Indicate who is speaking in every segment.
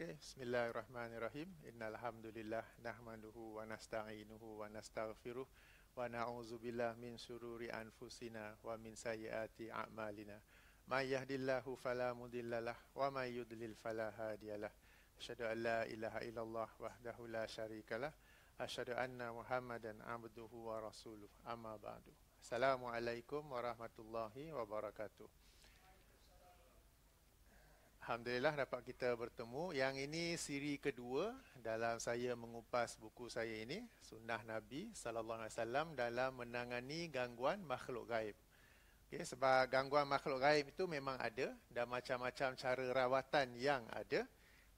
Speaker 1: Okey, bismillahirrahmanirrahim. Innal hamdalillah nahmaduhu wa nasta'inuhu wa nastaghfiruh wa na'udzu min shururi anfusina wa min sayyiati a'malina. May yahdihillahu fala mudhillalah wa may yudlil fala hadiyalah. Asyhadu an la ilaha illallah wahdahu la syarikalah. Asyhadu anna Muhammadan 'abduhu wa rasuluh. Amma ba'du. Assalamualaikum warahmatullahi wabarakatuh. Alhamdulillah dapat kita bertemu. Yang ini siri kedua dalam saya mengupas buku saya ini, Sunnah Nabi sallallahu alaihi wasallam dalam menangani gangguan makhluk gaib. Okey, sebab gangguan makhluk gaib itu memang ada dan macam-macam cara rawatan yang ada.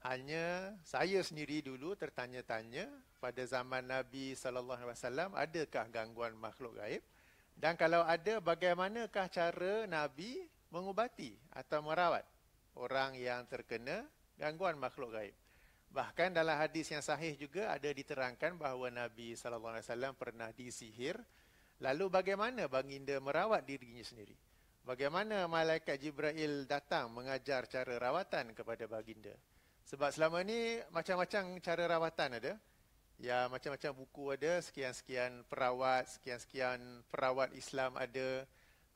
Speaker 1: Hanya saya sendiri dulu tertanya-tanya pada zaman Nabi sallallahu alaihi wasallam adakah gangguan makhluk gaib? Dan kalau ada bagaimanakah cara Nabi mengubati atau merawat orang yang terkena gangguan makhluk gaib. Bahkan dalam hadis yang sahih juga ada diterangkan bahawa Nabi saw pernah disihir. Lalu bagaimana baginda merawat dirinya sendiri? Bagaimana malaikat Jibril datang mengajar cara rawatan kepada baginda? Sebab selama ini macam-macam cara rawatan ada. Ya macam-macam buku ada, sekian-sekian perawat, sekian-sekian perawat Islam ada.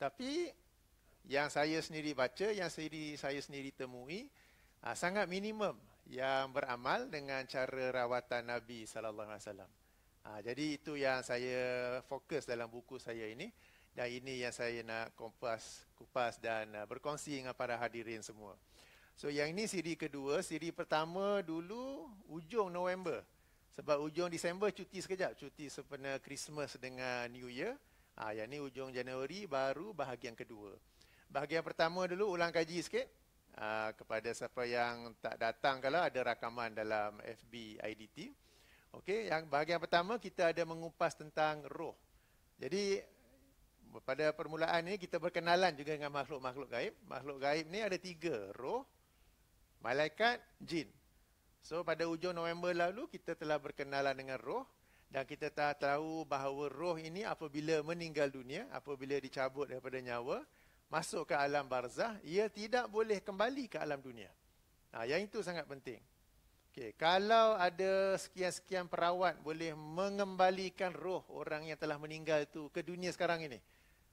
Speaker 1: Tapi yang saya sendiri baca, yang sendiri saya sendiri temui ah, sangat minimum yang beramal dengan cara rawatan Nabi sallallahu alaihi wasallam. Ah, jadi itu yang saya fokus dalam buku saya ini dan ini yang saya nak kupas kupas dan ah, berkongsi dengan para hadirin semua. So yang ini siri kedua, siri pertama dulu ujung November. Sebab ujung Disember cuti sekejap, cuti sempena Christmas dengan New Year. Ah ha, yang ni ujung Januari baru bahagian kedua. Bahagian pertama dulu ulang kaji sikit. Uh, kepada siapa yang tak datang kalau ada rakaman dalam FB IDT. Okey, yang bahagian pertama kita ada mengupas tentang roh. Jadi pada permulaan ini kita berkenalan juga dengan makhluk-makhluk gaib. Makhluk gaib ni ada tiga, roh, malaikat, jin. So pada hujung November lalu kita telah berkenalan dengan roh dan kita telah tahu bahawa roh ini apabila meninggal dunia, apabila dicabut daripada nyawa, masuk ke alam barzah, ia tidak boleh kembali ke alam dunia. Ha, yang itu sangat penting. Okay, kalau ada sekian-sekian perawat boleh mengembalikan roh orang yang telah meninggal itu ke dunia sekarang ini.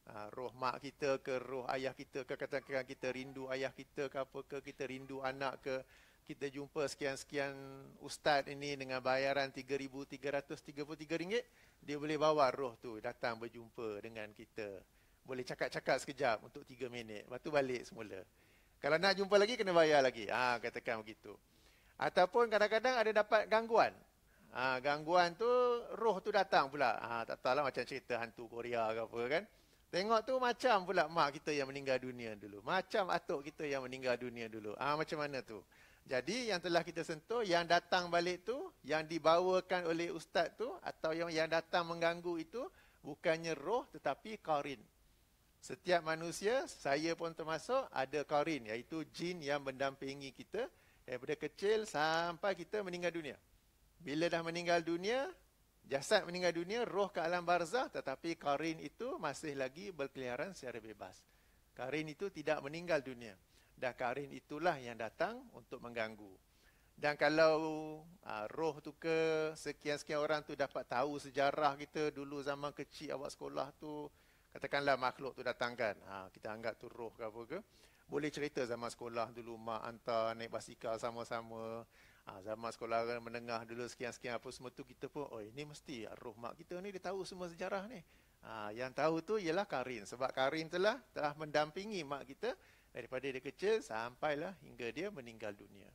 Speaker 1: Ha, roh mak kita ke, roh ayah kita ke, katakan kita rindu ayah kita ke apa ke, kita rindu anak ke, kita jumpa sekian-sekian ustaz ini dengan bayaran RM3,333, dia boleh bawa roh tu datang berjumpa dengan kita boleh cakap-cakap sekejap untuk tiga minit. Lepas tu balik semula. Kalau nak jumpa lagi, kena bayar lagi. Ha, katakan begitu. Ataupun kadang-kadang ada dapat gangguan. Ha, gangguan tu, roh tu datang pula. Ha, tak tahulah macam cerita hantu Korea ke apa kan. Tengok tu macam pula mak kita yang meninggal dunia dulu. Macam atuk kita yang meninggal dunia dulu. Ha, macam mana tu? Jadi yang telah kita sentuh, yang datang balik tu, yang dibawakan oleh ustaz tu, atau yang, yang datang mengganggu itu, bukannya roh tetapi karin. Setiap manusia, saya pun termasuk, ada korin iaitu jin yang mendampingi kita daripada kecil sampai kita meninggal dunia. Bila dah meninggal dunia, jasad meninggal dunia, roh ke alam barzah tetapi korin itu masih lagi berkeliaran secara bebas. Karin itu tidak meninggal dunia. Dah karin itulah yang datang untuk mengganggu. Dan kalau aa, ah, roh tu ke sekian-sekian orang tu dapat tahu sejarah kita dulu zaman kecil awak sekolah tu, katakanlah makhluk tu datangkan, ha, kita anggap tu roh ke apa ke boleh cerita zaman sekolah dulu mak hantar naik basikal sama-sama ha, zaman sekolah menengah dulu sekian-sekian apa semua tu kita pun oh ini mesti roh mak kita ni dia tahu semua sejarah ni ha, yang tahu tu ialah Karin sebab Karin telah telah mendampingi mak kita daripada dia kecil sampailah hingga dia meninggal dunia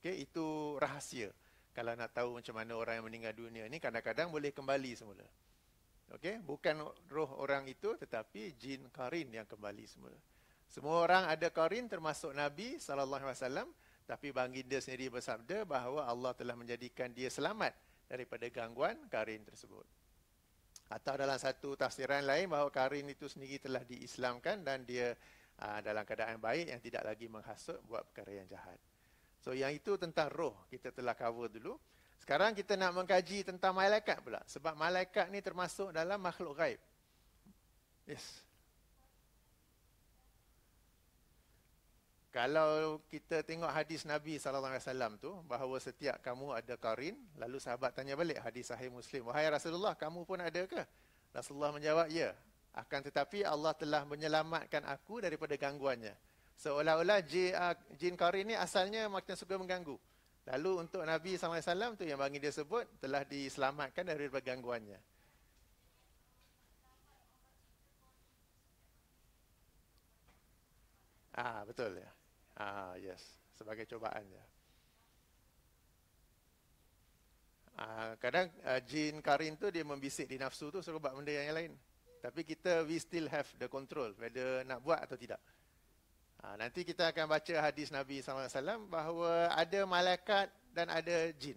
Speaker 1: okey itu rahsia kalau nak tahu macam mana orang yang meninggal dunia ni kadang-kadang boleh kembali semula Okey, bukan roh orang itu tetapi jin Karin yang kembali semula. Semua orang ada Karin termasuk Nabi sallallahu alaihi wasallam tapi baginda sendiri bersabda bahawa Allah telah menjadikan dia selamat daripada gangguan Karin tersebut. Atau dalam satu tafsiran lain bahawa Karin itu sendiri telah diislamkan dan dia aa, ah, dalam keadaan baik yang tidak lagi menghasut buat perkara yang jahat. So yang itu tentang roh kita telah cover dulu. Sekarang kita nak mengkaji tentang malaikat pula. Sebab malaikat ni termasuk dalam makhluk gaib. Yes. Kalau kita tengok hadis Nabi saw tu bahawa setiap kamu ada karin, lalu sahabat tanya balik hadis sahih Muslim, "Wahai Rasulullah, kamu pun ada ke?" Rasulullah menjawab, "Ya, akan tetapi Allah telah menyelamatkan aku daripada gangguannya." Seolah-olah ah, jin karin ni asalnya makin suka mengganggu. Lalu untuk Nabi SAW tu yang bagi dia sebut telah diselamatkan dari gangguannya. Ah betul ya. Ah yes sebagai cobaan ya. Ah kadang uh, jin karin tu dia membisik di nafsu tu suruh buat benda yang lain. Tapi kita we still have the control whether nak buat atau tidak. Ha, nanti kita akan baca hadis Nabi SAW bahawa ada malaikat dan ada jin.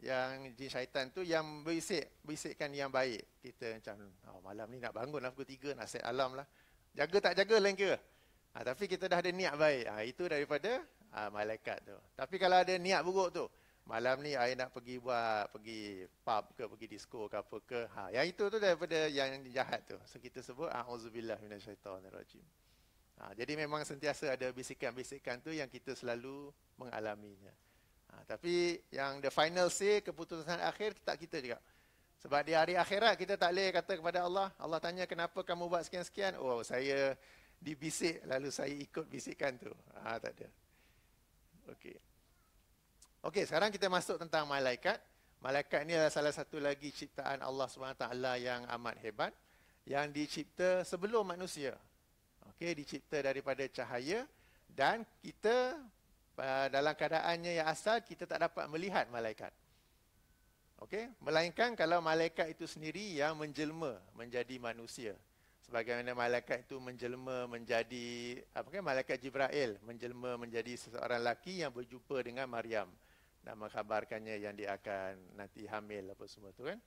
Speaker 1: Yang jin syaitan tu yang berisik, berisikkan yang baik. Kita macam, oh, malam ni nak bangun lah pukul tiga, nak set alam lah. Jaga tak jaga lain kira. Ha, tapi kita dah ada niat baik. Ha, itu daripada ha, malaikat tu. Tapi kalau ada niat buruk tu, malam ni saya nak pergi buat, pergi pub ke, pergi disco ke apa ke. Ha, yang itu tu daripada yang jahat tu. So kita sebut, A'udzubillah minasyaitanirajim. rajim. Ha, jadi memang sentiasa ada bisikan-bisikan tu yang kita selalu mengalaminya. Ha, tapi yang the final say, keputusan akhir, tak kita juga. Sebab di hari akhirat kita tak boleh kata kepada Allah, Allah tanya kenapa kamu buat sekian-sekian, oh saya dibisik lalu saya ikut bisikan tu. Ha, tak ada. Okey. Okey, sekarang kita masuk tentang malaikat. Malaikat ni adalah salah satu lagi ciptaan Allah SWT yang amat hebat. Yang dicipta sebelum manusia okey dicipta daripada cahaya dan kita uh, dalam keadaannya yang asal kita tak dapat melihat malaikat okey melainkan kalau malaikat itu sendiri yang menjelma menjadi manusia sebagaimana malaikat itu menjelma menjadi apa kan malaikat jibril menjelma menjadi seseorang lelaki yang berjumpa dengan maryam dan mengkhabarkannya yang dia akan nanti hamil apa semua tu kan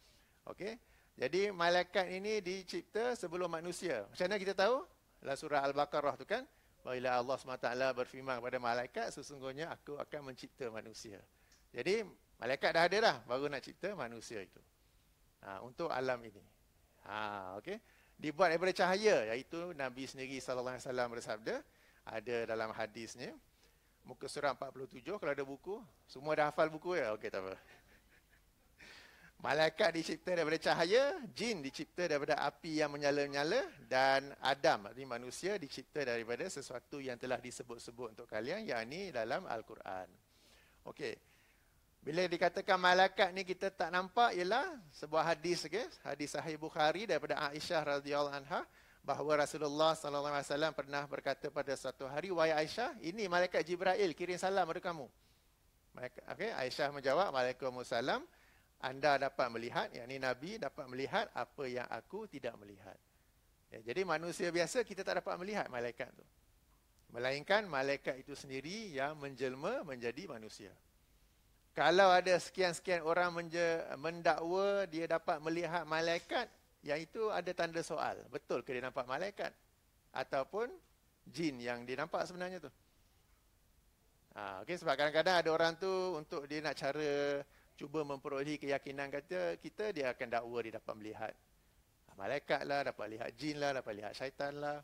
Speaker 1: okey jadi malaikat ini dicipta sebelum manusia. Macam mana kita tahu? dalam surah Al-Baqarah tu kan. Bila Allah SWT berfirman kepada malaikat, sesungguhnya aku akan mencipta manusia. Jadi, malaikat dah ada dah, baru nak cipta manusia itu. Ha, untuk alam ini. Ha, okay. Dibuat daripada cahaya, iaitu Nabi sendiri SAW bersabda, ada dalam hadisnya, muka surah 47, kalau ada buku, semua dah hafal buku ya? Okey, tak apa. Malaikat dicipta daripada cahaya, jin dicipta daripada api yang menyala-nyala dan Adam, ni manusia, dicipta daripada sesuatu yang telah disebut-sebut untuk kalian, yakni dalam Al-Quran. Okey. Bila dikatakan malaikat ni kita tak nampak ialah sebuah hadis okay? hadis Sahih Bukhari daripada Aisyah radhiyallahu anha bahawa Rasulullah sallallahu alaihi wasallam pernah berkata pada satu hari wahai Aisyah ini malaikat Jibril kirim salam kepada kamu. Malaikat Aisyah menjawab waalaikumsalam. Okay? anda dapat melihat, yang ini Nabi dapat melihat apa yang aku tidak melihat. Ya, jadi manusia biasa kita tak dapat melihat malaikat tu. Melainkan malaikat itu sendiri yang menjelma menjadi manusia. Kalau ada sekian-sekian orang menje, mendakwa dia dapat melihat malaikat, yang itu ada tanda soal. Betul ke dia nampak malaikat? Ataupun jin yang dia nampak sebenarnya tu? Ha, okay, sebab kadang-kadang ada orang tu untuk dia nak cara cuba memperolehi keyakinan kata kita dia akan dakwa dia dapat melihat malaikat lah, dapat lihat jin lah, dapat lihat syaitan lah.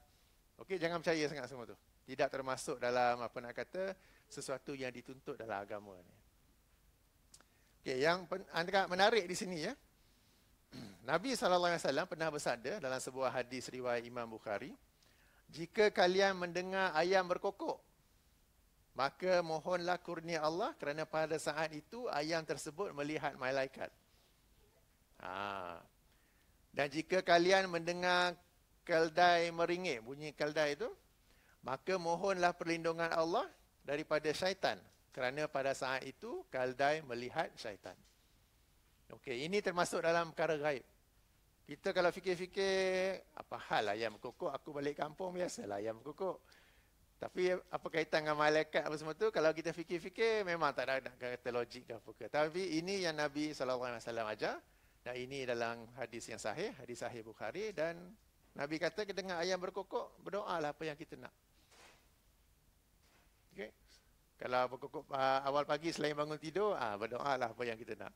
Speaker 1: Okey, jangan percaya sangat semua tu. Tidak termasuk dalam apa nak kata sesuatu yang dituntut dalam agama ni. Okey, yang agak menarik di sini ya. Nabi saw pernah bersabda dalam sebuah hadis riwayat Imam Bukhari, jika kalian mendengar ayam berkokok Maka mohonlah kurnia Allah kerana pada saat itu ayam tersebut melihat malaikat. Ha. Dan jika kalian mendengar keldai meringit, bunyi keldai itu, maka mohonlah perlindungan Allah daripada syaitan. Kerana pada saat itu keldai melihat syaitan. Okey, ini termasuk dalam perkara gaib. Kita kalau fikir-fikir, apa hal ayam berkokok, aku balik kampung biasalah ayam berkokok. Tapi apa kaitan dengan malaikat apa semua tu, kalau kita fikir-fikir memang tak ada nak kata logik ke apa ke. Tapi ini yang Nabi SAW ajar dan ini dalam hadis yang sahih, hadis sahih Bukhari dan Nabi kata dengan ayam berkokok, berdoa lah apa yang kita nak. Okay? Kalau berkokok ah, awal pagi selain bangun tidur, uh, ah, berdoa lah apa yang kita nak.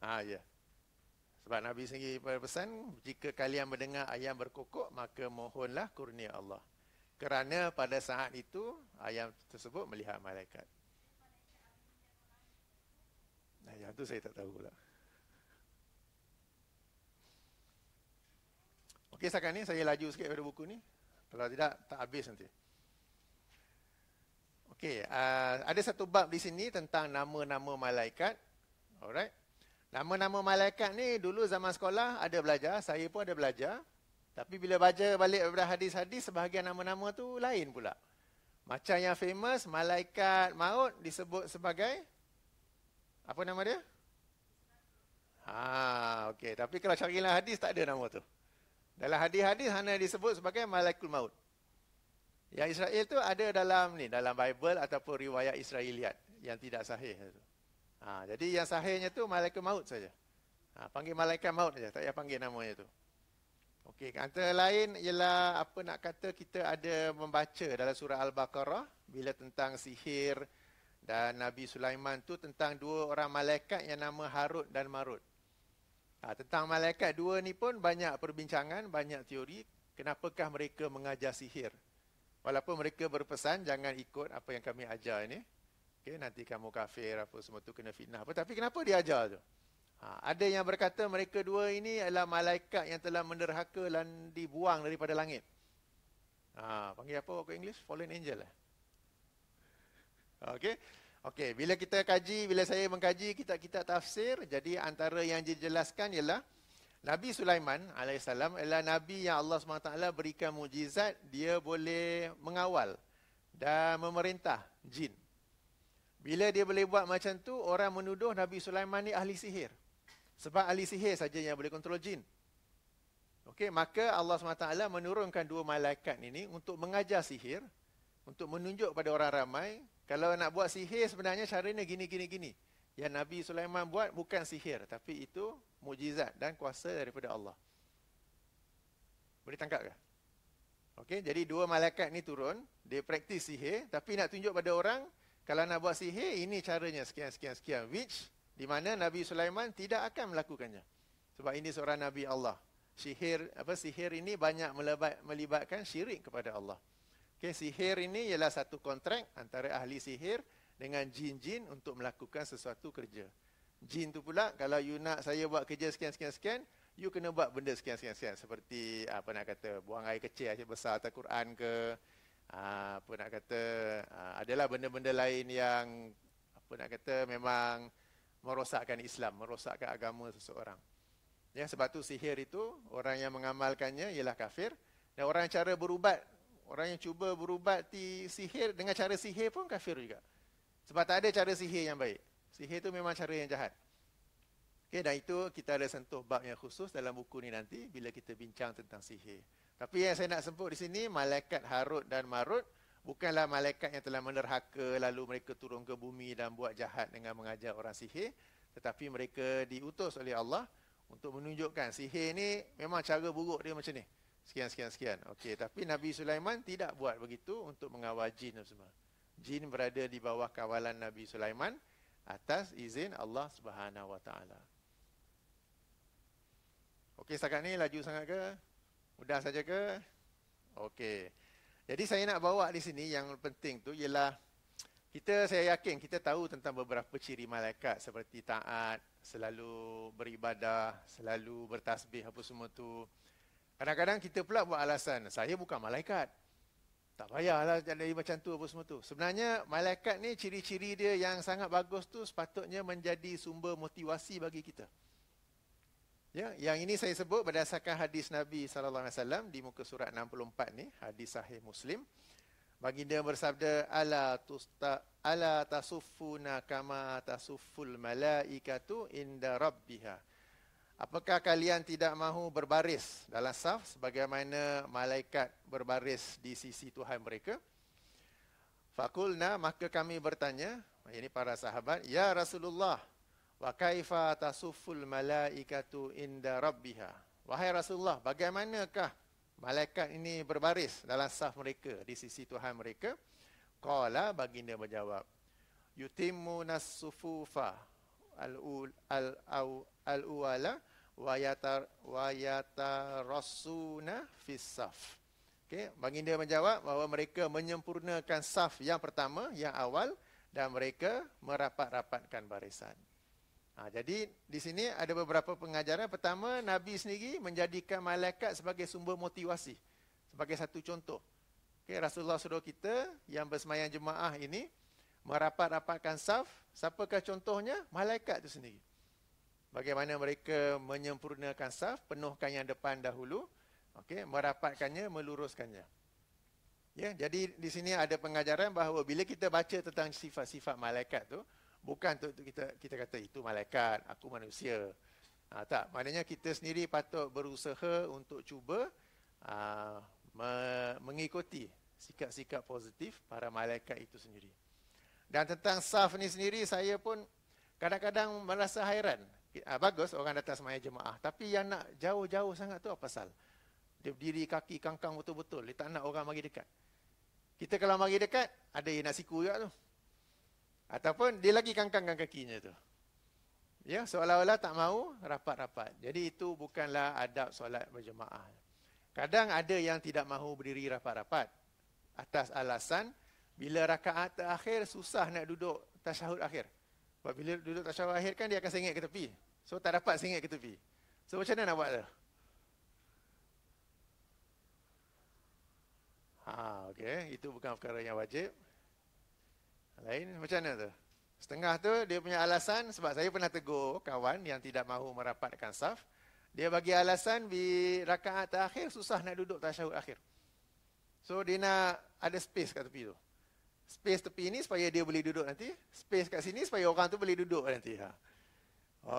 Speaker 1: Ah ya. Yeah. Sebab Nabi sendiri berpesan, jika kalian mendengar ayam berkokok, maka mohonlah kurnia Allah. Kerana pada saat itu, ayam tersebut melihat malaikat. Nah, yang itu saya tak tahu pula. Okey, sekarang ni saya laju sikit pada buku ni. Kalau tidak, tak habis nanti. Okey, uh, ada satu bab di sini tentang nama-nama malaikat. Alright. Nama-nama malaikat ni dulu zaman sekolah ada belajar, saya pun ada belajar. Tapi bila baca balik daripada hadis-hadis, sebahagian nama-nama tu lain pula. Macam yang famous, malaikat maut disebut sebagai, apa nama dia? Ah, ha, okay. Tapi kalau cari dalam hadis, tak ada nama tu. Dalam hadis-hadis, hanya disebut sebagai malaikul maut. Yang Israel tu ada dalam ni, dalam Bible ataupun riwayat Israeliat yang tidak sahih. Tu. Ha, jadi yang sahihnya tu malaikat maut saja. Ha, panggil malaikat maut saja, tak payah panggil namanya tu. Okey, kata lain ialah apa nak kata kita ada membaca dalam surah Al-Baqarah bila tentang sihir dan Nabi Sulaiman tu tentang dua orang malaikat yang nama Harut dan Marut. Ha, tentang malaikat dua ni pun banyak perbincangan, banyak teori kenapakah mereka mengajar sihir. Walaupun mereka berpesan jangan ikut apa yang kami ajar ini. Okay, nanti kamu kafir apa semua tu kena fitnah apa. Tapi kenapa dia ajar tu? Ha, ada yang berkata mereka dua ini adalah malaikat yang telah menderhaka dan dibuang daripada langit. Ha, panggil apa kau English? Fallen angel lah. Eh? Okay, okay. bila kita kaji, bila saya mengkaji kitab-kitab tafsir, jadi antara yang dijelaskan ialah Nabi Sulaiman alaihissalam adalah nabi yang Allah SWT berikan mujizat, dia boleh mengawal dan memerintah jin. Bila dia boleh buat macam tu, orang menuduh Nabi Sulaiman ni ahli sihir. Sebab ahli sihir saja yang boleh kontrol jin. Okey, maka Allah SWT menurunkan dua malaikat ini untuk mengajar sihir, untuk menunjuk pada orang ramai, kalau nak buat sihir sebenarnya caranya gini, gini, gini. Yang Nabi Sulaiman buat bukan sihir, tapi itu mujizat dan kuasa daripada Allah. Boleh tangkap ke? Okey, jadi dua malaikat ni turun, dia praktis sihir, tapi nak tunjuk pada orang, kalau nak buat sihir ini caranya sekian sekian sekian which di mana Nabi Sulaiman tidak akan melakukannya sebab ini seorang nabi Allah sihir apa sihir ini banyak melibatkan syirik kepada Allah Okay, sihir ini ialah satu kontrak antara ahli sihir dengan jin-jin untuk melakukan sesuatu kerja jin tu pula kalau you nak saya buat kerja sekian sekian sekian you kena buat benda sekian sekian sekian seperti apa nak kata buang air kecil air besar atau Quran ke apa nak kata ah, adalah benda-benda lain yang apa nak kata memang merosakkan Islam, merosakkan agama seseorang. Ya sebab tu sihir itu orang yang mengamalkannya ialah kafir dan orang yang cara berubat, orang yang cuba berubat di sihir dengan cara sihir pun kafir juga. Sebab tak ada cara sihir yang baik. Sihir itu memang cara yang jahat. Okay, dan itu kita ada sentuh bab yang khusus dalam buku ni nanti bila kita bincang tentang sihir. Tapi yang saya nak sebut di sini, malaikat Harut dan Marut bukanlah malaikat yang telah menerhaka lalu mereka turun ke bumi dan buat jahat dengan mengajar orang sihir. Tetapi mereka diutus oleh Allah untuk menunjukkan sihir ni memang cara buruk dia macam ni. Sekian, sekian, sekian. Okay, tapi Nabi Sulaiman tidak buat begitu untuk mengawal jin dan semua. Jin berada di bawah kawalan Nabi Sulaiman atas izin Allah Subhanahu Wa Taala. Okey, setakat ni laju sangat ke? Mudah saja ke? Okey. Jadi saya nak bawa di sini yang penting tu ialah kita saya yakin kita tahu tentang beberapa ciri malaikat seperti taat, selalu beribadah, selalu bertasbih apa semua tu. Kadang-kadang kita pula buat alasan, saya bukan malaikat. Tak payahlah jadi macam tu apa semua tu. Sebenarnya malaikat ni ciri-ciri dia yang sangat bagus tu sepatutnya menjadi sumber motivasi bagi kita. Ya, yang ini saya sebut berdasarkan hadis Nabi sallallahu alaihi wasallam di muka surat 64 ni, hadis sahih Muslim. Baginda bersabda ala tusta ala tasuffuna kama tasufful malaikatu inda rabbiha. Apakah kalian tidak mahu berbaris dalam saf sebagaimana malaikat berbaris di sisi Tuhan mereka? Fakulna maka kami bertanya, ini para sahabat, ya Rasulullah, Wa kaifa tasuful malaikatu inda rabbiha. Wahai Rasulullah, bagaimanakah malaikat ini berbaris dalam saf mereka di sisi Tuhan mereka? Qala baginda menjawab, yutimmu nasufufa al al awala wa yatar wa yatarasuna fis saf. Okey, baginda menjawab bahawa mereka menyempurnakan saf yang pertama, yang awal dan mereka merapat-rapatkan barisan. Ha, jadi di sini ada beberapa pengajaran. Pertama, Nabi sendiri menjadikan malaikat sebagai sumber motivasi. Sebagai satu contoh. Okay, Rasulullah suruh kita yang bersemayang jemaah ini merapat-rapatkan saf. Siapakah contohnya? Malaikat itu sendiri. Bagaimana mereka menyempurnakan saf, penuhkan yang depan dahulu, okay, merapatkannya, meluruskannya. yeah, jadi di sini ada pengajaran bahawa bila kita baca tentang sifat-sifat malaikat tu, Bukan untuk kita kita kata itu malaikat, aku manusia. Ha, tak, maknanya kita sendiri patut berusaha untuk cuba ha, me- mengikuti sikap-sikap positif para malaikat itu sendiri. Dan tentang saf ni sendiri, saya pun kadang-kadang merasa hairan. Ha, bagus orang datang semaya jemaah, tapi yang nak jauh-jauh sangat tu apa sal? Dia berdiri kaki kangkang betul-betul, dia tak nak orang mari dekat. Kita kalau mari dekat, ada yang nak siku juga tu. Ataupun dia lagi kangkang kangkangkan kakinya tu. Ya, seolah-olah tak mau rapat-rapat. Jadi itu bukanlah adab solat berjemaah. Kadang ada yang tidak mahu berdiri rapat-rapat atas alasan bila rakaat terakhir susah nak duduk tasyahud akhir. Sebab bila duduk tasyahud akhir kan dia akan sengit ke tepi. So tak dapat sengit ke tepi. So macam mana nak buat tu? Ha, okey. Itu bukan perkara yang wajib. Lain macam mana tu? Setengah tu dia punya alasan sebab saya pernah tegur kawan yang tidak mahu merapatkan saf. Dia bagi alasan di rakaat terakhir susah nak duduk tasyahud akhir. So dia nak ada space kat tepi tu. Space tepi ni supaya dia boleh duduk nanti. Space kat sini supaya orang tu boleh duduk nanti. Ha.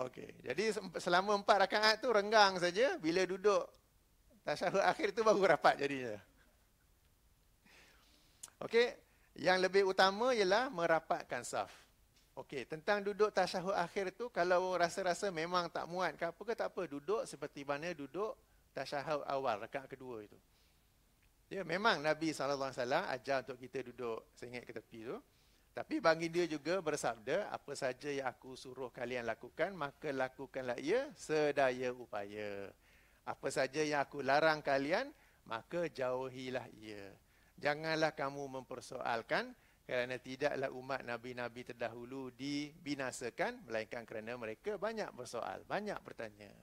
Speaker 1: Okey. Jadi selama empat rakaat tu renggang saja bila duduk tasyahud akhir tu baru rapat jadinya. okay yang lebih utama ialah merapatkan saf. Okey, tentang duduk tasyahud akhir tu kalau rasa-rasa memang tak muat ke apa ke tak apa, duduk seperti mana duduk tasyahud awal rakaat kedua itu. Ya, memang Nabi SAW ajar untuk kita duduk sengit ke tepi tu. Tapi bagi dia juga bersabda, apa saja yang aku suruh kalian lakukan, maka lakukanlah ia sedaya upaya. Apa saja yang aku larang kalian, maka jauhilah ia janganlah kamu mempersoalkan kerana tidaklah umat nabi-nabi terdahulu dibinasakan melainkan kerana mereka banyak bersoal, banyak bertanya.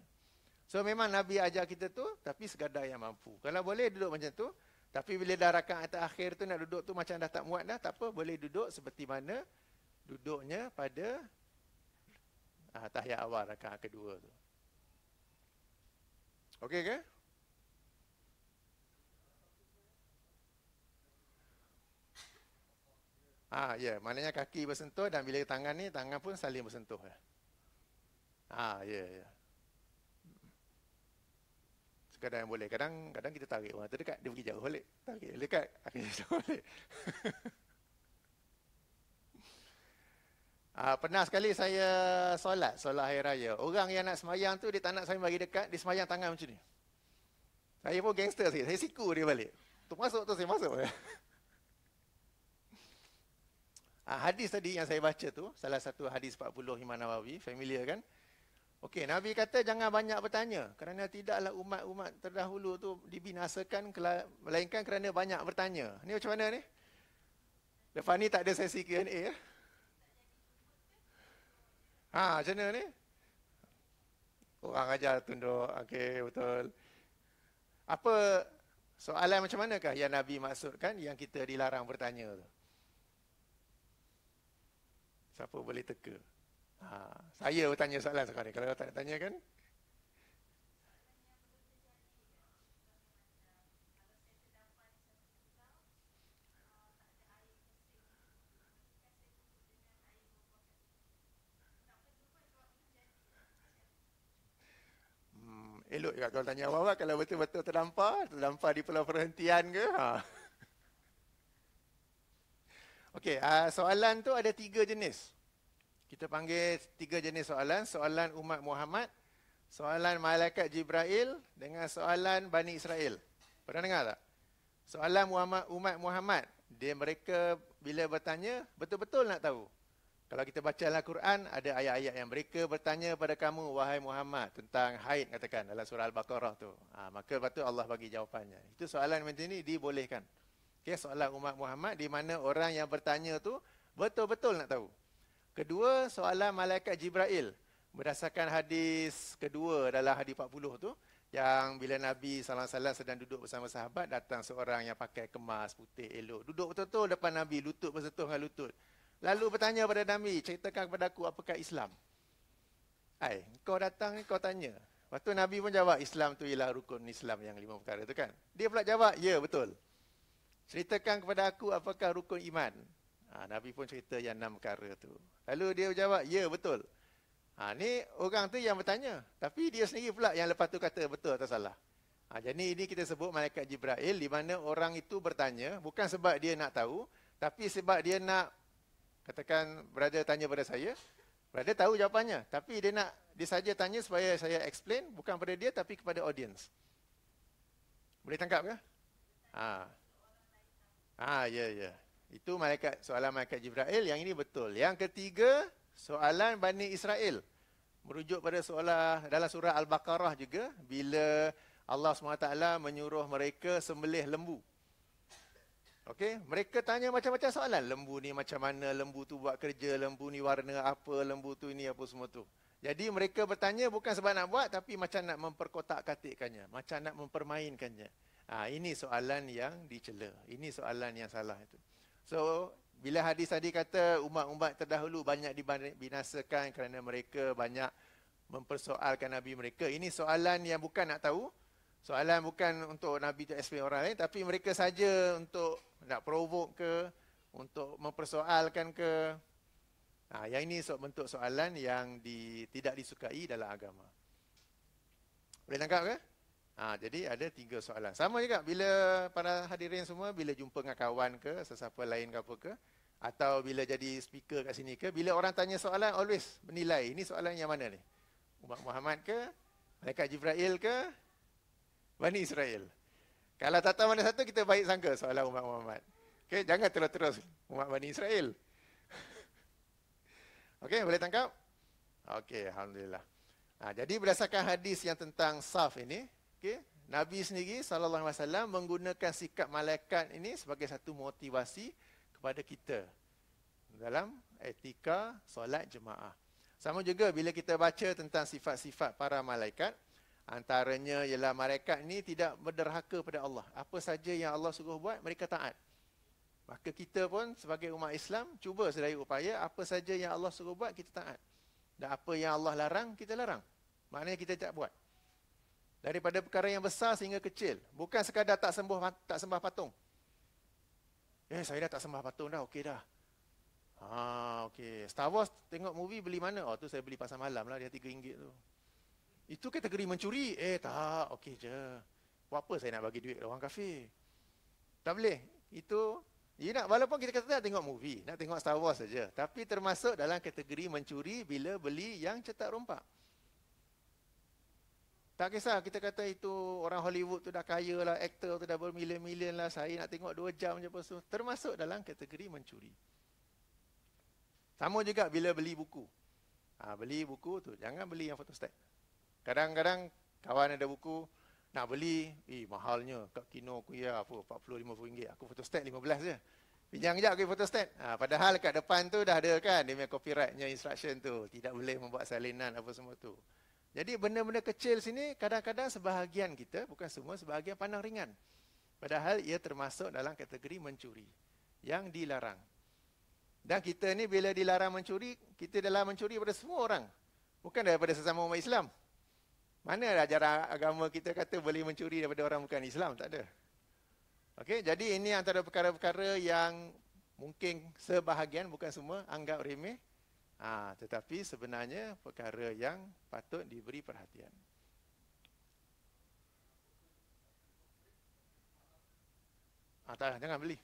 Speaker 1: So memang nabi ajar kita tu tapi sekadar yang mampu. Kalau boleh duduk macam tu, tapi bila dah rakaat terakhir tu nak duduk tu macam dah tak muat dah, tak apa boleh duduk seperti mana duduknya pada ah, tahiyat awal rakaat kedua tu. Okey ke? Okay? Ah ya, yeah. maknanya kaki bersentuh dan bila tangan ni tangan pun saling bersentuh. Ya. Ah ya yeah, ya. Yeah. Sekadar yang boleh. Kadang kadang kita tarik orang terdekat, dia pergi jauh balik. Tarik dia dekat, akhirnya jauh balik. ah, pernah sekali saya solat, solat hari raya. Orang yang nak semayang tu, dia tak nak saya bagi dekat, dia semayang tangan macam ni. Saya pun gangster sikit, saya siku dia balik. Tu masuk tu saya masuk. Ya. Uh, hadis tadi yang saya baca tu, salah satu hadis 40 Imam Nawawi, familiar kan? Okey, Nabi kata jangan banyak bertanya kerana tidaklah umat-umat terdahulu tu dibinasakan kela- melainkan kerana banyak bertanya. Ni macam mana ni? Lepas ni tak ada sesi Q&A ya? Ha, macam mana ni? Orang ajar tunduk. Okey, betul. Apa soalan macam manakah yang Nabi maksudkan yang kita dilarang bertanya tu? Siapa boleh teka? Ha, saya bertanya soalan sekarang ni. Kalau tak nak tanya kan? Hmm, elok juga kalau tanya awal-awal, kalau betul-betul terdampar, terdampar di pulau perhentian ke? Ha. Okey, uh, soalan tu ada tiga jenis. Kita panggil tiga jenis soalan. Soalan umat Muhammad, soalan malaikat Jibril dengan soalan Bani Israel. Pernah dengar tak? Soalan Muhammad, umat Muhammad, dia mereka bila bertanya, betul-betul nak tahu. Kalau kita baca dalam Quran, ada ayat-ayat yang mereka bertanya pada kamu, wahai Muhammad, tentang haid katakan dalam surah Al-Baqarah tu. Ha, maka lepas tu Allah bagi jawapannya. Itu soalan macam ini dibolehkan. Okey, soalan umat Muhammad di mana orang yang bertanya tu betul-betul nak tahu. Kedua, soalan malaikat Jibril berdasarkan hadis kedua dalam hadis 40 tu yang bila Nabi sallallahu alaihi wasallam sedang duduk bersama sahabat datang seorang yang pakai kemas putih elok duduk betul-betul depan Nabi lutut bersentuh dengan lutut. Lalu bertanya kepada Nabi, ceritakan kepada aku apakah Islam? Hai, kau datang ni kau tanya. Waktu Nabi pun jawab, Islam tu ialah rukun Islam yang lima perkara tu kan. Dia pula jawab, ya betul. Ceritakan kepada aku apakah rukun iman. Ha, Nabi pun cerita yang enam perkara tu. Lalu dia jawab, ya betul. Ha, ni orang tu yang bertanya. Tapi dia sendiri pula yang lepas tu kata betul atau salah. Ha, jadi ini kita sebut Malaikat Jibril di mana orang itu bertanya. Bukan sebab dia nak tahu. Tapi sebab dia nak, katakan berada tanya pada saya. Berada tahu jawapannya. Tapi dia nak, dia saja tanya supaya saya explain. Bukan pada dia tapi kepada audience. Boleh tangkap ke? Haa. Ah ya ya. Itu malaikat soalan malaikat Jibril. Yang ini betul. Yang ketiga soalan Bani Israel. Merujuk pada soalan dalam surah Al-Baqarah juga bila Allah SWT menyuruh mereka sembelih lembu. Okay, mereka tanya macam-macam soalan. Lembu ni macam mana? Lembu tu buat kerja? Lembu ni warna apa? Lembu tu ini apa semua tu? Jadi mereka bertanya bukan sebab nak buat tapi macam nak memperkotak-katikkannya, macam nak mempermainkannya. Ha, ini soalan yang dicela. Ini soalan yang salah itu. So, bila hadis tadi kata umat-umat terdahulu banyak dibinasakan kerana mereka banyak mempersoalkan Nabi mereka. Ini soalan yang bukan nak tahu. Soalan bukan untuk Nabi tu explain orang lain. Tapi mereka saja untuk nak provoke ke, untuk mempersoalkan ke. Ha, yang ini bentuk soalan yang di, tidak disukai dalam agama. Boleh tangkap ke? Kan? Ha, jadi ada tiga soalan. Sama juga bila para hadirin semua, bila jumpa dengan kawan ke, sesiapa lain ke apa ke, atau bila jadi speaker kat sini ke, bila orang tanya soalan, always menilai. Ini soalan yang mana ni? Umat Muhammad ke? Malaikat Jibrail ke? Bani Israel. Kalau tak tahu mana satu, kita baik sangka soalan umat Muhammad. Okay, jangan terus-terus umat Bani Israel. Okay, boleh tangkap? Okay, Alhamdulillah. Ha, jadi berdasarkan hadis yang tentang saf ini, Okey, Nabi sendiri saw, menggunakan sikap malaikat ini sebagai satu motivasi kepada kita dalam etika solat jemaah. Sama juga bila kita baca tentang sifat-sifat para malaikat, antaranya ialah malaikat ini tidak berderhaka pada Allah. Apa saja yang Allah suruh buat, mereka taat. Maka kita pun sebagai umat Islam cuba sedaya upaya apa saja yang Allah suruh buat kita taat. Dan apa yang Allah larang kita larang. Maknanya kita tak buat daripada perkara yang besar sehingga kecil bukan sekadar tak sembuh tak sembah patung eh saya dah tak sembah patung dah okey dah ha okay, star wars tengok movie beli mana oh tu saya beli pasal malam lah dia tiga ringgit tu itu kategori mencuri eh tak okey je buat apa saya nak bagi duit ke orang kafir tak boleh itu dia nak walaupun kita kata nak tengok movie nak tengok star wars saja tapi termasuk dalam kategori mencuri bila beli yang cetak rompak tak kisah kita kata itu orang Hollywood tu dah kaya lah, aktor tu dah bermillion-million lah, saya nak tengok dua jam je pasal Termasuk dalam kategori mencuri. Sama juga bila beli buku. Ha, beli buku tu, jangan beli yang fotostat. Kadang-kadang kawan ada buku, nak beli, eh mahalnya, kat kino aku ya, apa, 40-50 ringgit, aku photostat 15 je. Pinjam je aku fotostat. Ha, padahal kat depan tu dah ada kan, dia punya copyrightnya instruction tu. Tidak boleh membuat salinan apa semua tu. Jadi benda-benda kecil sini kadang-kadang sebahagian kita, bukan semua, sebahagian pandang ringan. Padahal ia termasuk dalam kategori mencuri yang dilarang. Dan kita ni bila dilarang mencuri, kita dalam mencuri daripada semua orang. Bukan daripada sesama umat Islam. Mana ada ajaran agama kita kata boleh mencuri daripada orang bukan Islam? Tak ada. Okay jadi ini antara perkara-perkara yang mungkin sebahagian bukan semua anggap remeh Ha, tetapi sebenarnya perkara yang patut diberi perhatian. Ha, tak, jangan beli.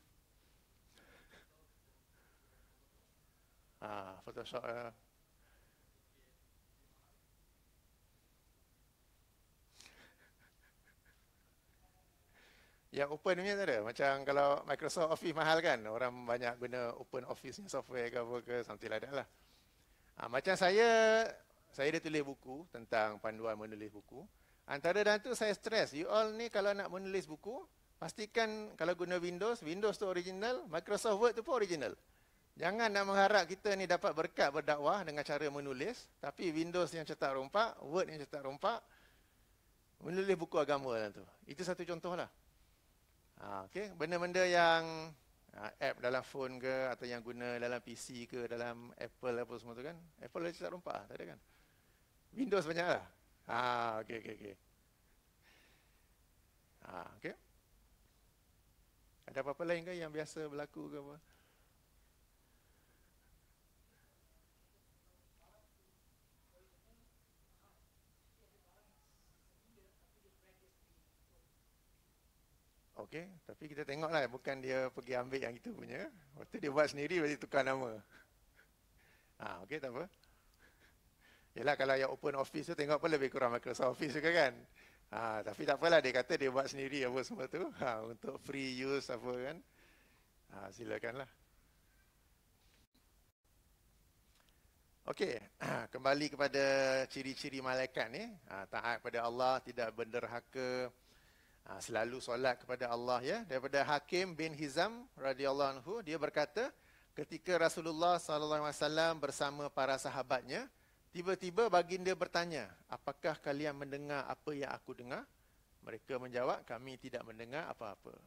Speaker 1: Ha, Photoshop. Ya, Yang open punya tak ada. Macam kalau Microsoft Office mahal kan. Orang banyak guna open office software ke apa ke. Something like that lah. Ha, macam saya, saya dah tulis buku tentang panduan menulis buku. Antara dan tu saya stres. You all ni kalau nak menulis buku, pastikan kalau guna Windows, Windows tu original, Microsoft Word tu pun original. Jangan nak mengharap kita ni dapat berkat berdakwah dengan cara menulis, tapi Windows yang cetak rompak, Word yang cetak rompak, menulis buku agama dan lah tu. Itu satu contoh lah. Ha, ah, okay. Benda-benda yang Ha, app dalam phone ke atau yang guna dalam PC ke dalam Apple apa semua tu kan. Apple lagi tak rompak tak ada kan. Windows banyak lah. Ha, okey, okey, okey. Ha, okey. Ada apa-apa lain ke yang biasa berlaku ke apa? Okay, tapi kita tengoklah bukan dia pergi ambil yang itu punya waktu dia buat sendiri berarti tukar nama ha okay, tak apa Yalah kalau yang open office tu tengok pun lebih kurang Microsoft Office juga kan. Ha, tapi tak apalah dia kata dia buat sendiri apa semua tu. Ha, untuk free use apa kan. Ha, silakanlah. Okey, kembali kepada ciri-ciri malaikat ni. Ha, taat pada Allah, tidak benderhaka, Ha, selalu solat kepada Allah ya daripada Hakim bin Hizam radhiyallahu anhu dia berkata ketika Rasulullah sallallahu alaihi wasallam bersama para sahabatnya tiba-tiba baginda bertanya apakah kalian mendengar apa yang aku dengar mereka menjawab kami tidak mendengar apa-apa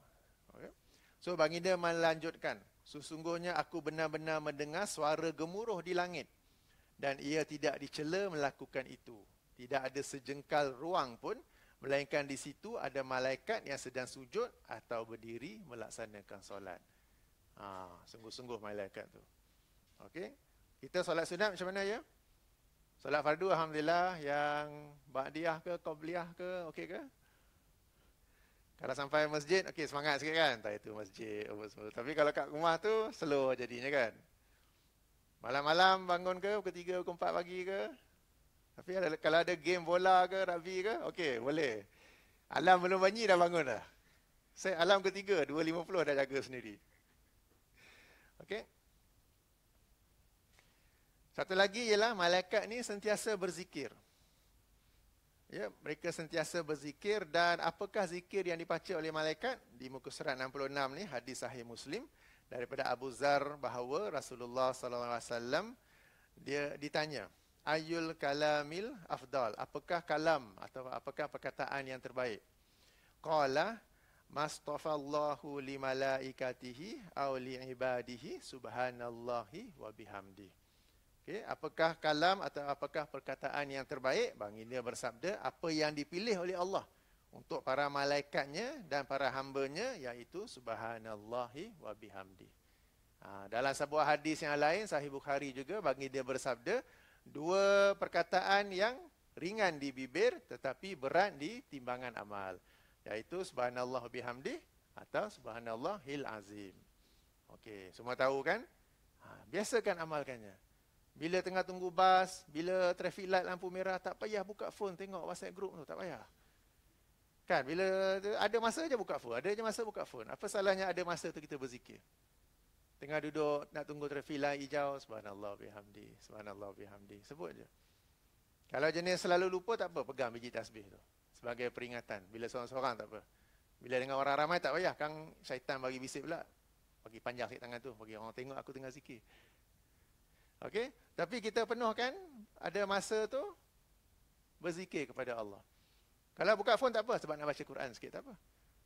Speaker 1: okay. so baginda melanjutkan sesungguhnya aku benar-benar mendengar suara gemuruh di langit dan ia tidak dicela melakukan itu tidak ada sejengkal ruang pun Melainkan di situ ada malaikat yang sedang sujud atau berdiri melaksanakan solat. Ha, sungguh-sungguh malaikat tu. Okey. Kita solat sunat macam mana ya? Solat fardu alhamdulillah yang ba'diyah ke qabliyah ke okey ke? Kalau sampai masjid, okey semangat sikit kan? Tak itu masjid, apa semua. Tapi kalau kat rumah tu, slow jadinya kan? Malam-malam bangun ke? Pukul 3, pukul 4 pagi ke? Tapi ada, kalau ada game bola ke rugby ke, okey boleh. Alam belum bunyi dah bangun dah. Saya alam ketiga 2.50 dah jaga sendiri. Okey. Satu lagi ialah malaikat ni sentiasa berzikir. Ya, mereka sentiasa berzikir dan apakah zikir yang dipaca oleh malaikat? Di muka surat 66 ni hadis sahih Muslim daripada Abu Zar bahawa Rasulullah sallallahu alaihi wasallam dia ditanya, ayul kalamil afdal. Apakah kalam atau apakah perkataan yang terbaik? Qala mastafallahu limalaikatihi au liibadihi subhanallahi wa bihamdi. Okay. Apakah kalam atau apakah perkataan yang terbaik? Bang Baginda bersabda, apa yang dipilih oleh Allah untuk para malaikatnya dan para hambanya iaitu subhanallahi wa bihamdi. Ha, dalam sebuah hadis yang lain, sahih Bukhari juga, baginda bersabda, dua perkataan yang ringan di bibir tetapi berat di timbangan amal iaitu subhanallah bihamdi atau Subhanallah Hil azim. Okey, semua tahu kan? Ha, biasakan amalkannya. Bila tengah tunggu bas, bila trafik, light lampu merah tak payah buka phone tengok WhatsApp group tu, tak payah. Kan, bila ada masa je buka phone, ada je masa buka phone. Apa salahnya ada masa tu kita berzikir? Tengah duduk nak tunggu trafik light hijau, subhanallah bihamdi, subhanallah bihamdi. Sebut je. Kalau jenis selalu lupa tak apa, pegang biji tasbih tu. Sebagai peringatan. Bila seorang-seorang tak apa. Bila dengan orang ramai tak payah. Kang syaitan bagi bisik pula. Bagi panjang sikit tangan tu. Bagi orang tengok aku tengah zikir. Okey? Tapi kita penuhkan ada masa tu berzikir kepada Allah. Kalau buka phone tak apa sebab nak baca Quran sikit tak apa.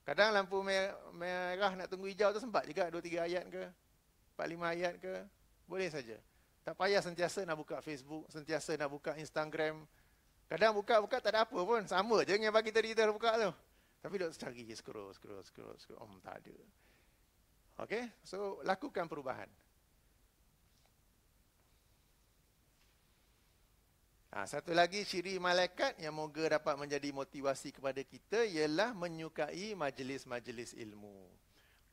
Speaker 1: Kadang lampu merah nak tunggu hijau tu sempat juga dua tiga ayat ke empat lima ayat ke, boleh saja. Tak payah sentiasa nak buka Facebook, sentiasa nak buka Instagram. Kadang buka-buka tak ada apa pun, sama je dengan bagi tadi kita buka tu. Tapi duk cari, scroll, scroll, scroll, scroll, om hmm, tak ada. Okay, so lakukan perubahan. Ha, satu lagi ciri malaikat yang moga dapat menjadi motivasi kepada kita ialah menyukai majlis-majlis ilmu.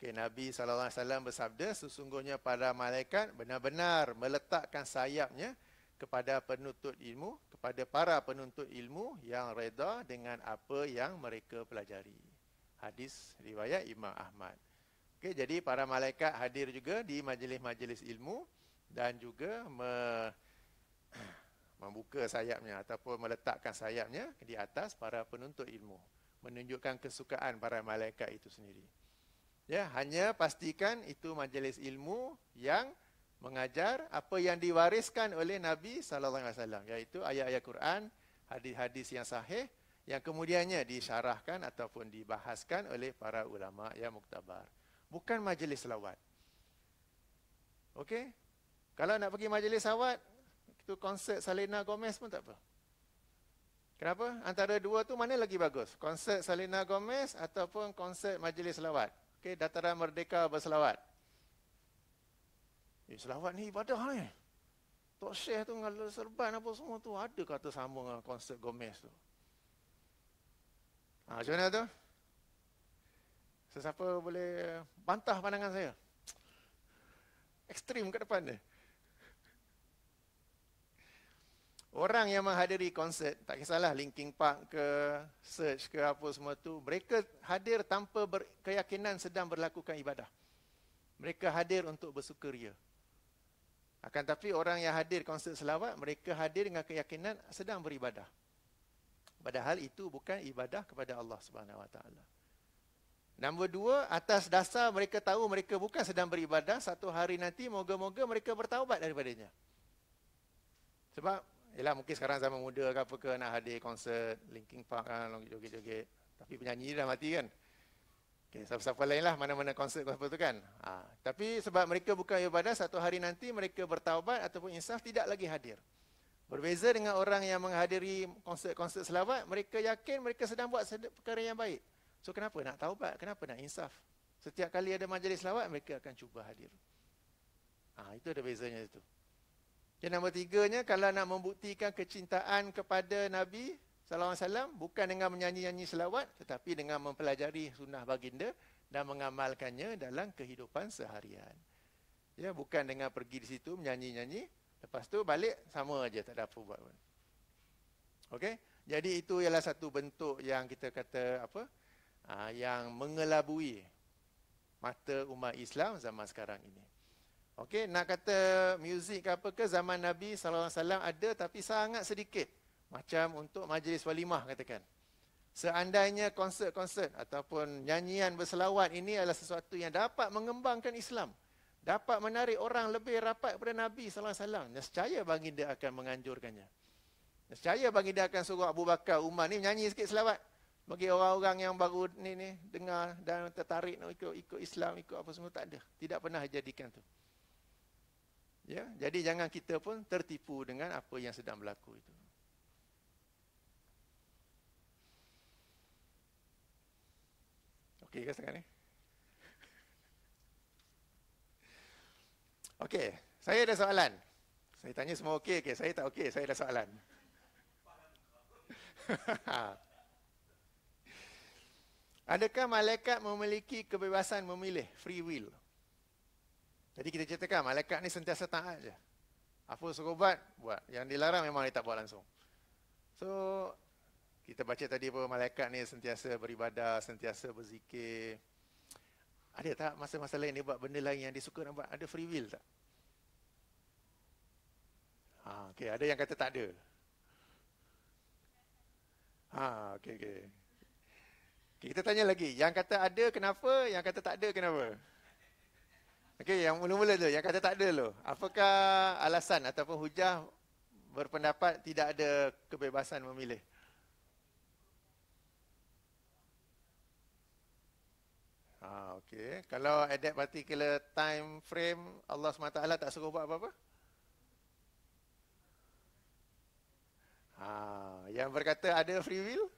Speaker 1: Okay, Nabi SAW bersabda, sesungguhnya para malaikat benar-benar meletakkan sayapnya kepada penuntut ilmu, kepada para penuntut ilmu yang reda dengan apa yang mereka pelajari. Hadis riwayat Imam Ahmad. Okay, jadi para malaikat hadir juga di majlis-majlis ilmu dan juga me, membuka sayapnya ataupun meletakkan sayapnya di atas para penuntut ilmu. Menunjukkan kesukaan para malaikat itu sendiri. Ya, hanya pastikan itu majlis ilmu yang mengajar apa yang diwariskan oleh Nabi sallallahu alaihi wasallam iaitu ayat-ayat Quran, hadis-hadis yang sahih yang kemudiannya disyarahkan ataupun dibahaskan oleh para ulama yang muktabar. Bukan majlis selawat. Okey? Kalau nak pergi majlis selawat, itu konsert Selena Gomez pun tak apa. Kenapa? Antara dua tu mana lagi bagus? Konsert Selena Gomez ataupun konsert majlis selawat? Okey, dataran merdeka berselawat. Eh, selawat ni ibadah ni. Lah, eh. Tok Syekh tu dengan serban apa semua tu, ada kata sama dengan konsert Gomez tu. Ha, macam mana tu? Sesiapa boleh bantah pandangan saya? Ekstrim ke depan dia. Orang yang menghadiri konsert, tak kisahlah Linking Park ke, Search ke apa semua tu, mereka hadir tanpa ber- keyakinan sedang berlakukan ibadah. Mereka hadir untuk bersukaria. Akan tapi orang yang hadir konsert selawat, mereka hadir dengan keyakinan sedang beribadah. Padahal itu bukan ibadah kepada Allah Subhanahu Wa Taala. Nombor dua, atas dasar mereka tahu mereka bukan sedang beribadah, satu hari nanti moga-moga mereka bertaubat daripadanya. Sebab Yelah mungkin sekarang zaman muda ke apa ke nak hadir konsert Linkin Park kan, joget-joget. Tapi penyanyi dah mati kan. Okay, siapa-siapa lain lah, mana-mana konsert apa tu kan. Ha. Tapi sebab mereka bukan ibadah, satu hari nanti mereka bertaubat ataupun insaf tidak lagi hadir. Berbeza dengan orang yang menghadiri konsert-konsert selawat, mereka yakin mereka sedang buat perkara yang baik. So kenapa nak taubat? Kenapa nak insaf? Setiap kali ada majlis selawat, mereka akan cuba hadir. Ah ha, itu ada bezanya itu. Yang nombor tiga nya, kalau nak membuktikan kecintaan kepada Nabi Sallallahu Alaihi Wasallam, bukan dengan menyanyi-nyanyi selawat, tetapi dengan mempelajari sunnah baginda dan mengamalkannya dalam kehidupan seharian. Ya, bukan dengan pergi di situ menyanyi-nyanyi, lepas tu balik sama aja tak ada apa buat pun. Okey? Jadi itu ialah satu bentuk yang kita kata apa? Ah, yang mengelabui mata umat Islam zaman sekarang ini. Okey, nak kata muzik ke apa ke zaman Nabi sallallahu alaihi wasallam ada tapi sangat sedikit. Macam untuk majlis walimah katakan. Seandainya konsert-konsert ataupun nyanyian berselawat ini adalah sesuatu yang dapat mengembangkan Islam. Dapat menarik orang lebih rapat kepada Nabi sallallahu alaihi wasallam. Nescaya baginda akan menganjurkannya. Nescaya baginda akan suruh Abu Bakar Umar ni nyanyi sikit selawat bagi orang-orang yang baru ni ni dengar dan tertarik nak ikut ikut Islam, ikut apa semua tak ada. Tidak pernah jadikan tu. Ya, jadi jangan kita pun tertipu dengan apa yang sedang berlaku itu. Okey, kita sekarang ni? Okey, saya ada soalan. Saya tanya semua okey, ke? Saya tak okey, saya ada soalan. Adakah malaikat memiliki kebebasan memilih? Free will. Jadi kita ceritakan malaikat ni sentiasa taat je. Apa suruh buat, buat. Yang dilarang memang dia tak buat langsung. So, kita baca tadi apa malaikat ni sentiasa beribadah, sentiasa berzikir. Ada tak masa-masa lain dia buat benda lain yang dia suka nak buat? Ada free will tak? Ha, okay. Ada yang kata tak ada. Ha, okay, okay. Kita tanya lagi, yang kata ada kenapa, yang kata tak ada kenapa? Kenapa? Okey, yang mula-mula tu, yang kata tak ada tu. Apakah alasan ataupun hujah berpendapat tidak ada kebebasan memilih? Ah, okey. Kalau at particular time frame, Allah SWT tak suruh buat apa-apa? Ah, yang berkata ada free will?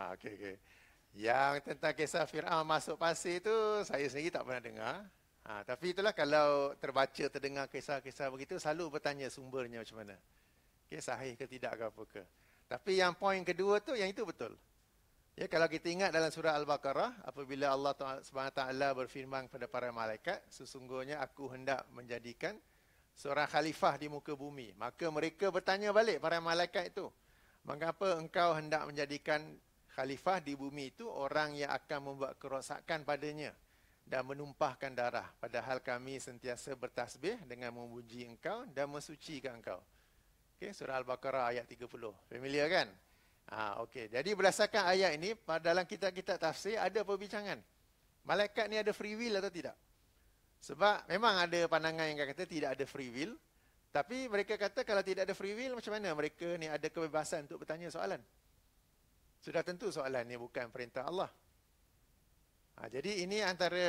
Speaker 1: Ha, okay, okay. Yang tentang kisah Fir'aun masuk pasir itu, saya sendiri tak pernah dengar. Ha, tapi itulah kalau terbaca, terdengar kisah-kisah begitu, selalu bertanya sumbernya macam mana. Okay, sahih ke tidak ke apa ke. Tapi yang poin kedua tu yang itu betul. Ya, kalau kita ingat dalam surah Al-Baqarah, apabila Allah SWT berfirman kepada para malaikat, sesungguhnya aku hendak menjadikan seorang khalifah di muka bumi. Maka mereka bertanya balik para malaikat itu. Mengapa engkau hendak menjadikan khalifah di bumi itu orang yang akan membuat kerosakan padanya dan menumpahkan darah. Padahal kami sentiasa bertasbih dengan memuji engkau dan mensucikan engkau. Okay, surah Al-Baqarah ayat 30. Familiar kan? Ha, okay. Jadi berdasarkan ayat ini, dalam kitab-kitab tafsir ada perbincangan. Malaikat ni ada free will atau tidak? Sebab memang ada pandangan yang kata tidak ada free will. Tapi mereka kata kalau tidak ada free will, macam mana mereka ni ada kebebasan untuk bertanya soalan? Sudah tentu soalan ini bukan perintah Allah. Ha, jadi ini antara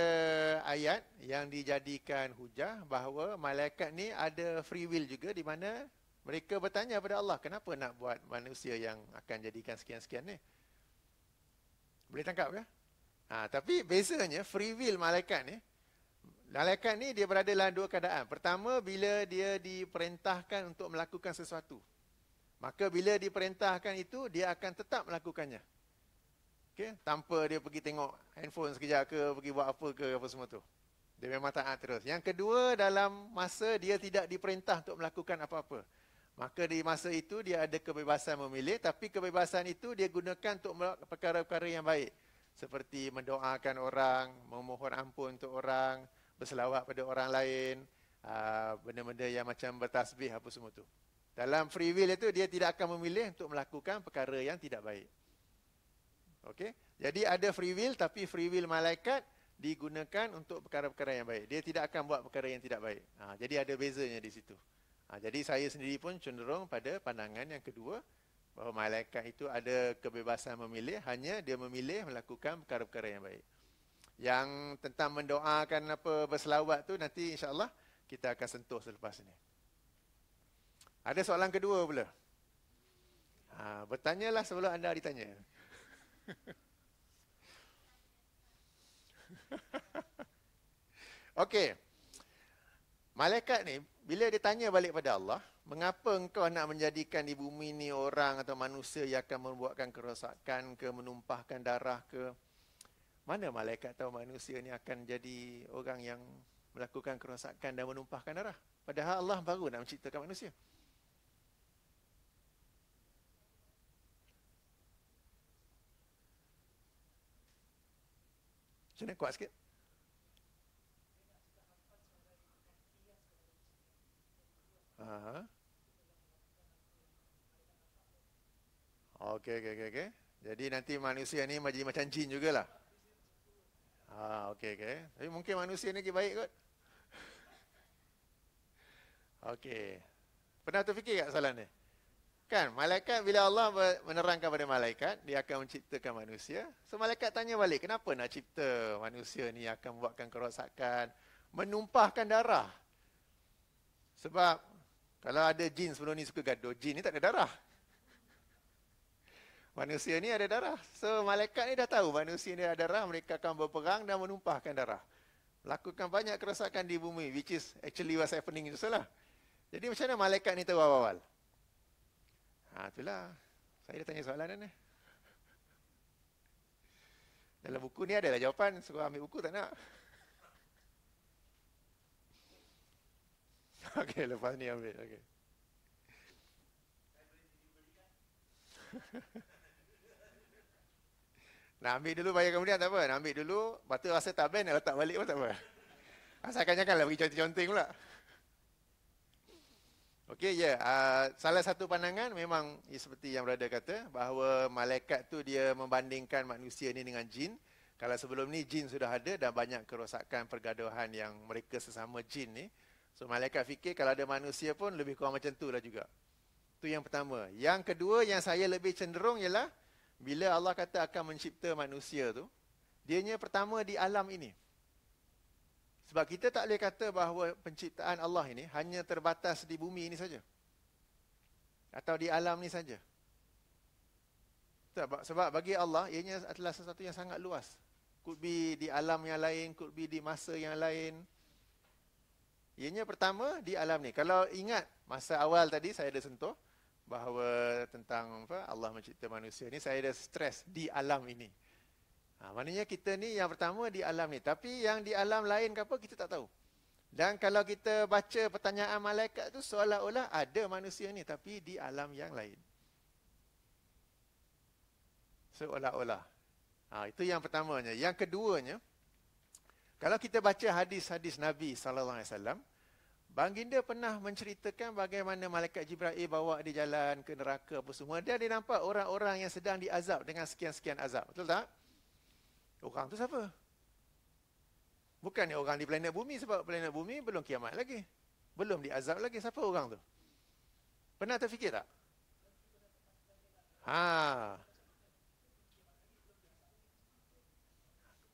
Speaker 1: ayat yang dijadikan hujah bahawa malaikat ni ada free will juga di mana mereka bertanya kepada Allah, kenapa nak buat manusia yang akan jadikan sekian-sekian ni? Boleh tangkap ke? Ha, tapi bezanya free will malaikat ni, malaikat ni dia berada dalam dua keadaan. Pertama, bila dia diperintahkan untuk melakukan sesuatu. Maka bila diperintahkan itu, dia akan tetap melakukannya. Okay? Tanpa dia pergi tengok handphone sekejap ke, pergi buat apa ke, apa semua tu. Dia memang taat terus. Yang kedua, dalam masa dia tidak diperintah untuk melakukan apa-apa. Maka di masa itu, dia ada kebebasan memilih. Tapi kebebasan itu, dia gunakan untuk melakukan perkara-perkara yang baik. Seperti mendoakan orang, memohon ampun untuk orang, berselawat pada orang lain, ah, benda-benda yang macam bertasbih, apa semua tu. Dalam free will itu dia tidak akan memilih untuk melakukan perkara yang tidak baik. Okey. Jadi ada free will tapi free will malaikat digunakan untuk perkara-perkara yang baik. Dia tidak akan buat perkara yang tidak baik. Ha, jadi ada bezanya di situ. Ha, jadi saya sendiri pun cenderung pada pandangan yang kedua bahawa malaikat itu ada kebebasan memilih hanya dia memilih melakukan perkara-perkara yang baik. Yang tentang mendoakan apa berselawat tu nanti insyaallah kita akan sentuh selepas ini. Ada soalan kedua pula. Ha, bertanyalah sebelum anda ditanya. Okey. Malaikat ni, bila dia tanya balik pada Allah, mengapa engkau nak menjadikan di bumi ni orang atau manusia yang akan membuatkan kerosakan ke, menumpahkan darah ke? Mana malaikat atau manusia ni akan jadi orang yang melakukan kerosakan dan menumpahkan darah? Padahal Allah baru nak menciptakan manusia. Macam mana kuat sikit? Aha. Okey, okey, okey. Okay. Jadi nanti manusia ni jadi macam jin jugalah. Ha, okey, okey. Tapi mungkin manusia ni lagi baik kot. okey. Pernah tu fikir tak soalan ni? Kan? Malaikat bila Allah menerangkan kepada malaikat, dia akan menciptakan manusia. So malaikat tanya balik, kenapa nak cipta manusia ni akan buatkan kerosakan, menumpahkan darah? Sebab kalau ada jin sebelum ni suka gaduh, jin ni tak ada darah. Manusia ni ada darah. So malaikat ni dah tahu manusia ni ada darah, mereka akan berperang dan menumpahkan darah. Lakukan banyak kerosakan di bumi, which is actually what's happening itu salah. Jadi macam mana malaikat ni tahu awal-awal? Ha, itulah. Saya dah tanya soalan ni. Kan, eh? Dalam buku ni ada lah jawapan. Suruh ambil buku tak nak. Okey, lepas ni ambil. Okey. nak ambil dulu bayar kemudian tak apa. Nak ambil dulu, lepas tu rasa tak ben, nak letak balik pun tak apa. Asalkan janganlah bagi contoh-contoh pula. Okey, ya. Yeah. Uh, salah satu pandangan memang ya, seperti yang berada kata bahawa malaikat tu dia membandingkan manusia ni dengan jin. Kalau sebelum ni jin sudah ada dan banyak kerosakan pergaduhan yang mereka sesama jin ni. So malaikat fikir kalau ada manusia pun lebih kurang macam tu lah juga. Tu yang pertama. Yang kedua yang saya lebih cenderung ialah bila Allah kata akan mencipta manusia tu, dia dianya pertama di alam ini. Sebab kita tak boleh kata bahawa penciptaan Allah ini hanya terbatas di bumi ini saja. Atau di alam ini saja. Tak, sebab bagi Allah, ianya adalah sesuatu yang sangat luas. Could be di alam yang lain, could be di masa yang lain. Ianya pertama di alam ni. Kalau ingat masa awal tadi saya ada sentuh bahawa tentang apa Allah mencipta manusia ni saya ada stres di alam ini. Ha, maknanya kita ni yang pertama di alam ni. Tapi yang di alam lain ke apa, kita tak tahu. Dan kalau kita baca pertanyaan malaikat tu, seolah-olah ada manusia ni. Tapi di alam yang lain. Seolah-olah. Ha, itu yang pertamanya. Yang keduanya, kalau kita baca hadis-hadis Nabi saw, Alaihi Wasallam, pernah menceritakan bagaimana malaikat Jibril bawa dia jalan ke neraka apa semua. Dia ada nampak orang-orang yang sedang diazab dengan sekian-sekian azab. Betul tak? Orang tu siapa? Bukan ni orang di planet bumi sebab planet bumi belum kiamat lagi. Belum diazab lagi. Siapa orang tu? Pernah terfikir tak? Ha.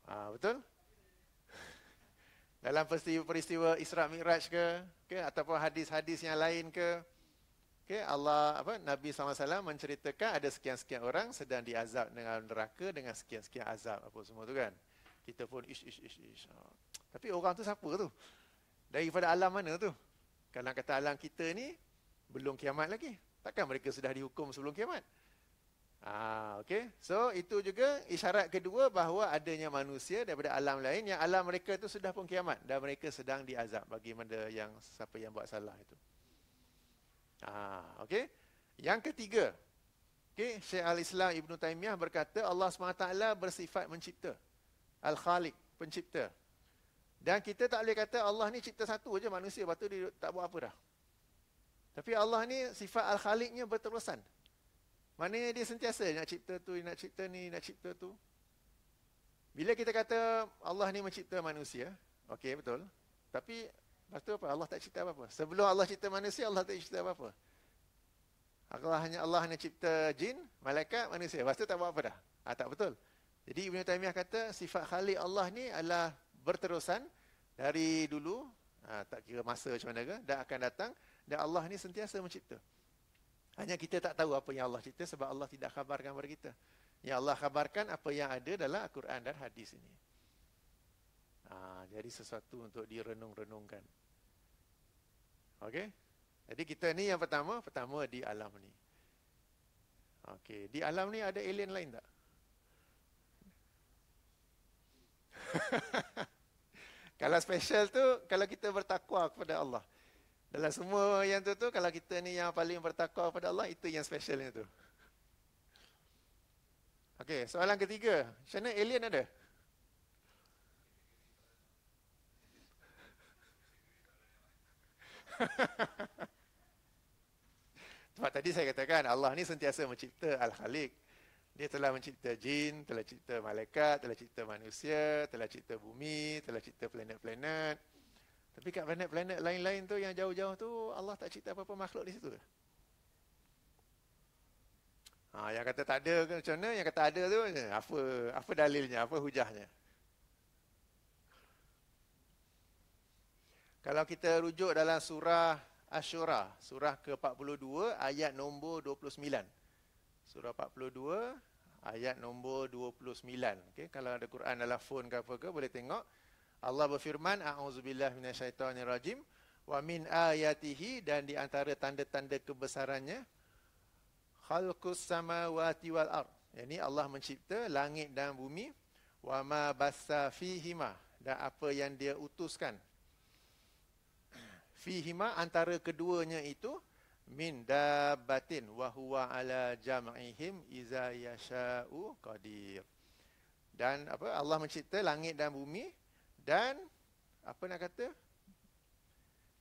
Speaker 1: Ha, betul? Dalam peristiwa, peristiwa Isra Mi'raj ke, ke ataupun hadis-hadis yang lain ke, Okay, Allah apa Nabi SAW menceritakan ada sekian-sekian orang sedang diazab dengan neraka dengan sekian-sekian azab apa semua tu kan. Kita pun ish ish ish ish. Oh. Tapi orang tu siapa tu? Dari pada alam mana tu? Kalau kata alam kita ni belum kiamat lagi. Takkan mereka sudah dihukum sebelum kiamat? Ah, okey. So itu juga isyarat kedua bahawa adanya manusia daripada alam lain yang alam mereka tu sudah pun kiamat dan mereka sedang diazab bagi mana yang siapa yang buat salah itu. Ah, okay. Yang ketiga, okay, Syekh Al-Islam Ibn Taymiyah berkata, Allah SWT bersifat mencipta. Al-Khaliq, pencipta. Dan kita tak boleh kata Allah ni cipta satu aja manusia, lepas tu dia tak buat apa dah. Tapi Allah ni sifat Al-Khaliqnya berterusan. Maknanya dia sentiasa nak cipta tu, nak cipta ni, nak cipta tu. Bila kita kata Allah ni mencipta manusia, okey betul. Tapi Maksud apa? Allah tak cipta apa-apa. Sebelum Allah cipta manusia, Allah tak cipta apa-apa. Allah hanya Allah hanya cipta jin, malaikat, manusia. Lepas tak buat apa dah. Ah, tak betul. Jadi Ibn Taymiyah kata sifat khalik Allah ni adalah berterusan dari dulu, ah, tak kira masa macam mana ke, dan akan datang. Dan Allah ni sentiasa mencipta. Hanya kita tak tahu apa yang Allah cipta sebab Allah tidak khabarkan kepada kita. Yang Allah khabarkan apa yang ada dalam Al-Quran dan hadis ini. Aa, ah, jadi sesuatu untuk direnung-renungkan. Okey? Jadi kita ni yang pertama, pertama di alam ni. Okey, di alam ni ada alien lain tak? kalau special tu, kalau kita bertakwa kepada Allah. Dalam semua yang tu tu, kalau kita ni yang paling bertakwa kepada Allah, itu yang specialnya tu. Okey, soalan ketiga. Macam mana alien ada? Sebab tadi saya katakan Allah ni sentiasa mencipta Al-Khaliq. Dia telah mencipta jin, telah cipta malaikat, telah cipta manusia, telah cipta bumi, telah cipta planet-planet. Tapi kat planet-planet lain-lain tu yang jauh-jauh tu Allah tak cipta apa-apa makhluk di situ. Ha, yang kata tak ada ke macam mana? Yang kata ada tu apa apa dalilnya? Apa hujahnya? Kalau kita rujuk dalam surah Ashura, surah ke-42 ayat nombor 29. Surah 42 ayat nombor 29. Okay, kalau ada Quran dalam phone ke apa ke boleh tengok. Allah berfirman, A'udzubillah minasyaitanirajim. Wa min ayatihi dan di antara tanda-tanda kebesarannya. Khalqus samawati wal ard. Yang ini Allah mencipta langit dan bumi. Wa ma basa fihima. Dan apa yang dia utuskan fihima antara keduanya itu min dabbatin wa huwa ala jam'ihim iza yasha'u qadir. Dan apa Allah mencipta langit dan bumi dan apa nak kata?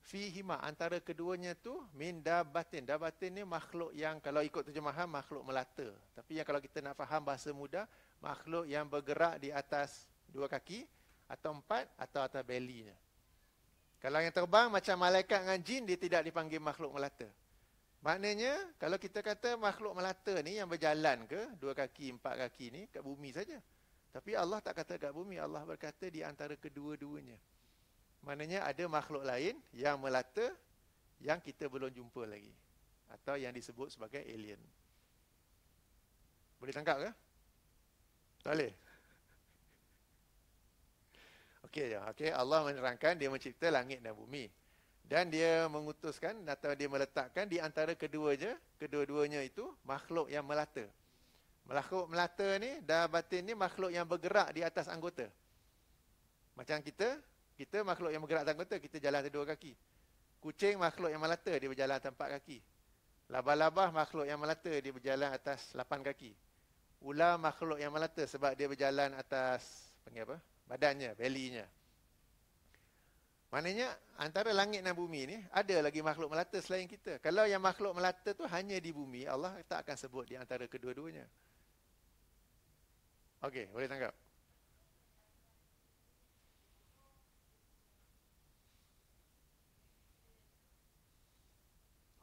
Speaker 1: Fihima antara keduanya tu min dabbatin. Dabatin ni makhluk yang kalau ikut terjemahan makhluk melata. Tapi yang kalau kita nak faham bahasa mudah makhluk yang bergerak di atas dua kaki atau empat atau atas belinya. Kalau yang terbang macam malaikat dengan jin, dia tidak dipanggil makhluk melata. Maknanya, kalau kita kata makhluk melata ni yang berjalan ke, dua kaki, empat kaki ni, kat bumi saja. Tapi Allah tak kata kat bumi, Allah berkata di antara kedua-duanya. Maknanya ada makhluk lain yang melata yang kita belum jumpa lagi. Atau yang disebut sebagai alien. Boleh tangkap ke? Tak boleh? Okey, ya. okey. Allah menerangkan dia mencipta langit dan bumi. Dan dia mengutuskan atau dia meletakkan di antara kedua-duanya, kedua-duanya itu makhluk yang melata. Makhluk melata ni dah batin ni makhluk yang bergerak di atas anggota. Macam kita, kita makhluk yang bergerak atas anggota, kita jalan dua kaki. Kucing makhluk yang melata dia berjalan atas empat kaki. Labah-labah makhluk yang melata dia berjalan atas lapan kaki. Ular makhluk yang melata sebab dia berjalan atas panggil apa? badannya, belinya. Maknanya antara langit dan bumi ni ada lagi makhluk melata selain kita. Kalau yang makhluk melata tu hanya di bumi, Allah tak akan sebut di antara kedua-duanya. Okey, boleh tangkap?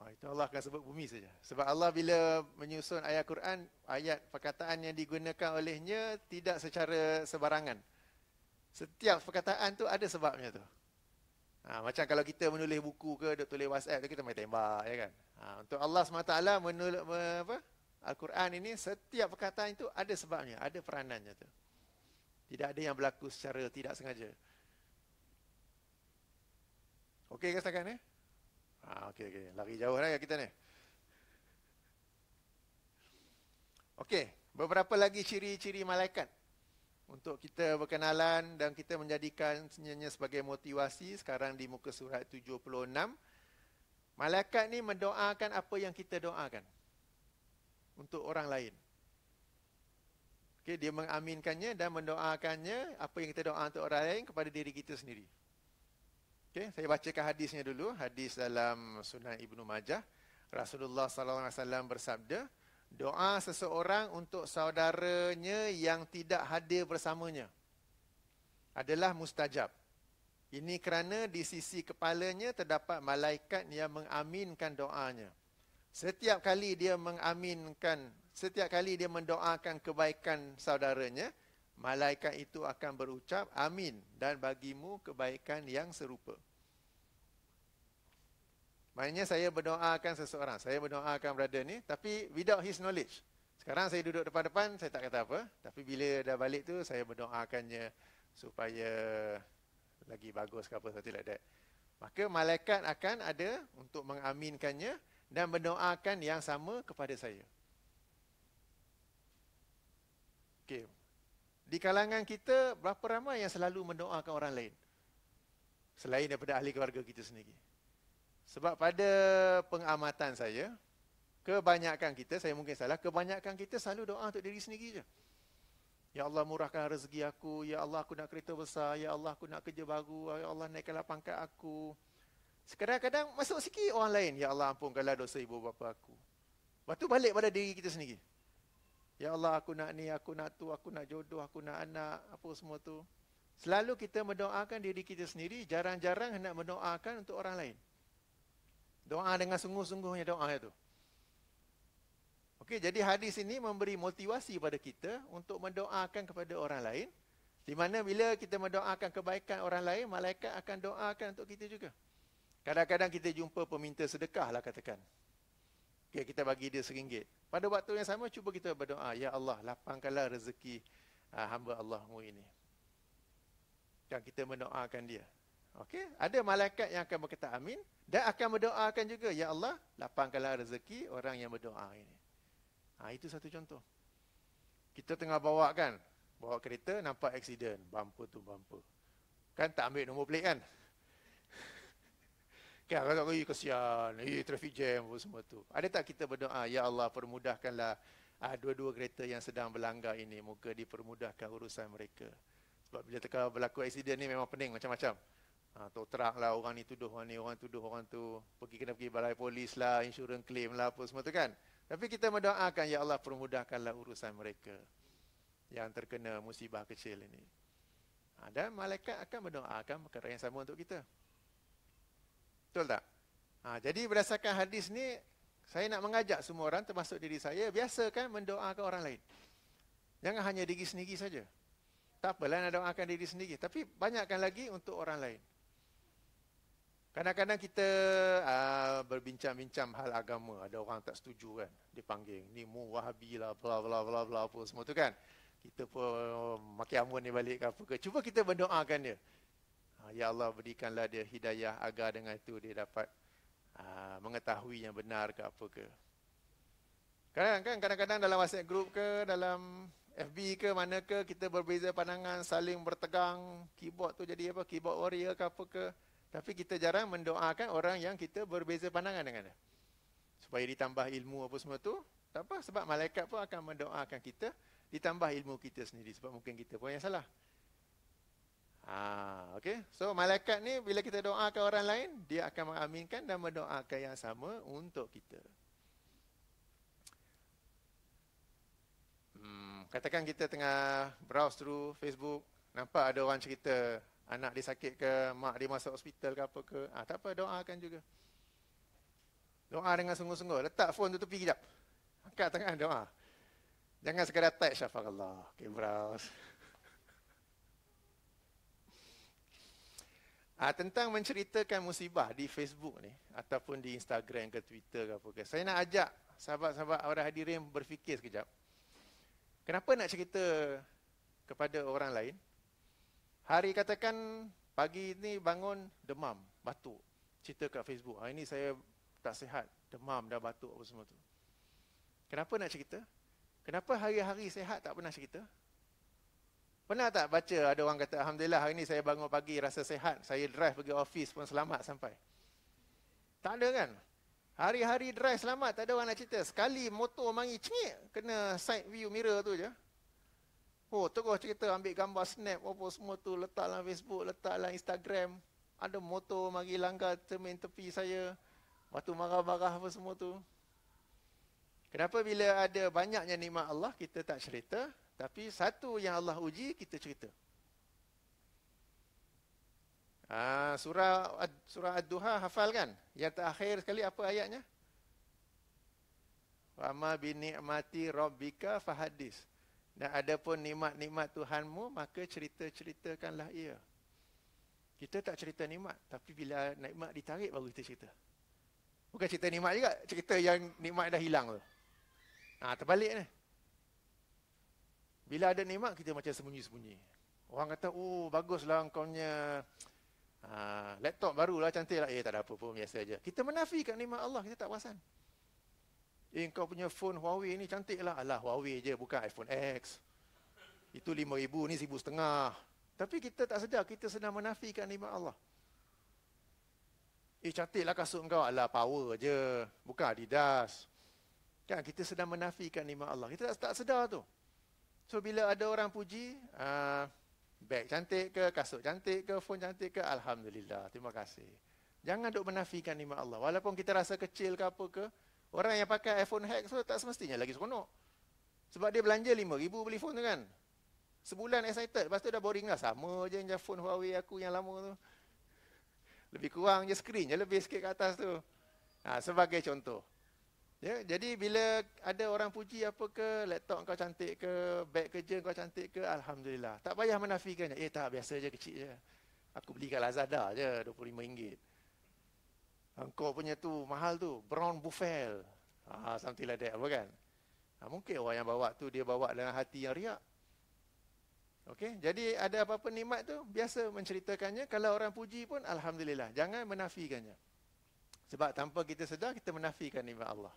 Speaker 1: Oh, itu Allah akan sebut bumi saja. Sebab Allah bila menyusun ayat Quran, ayat perkataan yang digunakan olehnya tidak secara sebarangan. Setiap perkataan tu ada sebabnya tu. Ha, macam kalau kita menulis buku ke, duk tulis WhatsApp tu, kita main tembak, ya kan? Ha, untuk Allah SWT menulis apa? Al-Quran ini, setiap perkataan itu ada sebabnya, ada peranannya tu. Tidak ada yang berlaku secara tidak sengaja. Okey ke setakat ni? Ha, okey, okey. Lari jauh lah ya kita ni. Okey, beberapa lagi ciri-ciri malaikat untuk kita berkenalan dan kita menjadikan senyanya sebagai motivasi sekarang di muka surat 76 malaikat ni mendoakan apa yang kita doakan untuk orang lain Okay, dia mengaminkannya dan mendoakannya apa yang kita doa untuk orang lain kepada diri kita sendiri Okay, saya bacakan hadisnya dulu hadis dalam sunan ibnu majah Rasulullah sallallahu alaihi wasallam bersabda doa seseorang untuk saudaranya yang tidak hadir bersamanya adalah mustajab. Ini kerana di sisi kepalanya terdapat malaikat yang mengaminkan doanya. Setiap kali dia mengaminkan, setiap kali dia mendoakan kebaikan saudaranya, malaikat itu akan berucap amin dan bagimu kebaikan yang serupa. Maknanya saya berdoakan seseorang. Saya berdoakan brother ni. Tapi without his knowledge. Sekarang saya duduk depan-depan, saya tak kata apa. Tapi bila dah balik tu, saya berdoakannya supaya lagi bagus ke apa, something like that. Maka malaikat akan ada untuk mengaminkannya dan berdoakan yang sama kepada saya. Okay. Di kalangan kita, berapa ramai yang selalu mendoakan orang lain? Selain daripada ahli keluarga kita sendiri. Sebab pada pengamatan saya, kebanyakan kita, saya mungkin salah, kebanyakan kita selalu doa untuk diri sendiri je. Ya Allah murahkan rezeki aku, Ya Allah aku nak kereta besar, Ya Allah aku nak kerja baru, Ya Allah naikkanlah pangkat aku. Sekadang-kadang masuk sikit orang lain, Ya Allah ampunkanlah dosa ibu bapa aku. Lepas tu balik pada diri kita sendiri. Ya Allah aku nak ni, aku nak tu, aku nak jodoh, aku nak anak, apa semua tu. Selalu kita mendoakan diri kita sendiri, jarang-jarang hendak mendoakan untuk orang lain. Doa dengan sungguh-sungguhnya doa itu. Okey, jadi hadis ini memberi motivasi pada kita untuk mendoakan kepada orang lain. Di mana bila kita mendoakan kebaikan orang lain, malaikat akan doakan untuk kita juga. Kadang-kadang kita jumpa peminta sedekah lah katakan. Okay, kita bagi dia seringgit. Pada waktu yang sama, cuba kita berdoa. Ya Allah, lapangkanlah rezeki ah, hamba Allahmu ini. Dan kita mendoakan dia. Okey, ada malaikat yang akan berkata amin dan akan mendoakan juga, ya Allah, lapangkanlah rezeki orang yang berdoa ini. Ha, itu satu contoh. Kita tengah bawa kan, bawa kereta nampak aksiden, bumper tu bumper. Kan tak ambil nombor plate kan? kan orang tak kesian, eh, traffic jam pun semua tu. Ada tak kita berdoa, ya Allah permudahkanlah ha, dua-dua kereta yang sedang berlanggar ini, moga dipermudahkan urusan mereka. Sebab bila terkala berlaku aksiden ni memang pening macam-macam ha, tok terang lah orang ni tuduh orang ni, orang tuduh orang tu. Pergi kena pergi balai polis lah, insurans claim lah apa semua tu kan. Tapi kita mendoakan, Ya Allah permudahkanlah urusan mereka yang terkena musibah kecil ini. Ha, dan malaikat akan mendoakan perkara yang sama untuk kita. Betul tak? Ha, jadi berdasarkan hadis ni, saya nak mengajak semua orang termasuk diri saya, biasakan mendoakan orang lain. Jangan hanya diri sendiri saja. Tak apalah nak doakan diri sendiri. Tapi banyakkan lagi untuk orang lain. Kadang-kadang kita uh, berbincang-bincang hal agama. Ada orang tak setuju kan. Dia panggil, ni mu wahabi lah, bla bla bla bla apa semua tu kan. Kita pun oh, makin amun ni balik ke apa ke. Cuba kita berdoakan dia. Ah, ya Allah berikanlah dia hidayah agar dengan itu dia dapat uh, mengetahui yang benar ke apa ke. Kan, kan, kadang-kadang, kan, dalam WhatsApp group ke, dalam FB ke, mana ke, kita berbeza pandangan, saling bertegang, keyboard tu jadi apa, keyboard warrior ke apa ke. Tapi kita jarang mendoakan orang yang kita berbeza pandangan dengan dia. Supaya ditambah ilmu apa semua tu. Tak apa, sebab malaikat pun akan mendoakan kita. Ditambah ilmu kita sendiri. Sebab mungkin kita pun yang salah. Ah ha, okay. So, malaikat ni bila kita doakan orang lain, dia akan mengaminkan dan mendoakan yang sama untuk kita. Hmm, katakan kita tengah browse through Facebook, nampak ada orang cerita anak dia sakit ke, mak dia masuk hospital ke apa ke. Ah, tak apa, doakan juga. Doa dengan sungguh-sungguh. Letak telefon tu tepi kejap. Angkat tangan doa. Jangan sekadar touch syafaq Allah. Okay, browse. Ah, tentang menceritakan musibah di Facebook ni ataupun di Instagram ke Twitter ke apa ke. Saya nak ajak sahabat-sahabat orang hadirin berfikir sekejap. Kenapa nak cerita kepada orang lain Hari katakan pagi ni bangun demam, batuk. Cerita kat Facebook. Hari ini saya tak sihat, demam dah batuk apa semua tu. Kenapa nak cerita? Kenapa hari-hari sihat tak pernah cerita? Pernah tak baca ada orang kata alhamdulillah hari ni saya bangun pagi rasa sihat, saya drive pergi office pun selamat sampai. Tak ada kan? Hari-hari drive selamat, tak ada orang nak cerita. Sekali motor mari cengik, kena side view mirror tu je. Oh, terus cerita ambil gambar snap apa semua tu letak dalam Facebook, letak dalam Instagram. Ada motor mari langgar cermin tepi saya. Waktu marah-marah apa semua tu. Kenapa bila ada banyaknya nikmat Allah kita tak cerita, tapi satu yang Allah uji kita cerita. Ah, surah surah Ad-Duha hafal kan? Yang terakhir sekali apa ayatnya? Rama ma bi ni'mati rabbika fahadis. Dan ada pun nikmat-nikmat Tuhanmu, maka cerita-ceritakanlah ia. Kita tak cerita nikmat, tapi bila nikmat ditarik baru kita cerita. Bukan cerita nikmat juga, cerita yang nikmat dah hilang tu. Ha, terbalik ni. Bila ada nikmat, kita macam sembunyi-sembunyi. Orang kata, oh baguslah kau punya ha, laptop barulah cantik lah. Eh tak ada apa pun, biasa aja. Kita menafikan nikmat Allah, kita tak perasan. Eh, kau punya phone Huawei ni cantik lah. Alah, Huawei je, bukan iPhone X. Itu RM5,000, ni RM1,500. Tapi kita tak sedar, kita sedang menafikan nikmat Allah. Eh, cantik lah kasut kau. Alah, power je. Bukan Adidas. Kan, kita sedang menafikan nikmat Allah. Kita tak, tak sedar tu. So, bila ada orang puji, uh, ah, beg cantik ke, kasut cantik ke, phone cantik ke, Alhamdulillah, terima kasih. Jangan duk menafikan nikmat Allah. Walaupun kita rasa kecil ke apa ke, Orang yang pakai iPhone hack tu tak semestinya lagi seronok. Sebab dia belanja RM5,000 beli phone tu kan. Sebulan excited. Lepas tu dah boring lah. Sama je yang phone Huawei aku yang lama tu. Lebih kurang je screen je lebih sikit ke atas tu. Ha, sebagai contoh. Ya, jadi bila ada orang puji apa ke laptop kau cantik ke beg kerja kau cantik ke alhamdulillah tak payah menafikannya eh tak biasa je kecil je aku beli kat Lazada je RM25 Engkau ah, punya tu mahal tu, brown buffel. Ah, something like that, bukan? Ah, mungkin orang yang bawa tu dia bawa dengan hati yang riak. Okay, jadi ada apa-apa nikmat tu biasa menceritakannya kalau orang puji pun alhamdulillah. Jangan menafikannya. Sebab tanpa kita sedar kita menafikan nikmat Allah.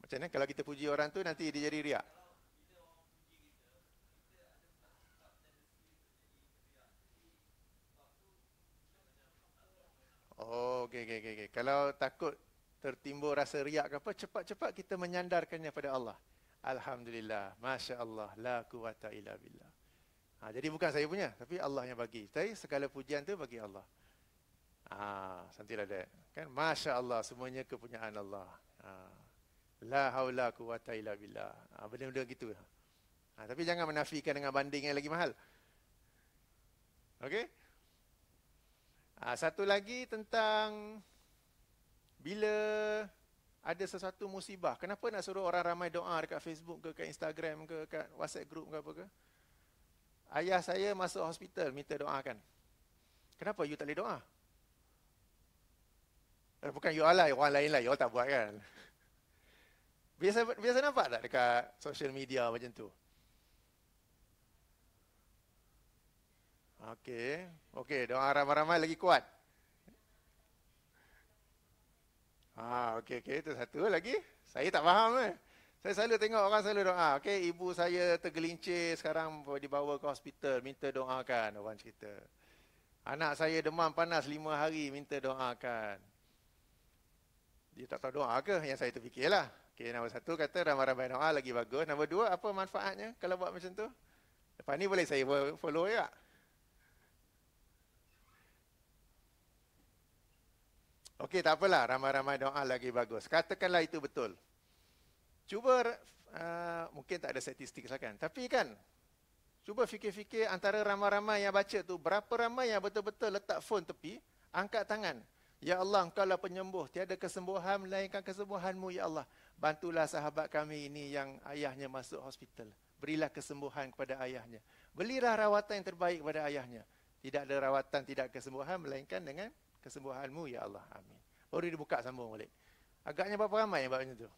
Speaker 1: Macam mana kalau kita puji orang tu nanti dia jadi riak? Oh, okey, okey, okey. Kalau takut tertimbul rasa riak ke apa, cepat-cepat kita menyandarkannya pada Allah. Alhamdulillah, Masya Allah, la kuwata illa billah. Ha, jadi bukan saya punya, tapi Allah yang bagi. Tapi segala pujian tu bagi Allah. Ah, ha, santilah dek. Kan? Masya Allah, semuanya kepunyaan Allah. Ha. La haula kuwata illa billah. Ha, benda-benda gitu. Ha, tapi jangan menafikan dengan banding yang lagi mahal. Okay? Ha, satu lagi tentang bila ada sesuatu musibah, kenapa nak suruh orang ramai doa dekat Facebook ke, dekat Instagram ke, dekat WhatsApp group ke apa ke? Ayah saya masuk hospital, minta doakan. Kenapa you tak boleh doa? Eh, bukan you lah, orang lain lah, you tak buat kan? Biasa, biasa nampak tak dekat social media macam tu? Okey. Okey, doa ramai-ramai lagi kuat. Ah, okey okey, itu satu lagi. Saya tak faham eh. Saya selalu tengok orang selalu doa. Ah, okey, ibu saya tergelincir sekarang dibawa ke hospital, minta doakan orang cerita. Anak saya demam panas lima hari, minta doakan. Dia tak tahu doa ke? Yang saya terfikirlah. Okey, nombor satu kata ramai-ramai doa lagi bagus. Nombor dua, apa manfaatnya kalau buat macam tu? Lepas ni boleh saya follow Ya? Okey, tak apalah. Ramai-ramai doa lagi bagus. Katakanlah itu betul. Cuba, uh, mungkin tak ada statistik lah kan. Tapi kan, cuba fikir-fikir antara ramai-ramai yang baca tu, berapa ramai yang betul-betul letak phone tepi, angkat tangan. Ya Allah, engkau lah penyembuh. Tiada kesembuhan, melainkan kesembuhanmu, Ya Allah. Bantulah sahabat kami ini yang ayahnya masuk hospital. Berilah kesembuhan kepada ayahnya. Belilah rawatan yang terbaik kepada ayahnya. Tidak ada rawatan, tidak kesembuhan, melainkan dengan kesembuhanmu ya Allah. Amin. Baru dia buka sambung balik. Agaknya berapa ramai yang buat macam tu?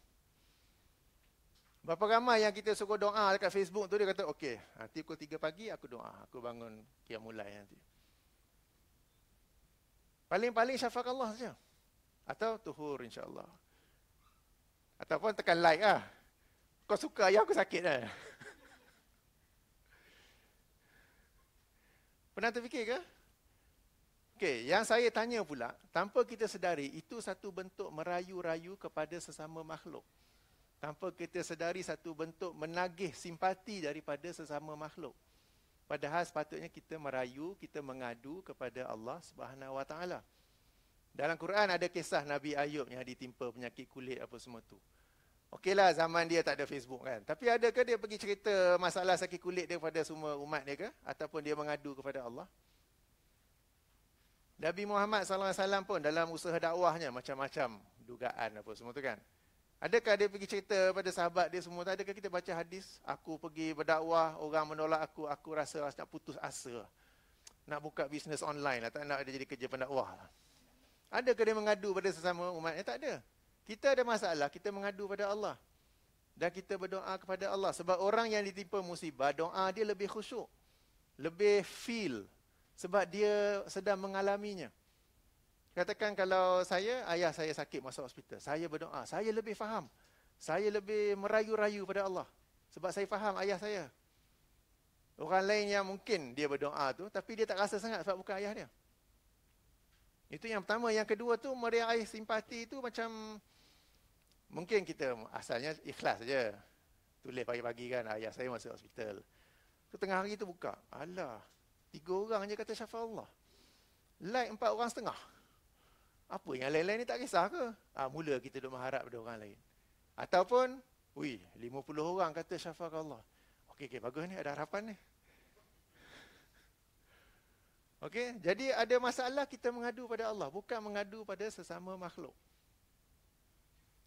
Speaker 1: Berapa ramai yang kita suka doa dekat Facebook tu dia kata okey, nanti pukul 3 pagi aku doa, aku bangun kia mulai nanti. Paling-paling syafaat Allah saja. Atau tuhur insya-Allah. Ataupun tekan like ah. Kau suka ya aku sakit dah. Pernah terfikir ke? Okey, yang saya tanya pula, tanpa kita sedari, itu satu bentuk merayu-rayu kepada sesama makhluk. Tanpa kita sedari satu bentuk menagih simpati daripada sesama makhluk. Padahal sepatutnya kita merayu, kita mengadu kepada Allah Subhanahu Wa Taala. Dalam Quran ada kisah Nabi Ayub yang ditimpa penyakit kulit apa semua tu. Okeylah zaman dia tak ada Facebook kan. Tapi adakah dia pergi cerita masalah sakit kulit dia kepada semua umat dia ke? Ataupun dia mengadu kepada Allah? Nabi Muhammad SAW pun dalam usaha dakwahnya macam-macam dugaan apa semua tu kan. Adakah dia pergi cerita pada sahabat dia semua? tu Adakah kita baca hadis? Aku pergi berdakwah, orang menolak aku, aku rasa nak putus asa. Nak buka bisnes online lah, tak nak dia jadi kerja pendakwah lah. Adakah dia mengadu pada sesama umatnya? Eh, tak ada. Kita ada masalah, kita mengadu pada Allah. Dan kita berdoa kepada Allah. Sebab orang yang ditimpa musibah, doa dia lebih khusyuk. Lebih feel, sebab dia sedang mengalaminya. Katakan kalau saya, ayah saya sakit masuk hospital. Saya berdoa, saya lebih faham. Saya lebih merayu-rayu pada Allah. Sebab saya faham ayah saya. Orang lain yang mungkin dia berdoa tu, tapi dia tak rasa sangat sebab bukan ayah dia. Itu yang pertama. Yang kedua tu, meriah air simpati tu macam, mungkin kita asalnya ikhlas saja. Tulis pagi-pagi kan, ayah saya masuk hospital. Tu tengah hari tu buka. Alah, Tiga orang je kata syafa Allah. Like empat orang setengah. Apa yang lain-lain ni tak kisah ke? Ha, mula kita duduk mengharap pada orang lain. Ataupun, ui, lima puluh orang kata syafa Allah. Okey, okay, bagus ni, ada harapan ni. Okey, jadi ada masalah kita mengadu pada Allah, bukan mengadu pada sesama makhluk.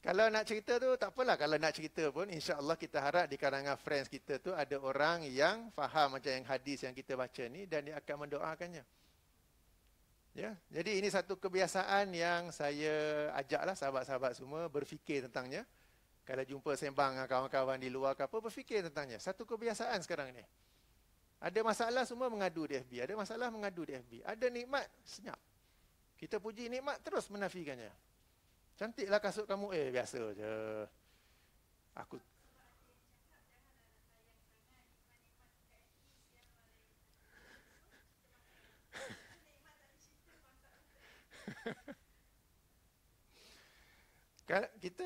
Speaker 1: Kalau nak cerita tu tak apalah kalau nak cerita pun insya-Allah kita harap di kalangan friends kita tu ada orang yang faham macam yang hadis yang kita baca ni dan dia akan mendoakannya. Ya, jadi ini satu kebiasaan yang saya ajaklah sahabat-sahabat semua berfikir tentangnya. Kalau jumpa sembang dengan kawan-kawan di luar ke apa berfikir tentangnya. Satu kebiasaan sekarang ni. Ada masalah semua mengadu di FB, ada masalah mengadu di FB. Ada nikmat senyap. Kita puji nikmat terus menafikannya. Cantiklah kasut kamu. Eh, biasa je. Aku... kan, kita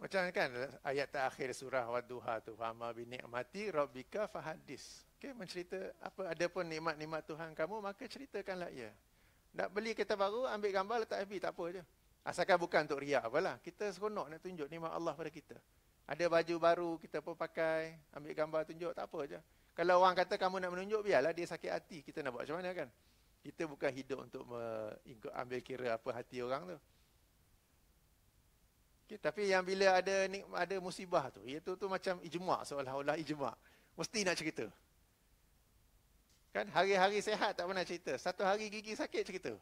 Speaker 1: macam kan ayat terakhir surah Wadduha tu fama bi ni'mati rabbika fahadis. Okey mencerita apa ada pun nikmat-nikmat Tuhan kamu maka ceritakanlah ya. Nak beli kereta baru ambil gambar letak FB tak apa je. Asalkan bukan untuk riak apalah. Kita seronok nak tunjuk nikmat Allah pada kita. Ada baju baru kita pun pakai, ambil gambar tunjuk, tak apa aja. Kalau orang kata kamu nak menunjuk, biarlah dia sakit hati. Kita nak buat macam mana kan? Kita bukan hidup untuk ambil kira apa hati orang tu. Okay, tapi yang bila ada ada musibah tu, iaitu tu macam ijma' seolah-olah ijma'. Mesti nak cerita. Kan hari-hari sehat tak pernah cerita. Satu hari gigi sakit cerita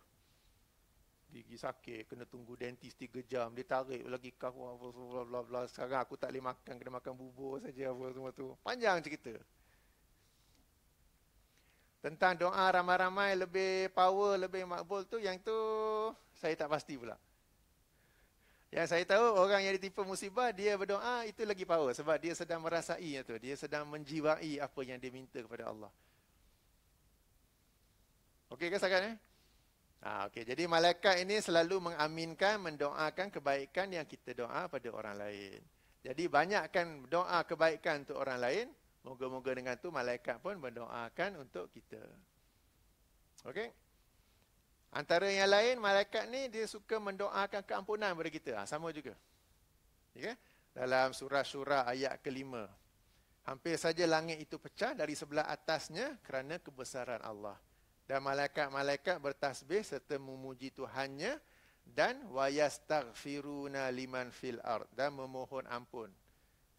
Speaker 1: gigi sakit, kena tunggu dentist 3 jam, dia tarik lagi kau apa bla bla bla. Sekarang aku tak boleh makan, kena makan bubur saja apa semua tu. Panjang cerita. Tentang doa ramai-ramai lebih power, lebih makbul tu yang tu saya tak pasti pula. Yang saya tahu orang yang ditipu musibah dia berdoa itu lagi power sebab dia sedang merasai tu, dia sedang menjiwai apa yang dia minta kepada Allah. Okey ke sekarang eh? Ha, ah, okay. Jadi malaikat ini selalu mengaminkan, mendoakan kebaikan yang kita doa pada orang lain. Jadi banyakkan doa kebaikan untuk orang lain. Moga-moga dengan tu malaikat pun mendoakan untuk kita. Okey. Antara yang lain, malaikat ni dia suka mendoakan keampunan kepada kita. Ha, sama juga. Okay? Dalam surah surah ayat kelima. Hampir saja langit itu pecah dari sebelah atasnya kerana kebesaran Allah dan malaikat-malaikat bertasbih serta memuji Tuhannya dan wayastaghfiruna liman fil ard dan memohon ampun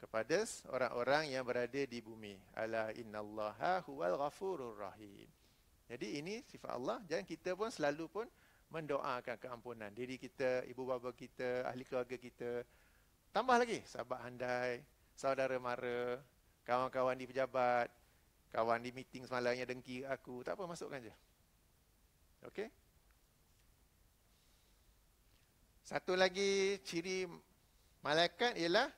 Speaker 1: kepada orang-orang yang berada di bumi. Ala innallaha huwal ghafurur rahim. Jadi ini sifat Allah dan kita pun selalu pun mendoakan keampunan diri kita, ibu bapa kita, ahli keluarga kita. Tambah lagi sahabat handai, saudara mara, kawan-kawan di pejabat, Kawan di meeting semalam yang dengki aku. Tak apa, masukkan je. Okey? Satu lagi ciri malaikat ialah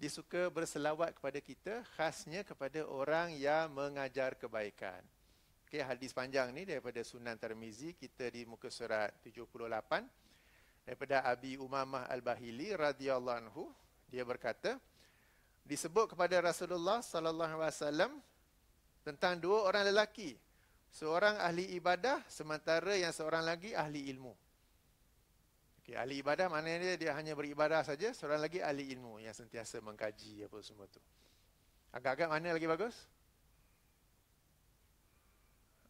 Speaker 1: dia suka berselawat kepada kita khasnya kepada orang yang mengajar kebaikan. Okey, hadis panjang ni daripada Sunan Tirmizi kita di muka surat 78 daripada Abi Umamah Al-Bahili radhiyallahu anhu dia berkata disebut kepada Rasulullah sallallahu alaihi wasallam tentang dua orang lelaki. Seorang ahli ibadah sementara yang seorang lagi ahli ilmu. Okay, ahli ibadah maknanya dia, dia hanya beribadah saja, seorang lagi ahli ilmu yang sentiasa mengkaji apa semua tu. Agak-agak mana lagi bagus?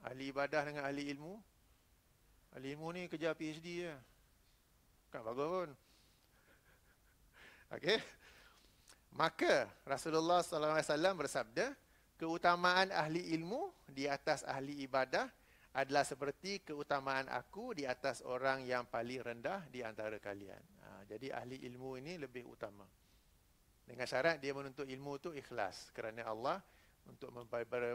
Speaker 1: Ahli ibadah dengan ahli ilmu. Ahli ilmu ni kerja PhD ya. Kan bagus pun. Okey. Maka Rasulullah SAW bersabda, keutamaan ahli ilmu di atas ahli ibadah adalah seperti keutamaan aku di atas orang yang paling rendah di antara kalian. Ha, jadi ahli ilmu ini lebih utama. Dengan syarat dia menuntut ilmu itu ikhlas kerana Allah untuk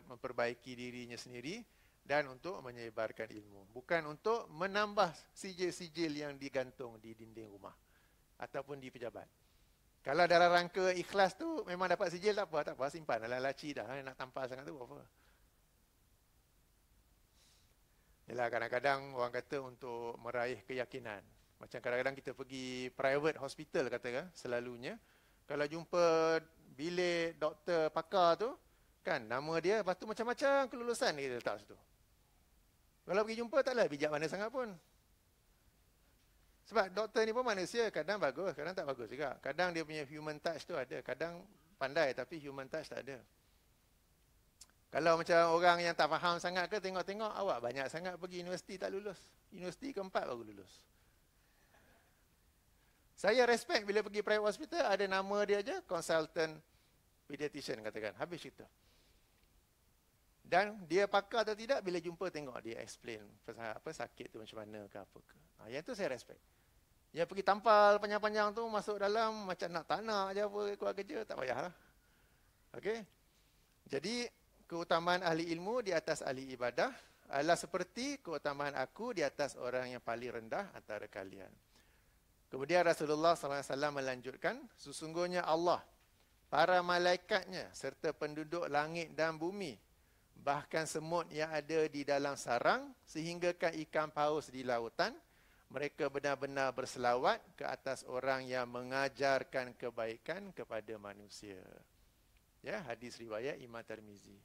Speaker 1: memperbaiki dirinya sendiri dan untuk menyebarkan ilmu. Bukan untuk menambah sijil-sijil yang digantung di dinding rumah ataupun di pejabat. Kalau dalam rangka ikhlas tu memang dapat sijil tak apa, tak apa simpan dalam laci dah eh, nak tampal sangat tu apa. Yalah kadang-kadang orang kata untuk meraih keyakinan. Macam kadang-kadang kita pergi private hospital kata kan, selalunya. Kalau jumpa bilik doktor pakar tu, kan nama dia, lepas macam-macam kelulusan dia letak situ. Kalau pergi jumpa taklah bijak mana sangat pun. Sebab doktor ni pun manusia, kadang bagus, kadang tak bagus juga. Kadang dia punya human touch tu ada, kadang pandai tapi human touch tak ada. Kalau macam orang yang tak faham sangat ke tengok-tengok awak banyak sangat pergi universiti tak lulus. Universiti keempat baru lulus. Saya respect bila pergi private hospital ada nama dia aja consultant pediatrician katakan habis cerita. Dan dia pakar atau tidak bila jumpa tengok dia explain apa sakit tu macam mana ke apa ke. Ha, yang tu saya respect. Yang pergi tampal panjang-panjang tu masuk dalam macam nak tanah aja apa keluar kerja tak payahlah. Okey. Jadi keutamaan ahli ilmu di atas ahli ibadah adalah seperti keutamaan aku di atas orang yang paling rendah antara kalian. Kemudian Rasulullah Sallallahu Alaihi Wasallam melanjutkan, sesungguhnya Allah, para malaikatnya serta penduduk langit dan bumi, bahkan semut yang ada di dalam sarang sehinggakan ikan paus di lautan, mereka benar-benar berselawat ke atas orang yang mengajarkan kebaikan kepada manusia. Ya, hadis riwayat Imam Tirmizi.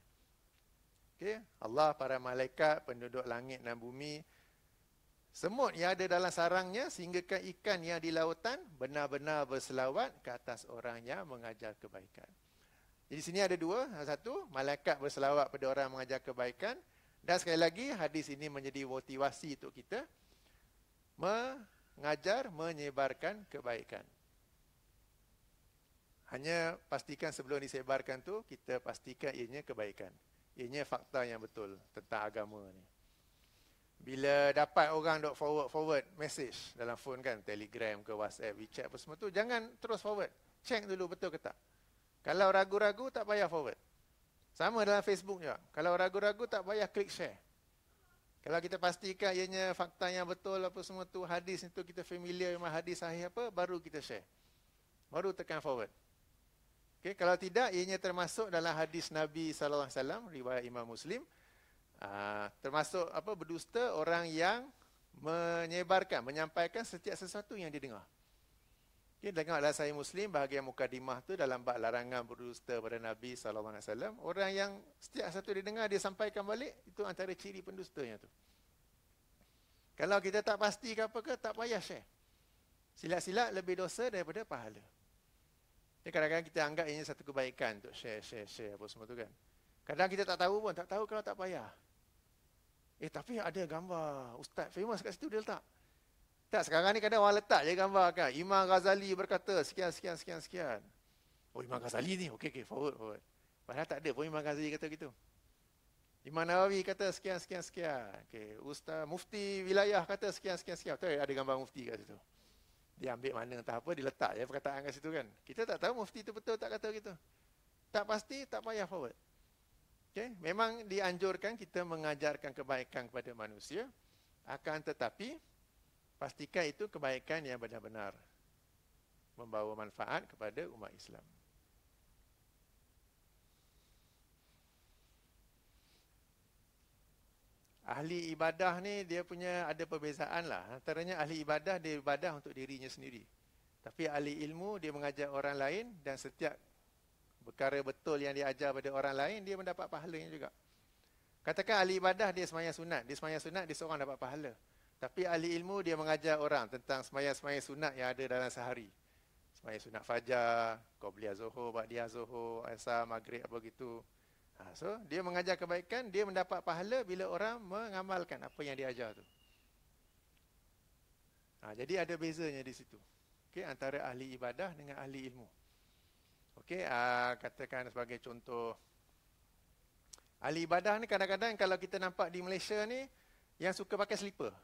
Speaker 1: Okey, Allah para malaikat penduduk langit dan bumi semut yang ada dalam sarangnya sehingga ikan yang di lautan benar-benar berselawat ke atas orang yang mengajar kebaikan. Jadi sini ada dua, satu malaikat berselawat pada orang yang mengajar kebaikan dan sekali lagi hadis ini menjadi motivasi untuk kita mengajar, menyebarkan kebaikan. Hanya pastikan sebelum disebarkan tu kita pastikan ianya kebaikan. Ianya fakta yang betul tentang agama ni. Bila dapat orang dok forward forward message dalam phone kan, Telegram ke WhatsApp, WeChat apa semua tu, jangan terus forward. Check dulu betul ke tak. Kalau ragu-ragu tak payah forward. Sama dalam Facebook juga. Kalau ragu-ragu tak payah klik share. Kalau kita pastikan ianya fakta yang betul apa semua tu hadis itu kita familiar dengan hadis sahih apa baru kita share. Baru tekan forward. Okey, kalau tidak ianya termasuk dalam hadis Nabi sallallahu alaihi wasallam riwayat Imam Muslim ah, termasuk apa berdusta orang yang menyebarkan menyampaikan setiap sesuatu yang dia dengar. Ya, dengarlah saya Muslim, bahagian mukadimah tu dalam bak larangan berdusta pada Nabi SAW. Orang yang setiap satu dia dengar, dia sampaikan balik, itu antara ciri pendustanya tu. Kalau kita tak pasti ke apa ke, tak payah share. Silat-silat lebih dosa daripada pahala. Ya, kadang-kadang kita anggap ini satu kebaikan untuk share, share, share apa semua tu kan. Kadang kita tak tahu pun, tak tahu kalau tak payah. Eh tapi ada gambar ustaz famous kat situ dia letak. Tak, sekarang ni kadang orang letak je gambar kan. Imam Ghazali berkata, sekian, sekian, sekian, sekian. Oh, Imam Ghazali ni? Okey, okey, forward, forward. Padahal tak ada pun Imam Ghazali kata gitu. Imam Nawawi kata sekian, sekian, sekian. Okey Ustaz Mufti Wilayah kata sekian, sekian, sekian. Betul ada gambar Mufti kat situ. Dia ambil mana entah apa, dia letak je perkataan kat situ kan. Kita tak tahu Mufti itu betul tak kata gitu. Tak pasti, tak payah forward. Okay. Memang dianjurkan kita mengajarkan kebaikan kepada manusia. Akan tetapi, pastikan itu kebaikan yang benar-benar membawa manfaat kepada umat Islam. Ahli ibadah ni dia punya ada perbezaan lah. Antaranya ahli ibadah dia ibadah untuk dirinya sendiri. Tapi ahli ilmu dia mengajar orang lain dan setiap perkara betul yang dia ajar pada orang lain dia mendapat pahalanya juga. Katakan ahli ibadah dia semayang sunat. Dia semayang sunat dia seorang dapat pahala. Tapi ahli ilmu dia mengajar orang tentang semayang-semayang sunat yang ada dalam sehari. Semayang sunat fajar, qobliyah zuhur, ba'diyah zuhur, asar, maghrib apa gitu. Ha, so dia mengajar kebaikan, dia mendapat pahala bila orang mengamalkan apa yang dia ajar tu. Ha, jadi ada bezanya di situ. Okey, antara ahli ibadah dengan ahli ilmu. Okay, uh, ha, katakan sebagai contoh ahli ibadah ni kadang-kadang kalau kita nampak di Malaysia ni yang suka pakai slipper.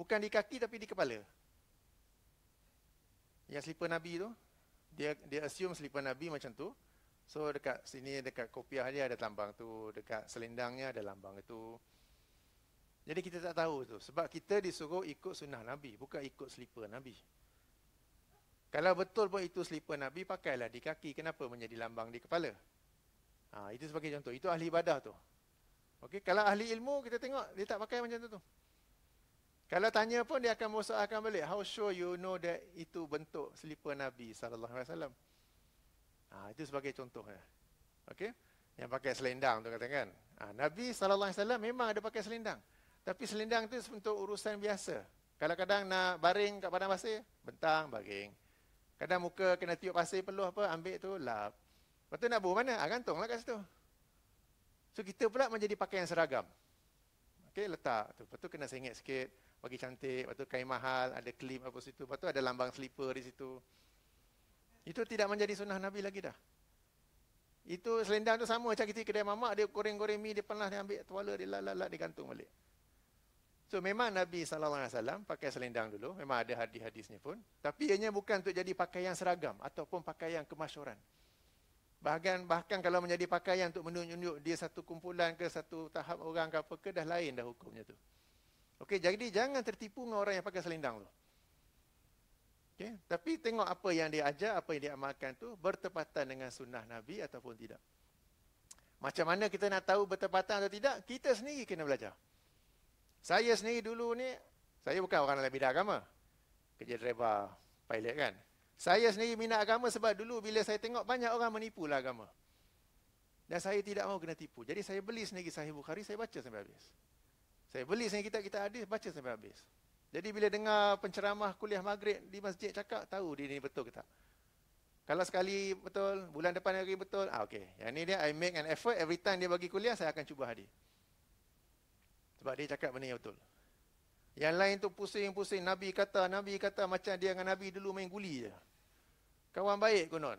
Speaker 1: Bukan di kaki tapi di kepala. Yang selipar Nabi tu, dia dia assume selipar Nabi macam tu. So dekat sini, dekat kopiah dia ada lambang tu. Dekat selendangnya ada lambang itu. Jadi kita tak tahu tu. Sebab kita disuruh ikut sunnah Nabi. Bukan ikut selipar Nabi. Kalau betul pun itu selipar Nabi, pakailah di kaki. Kenapa menjadi lambang di kepala? Ha, itu sebagai contoh. Itu ahli ibadah tu. Okay, kalau ahli ilmu kita tengok dia tak pakai macam tu. Kalau tanya pun dia akan bersoalkan balik. How sure you know that itu bentuk selipar Nabi sallallahu alaihi wasallam? Ah itu sebagai contohnya. okay? Yang pakai selendang tu kata kan. Ah Nabi sallallahu alaihi wasallam memang ada pakai selendang. Tapi selendang tu untuk urusan biasa. Kalau kadang nak baring kat padang pasir, bentang, baring. Kadang muka kena tiup pasir perlu apa, ambil tu, lap. Lepas tu nak buh mana? Ah, gantung lah kat situ. So kita pula menjadi pakaian seragam. Okay, letak tu. Lepas tu kena sengit sikit bagi cantik, lepas tu kain mahal, ada klip apa situ, lepas tu ada lambang sleeper di situ. Itu tidak menjadi sunnah Nabi lagi dah. Itu selendang tu sama macam kita kedai mamak, dia goreng-goreng mi, dia pernah dia ambil tuala, dia lalak lalat dia gantung balik. So memang Nabi SAW pakai selendang dulu, memang ada hadis-hadisnya pun. Tapi ianya bukan untuk jadi pakaian seragam ataupun pakaian kemasyuran. Bahkan, bahkan kalau menjadi pakaian untuk menunjuk-nunjuk dia satu kumpulan ke satu tahap orang ke apa ke, dah lain dah hukumnya tu. Okey, jadi jangan tertipu dengan orang yang pakai selendang tu. Okey, tapi tengok apa yang dia ajar, apa yang dia amalkan tu bertepatan dengan sunnah Nabi ataupun tidak. Macam mana kita nak tahu bertepatan atau tidak? Kita sendiri kena belajar. Saya sendiri dulu ni, saya bukan orang dalam bidang agama. Kerja driver, pilot kan. Saya sendiri minat agama sebab dulu bila saya tengok banyak orang menipu lah agama. Dan saya tidak mau kena tipu. Jadi saya beli sendiri Sahih Bukhari, saya baca sampai habis. Saya beli sini kita kita hadis baca sampai habis. Jadi bila dengar penceramah kuliah maghrib di masjid cakap tahu dia ni betul ke tak. Kalau sekali betul, bulan depan lagi betul, ah okey. Yang ni dia I make an effort every time dia bagi kuliah saya akan cuba hadir. Sebab dia cakap benda yang betul. Yang lain tu pusing-pusing Nabi kata, Nabi kata macam dia dengan Nabi dulu main guli je. Kawan baik konon.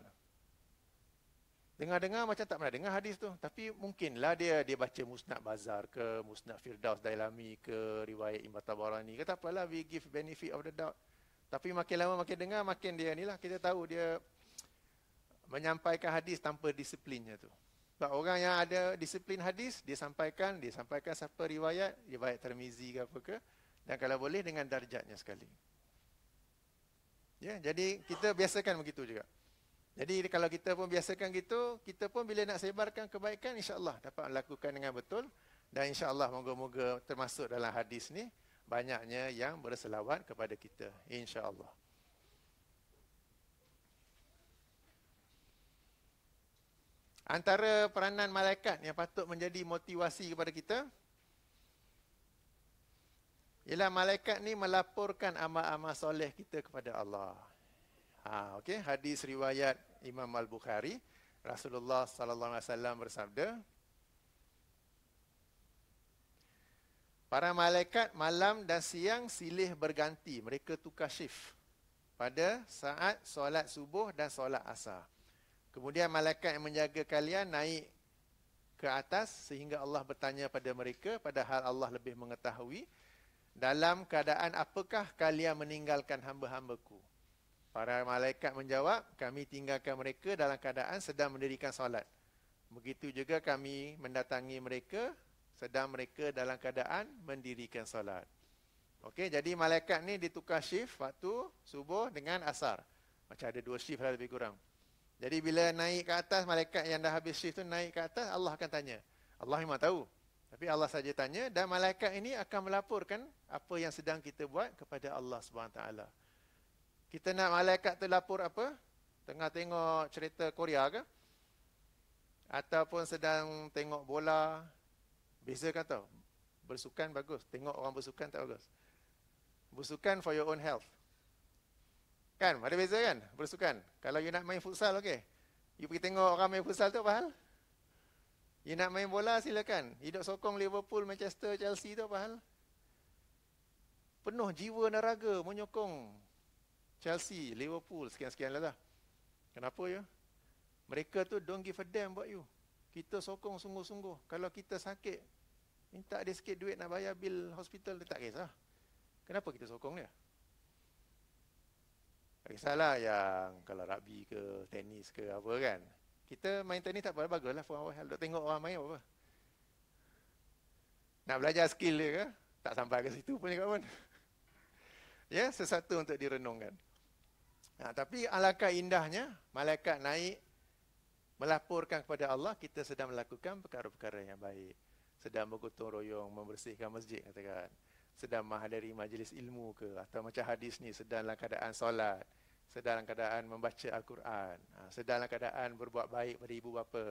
Speaker 1: Dengar-dengar macam tak pernah dengar hadis tu. Tapi mungkinlah dia dia baca Musnad Bazar ke, Musnad Firdaus Dailami ke, riwayat Imam Tabarani ke. Tak apalah, we give benefit of the doubt. Tapi makin lama makin dengar, makin dia ni lah. Kita tahu dia menyampaikan hadis tanpa disiplinnya tu. Sebab orang yang ada disiplin hadis, dia sampaikan, dia sampaikan siapa riwayat, riwayat termizi ke apa ke. Dan kalau boleh dengan darjatnya sekali. Ya, jadi kita biasakan begitu juga. Jadi kalau kita pun biasakan gitu, kita pun bila nak sebarkan kebaikan insya-Allah dapat lakukan dengan betul dan insya-Allah moga-moga termasuk dalam hadis ni banyaknya yang berselawat kepada kita insya-Allah. Antara peranan malaikat yang patut menjadi motivasi kepada kita ialah malaikat ni melaporkan amal-amal soleh kita kepada Allah. Ha, okay. Hadis riwayat Imam Al-Bukhari. Rasulullah sallallahu alaihi wasallam bersabda Para malaikat malam dan siang silih berganti mereka tukar shift pada saat solat subuh dan solat asar. Kemudian malaikat yang menjaga kalian naik ke atas sehingga Allah bertanya pada mereka padahal Allah lebih mengetahui dalam keadaan apakah kalian meninggalkan hamba-hambaku. Para malaikat menjawab, kami tinggalkan mereka dalam keadaan sedang mendirikan solat. Begitu juga kami mendatangi mereka sedang mereka dalam keadaan mendirikan solat. Okey, jadi malaikat ni ditukar shift waktu subuh dengan asar. Macam ada dua shift lah lebih kurang. Jadi bila naik ke atas, malaikat yang dah habis shift tu naik ke atas, Allah akan tanya. Allah memang tahu. Tapi Allah saja tanya dan malaikat ini akan melaporkan apa yang sedang kita buat kepada Allah Subhanahu Taala kita nak malaikat tu lapor apa? Tengah tengok cerita Korea ke? Ataupun sedang tengok bola. Beza kan tau. Bersukan bagus. Tengok orang bersukan tak bagus. Bersukan for your own health. Kan? Ada beza kan? Bersukan. Kalau you nak main futsal, okey. You pergi tengok orang main futsal tu, pahal? You nak main bola, silakan. Hidup sokong Liverpool, Manchester, Chelsea tu, apa hal? Penuh jiwa neraga menyokong Chelsea, Liverpool, sekian-sekian lah. Kenapa ya? Mereka tu don't give a damn about you. Kita sokong sungguh-sungguh. Kalau kita sakit, minta dia sikit duit nak bayar bil hospital, tak kisah. Kenapa kita sokong dia? Tak kisahlah yang kalau rugby ke tenis ke apa kan. Kita main tenis tak apa, bagus lah. Kalau tengok orang main apa-apa. Nak belajar skill dia ke? Tak sampai ke situ pun. Ya, sesuatu untuk direnungkan. Ha, tapi alangkah indahnya malaikat naik melaporkan kepada Allah kita sedang melakukan perkara-perkara yang baik. Sedang bergotong royong membersihkan masjid katakan. Sedang menghadiri majlis ilmu ke atau macam hadis ni sedang dalam keadaan solat, sedang dalam keadaan membaca al-Quran, ha, sedang dalam keadaan berbuat baik pada ibu bapa.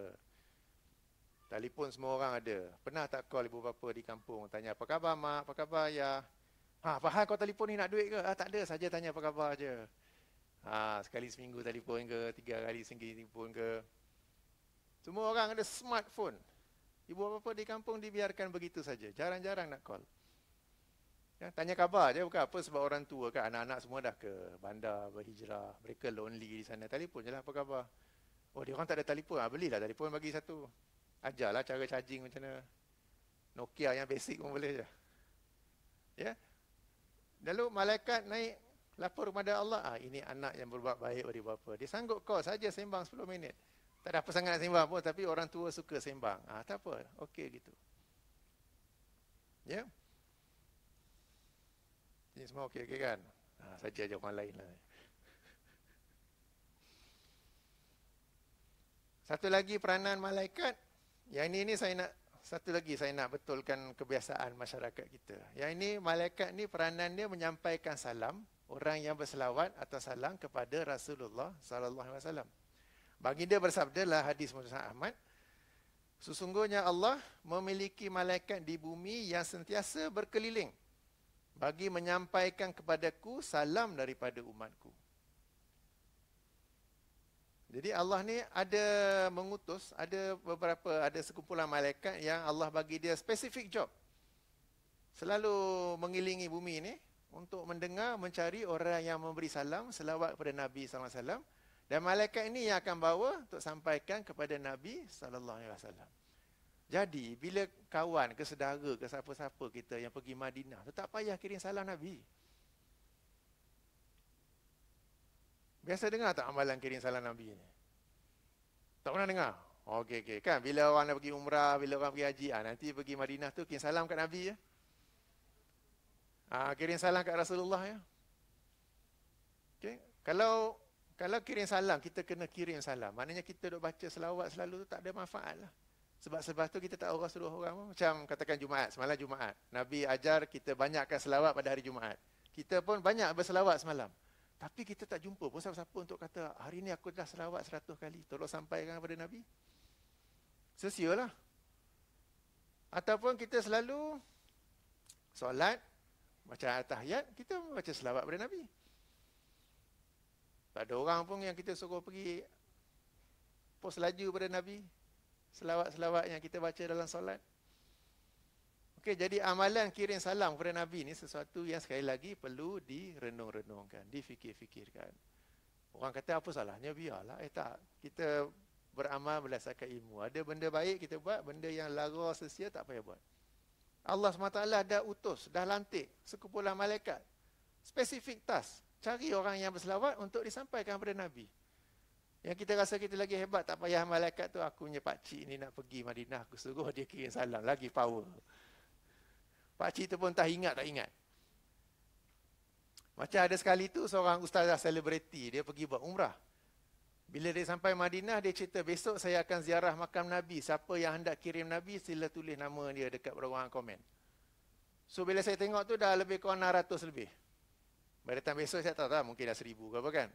Speaker 1: Telefon semua orang ada. Pernah tak call ibu bapa di kampung tanya apa khabar mak, apa khabar ayah? Ha, apa hal kau telefon ni nak duit ke? Ah, tak ada, saja tanya apa khabar aje ha, sekali seminggu telefon ke, tiga kali seminggu telefon ke. Semua orang ada smartphone. Ibu bapa di kampung dibiarkan begitu saja. Jarang-jarang nak call. Ya, tanya khabar je bukan apa sebab orang tua kan anak-anak semua dah ke bandar berhijrah. Mereka lonely di sana. Telefon je lah apa khabar. Oh dia orang tak ada telefon. Ha, belilah telefon bagi satu. Ajarlah cara charging macam mana. Nokia yang basic pun boleh je. Ya. Lalu malaikat naik Lapor kepada Allah, ah, ini anak yang berbuat baik beri bapa. Dia sanggup call saja sembang 10 minit. Tak ada apa sangat nak sembang pun, tapi orang tua suka sembang. Ah, tak apa, okey gitu. Ya? Yeah? Ini semua okey-okey kan? Ah, saja ajar orang lain lah. Satu lagi peranan malaikat. Yang ini, ini saya nak, satu lagi saya nak betulkan kebiasaan masyarakat kita. Yang ini malaikat ni peranan dia menyampaikan salam orang yang berselawat atau salam kepada Rasulullah sallallahu alaihi wasallam. Baginda bersabda lah hadis Muhammad Ahmad Sesungguhnya Allah memiliki malaikat di bumi yang sentiasa berkeliling bagi menyampaikan kepadaku salam daripada umatku. Jadi Allah ni ada mengutus, ada beberapa, ada sekumpulan malaikat yang Allah bagi dia spesifik job. Selalu mengilingi bumi ni untuk mendengar mencari orang yang memberi salam selawat kepada Nabi sallallahu alaihi wasallam dan malaikat ini yang akan bawa untuk sampaikan kepada Nabi sallallahu alaihi wasallam. Jadi bila kawan ke saudara ke kita yang pergi Madinah tu tak payah kirim salam Nabi. Biasa dengar tak amalan kirim salam Nabi ni? Tak pernah dengar? Okey, okey. Kan bila orang nak pergi umrah, bila orang pergi haji, ha, nanti pergi Madinah tu kirim salam kat Nabi ya. Ha, ah, kirim salam kat Rasulullah ya. Okay. Kalau kalau kirim salam, kita kena kirim salam. Maknanya kita duk baca selawat selalu tu tak ada manfaat lah. Sebab sebab tu kita tak tahu Rasulullah orang pun. Macam katakan Jumaat, semalam Jumaat. Nabi ajar kita banyakkan selawat pada hari Jumaat. Kita pun banyak berselawat semalam. Tapi kita tak jumpa pun siapa-siapa untuk kata, hari ni aku dah selawat seratus kali. Tolong sampaikan kepada Nabi. Sesialah. Ataupun kita selalu solat, Baca tahiyat, kita baca selawat pada Nabi. Tak ada orang pun yang kita suruh pergi pos laju pada Nabi. Selawat-selawat yang kita baca dalam solat. Okay, jadi amalan kirim salam kepada Nabi ni sesuatu yang sekali lagi perlu direnung-renungkan, difikir-fikirkan. Orang kata apa salahnya, biarlah. Eh tak, kita beramal berdasarkan ilmu. Ada benda baik kita buat, benda yang lara sesia tak payah buat. Allah SWT dah utus, dah lantik sekumpulan malaikat. Spesifik task, cari orang yang berselawat untuk disampaikan kepada Nabi. Yang kita rasa kita lagi hebat, tak payah malaikat tu, aku punya pakcik ni nak pergi Madinah, aku suruh dia kirim salam, lagi power. Pakcik tu pun tak ingat, tak ingat. Macam ada sekali tu, seorang ustazah selebriti, dia pergi buat umrah. Bila dia sampai Madinah, dia cerita, besok saya akan ziarah makam Nabi. Siapa yang hendak kirim Nabi, sila tulis nama dia dekat ruangan komen. So, bila saya tengok tu, dah lebih kurang 600 lebih. Pada time besok, saya tak tahu, mungkin dah seribu. ke apa kan.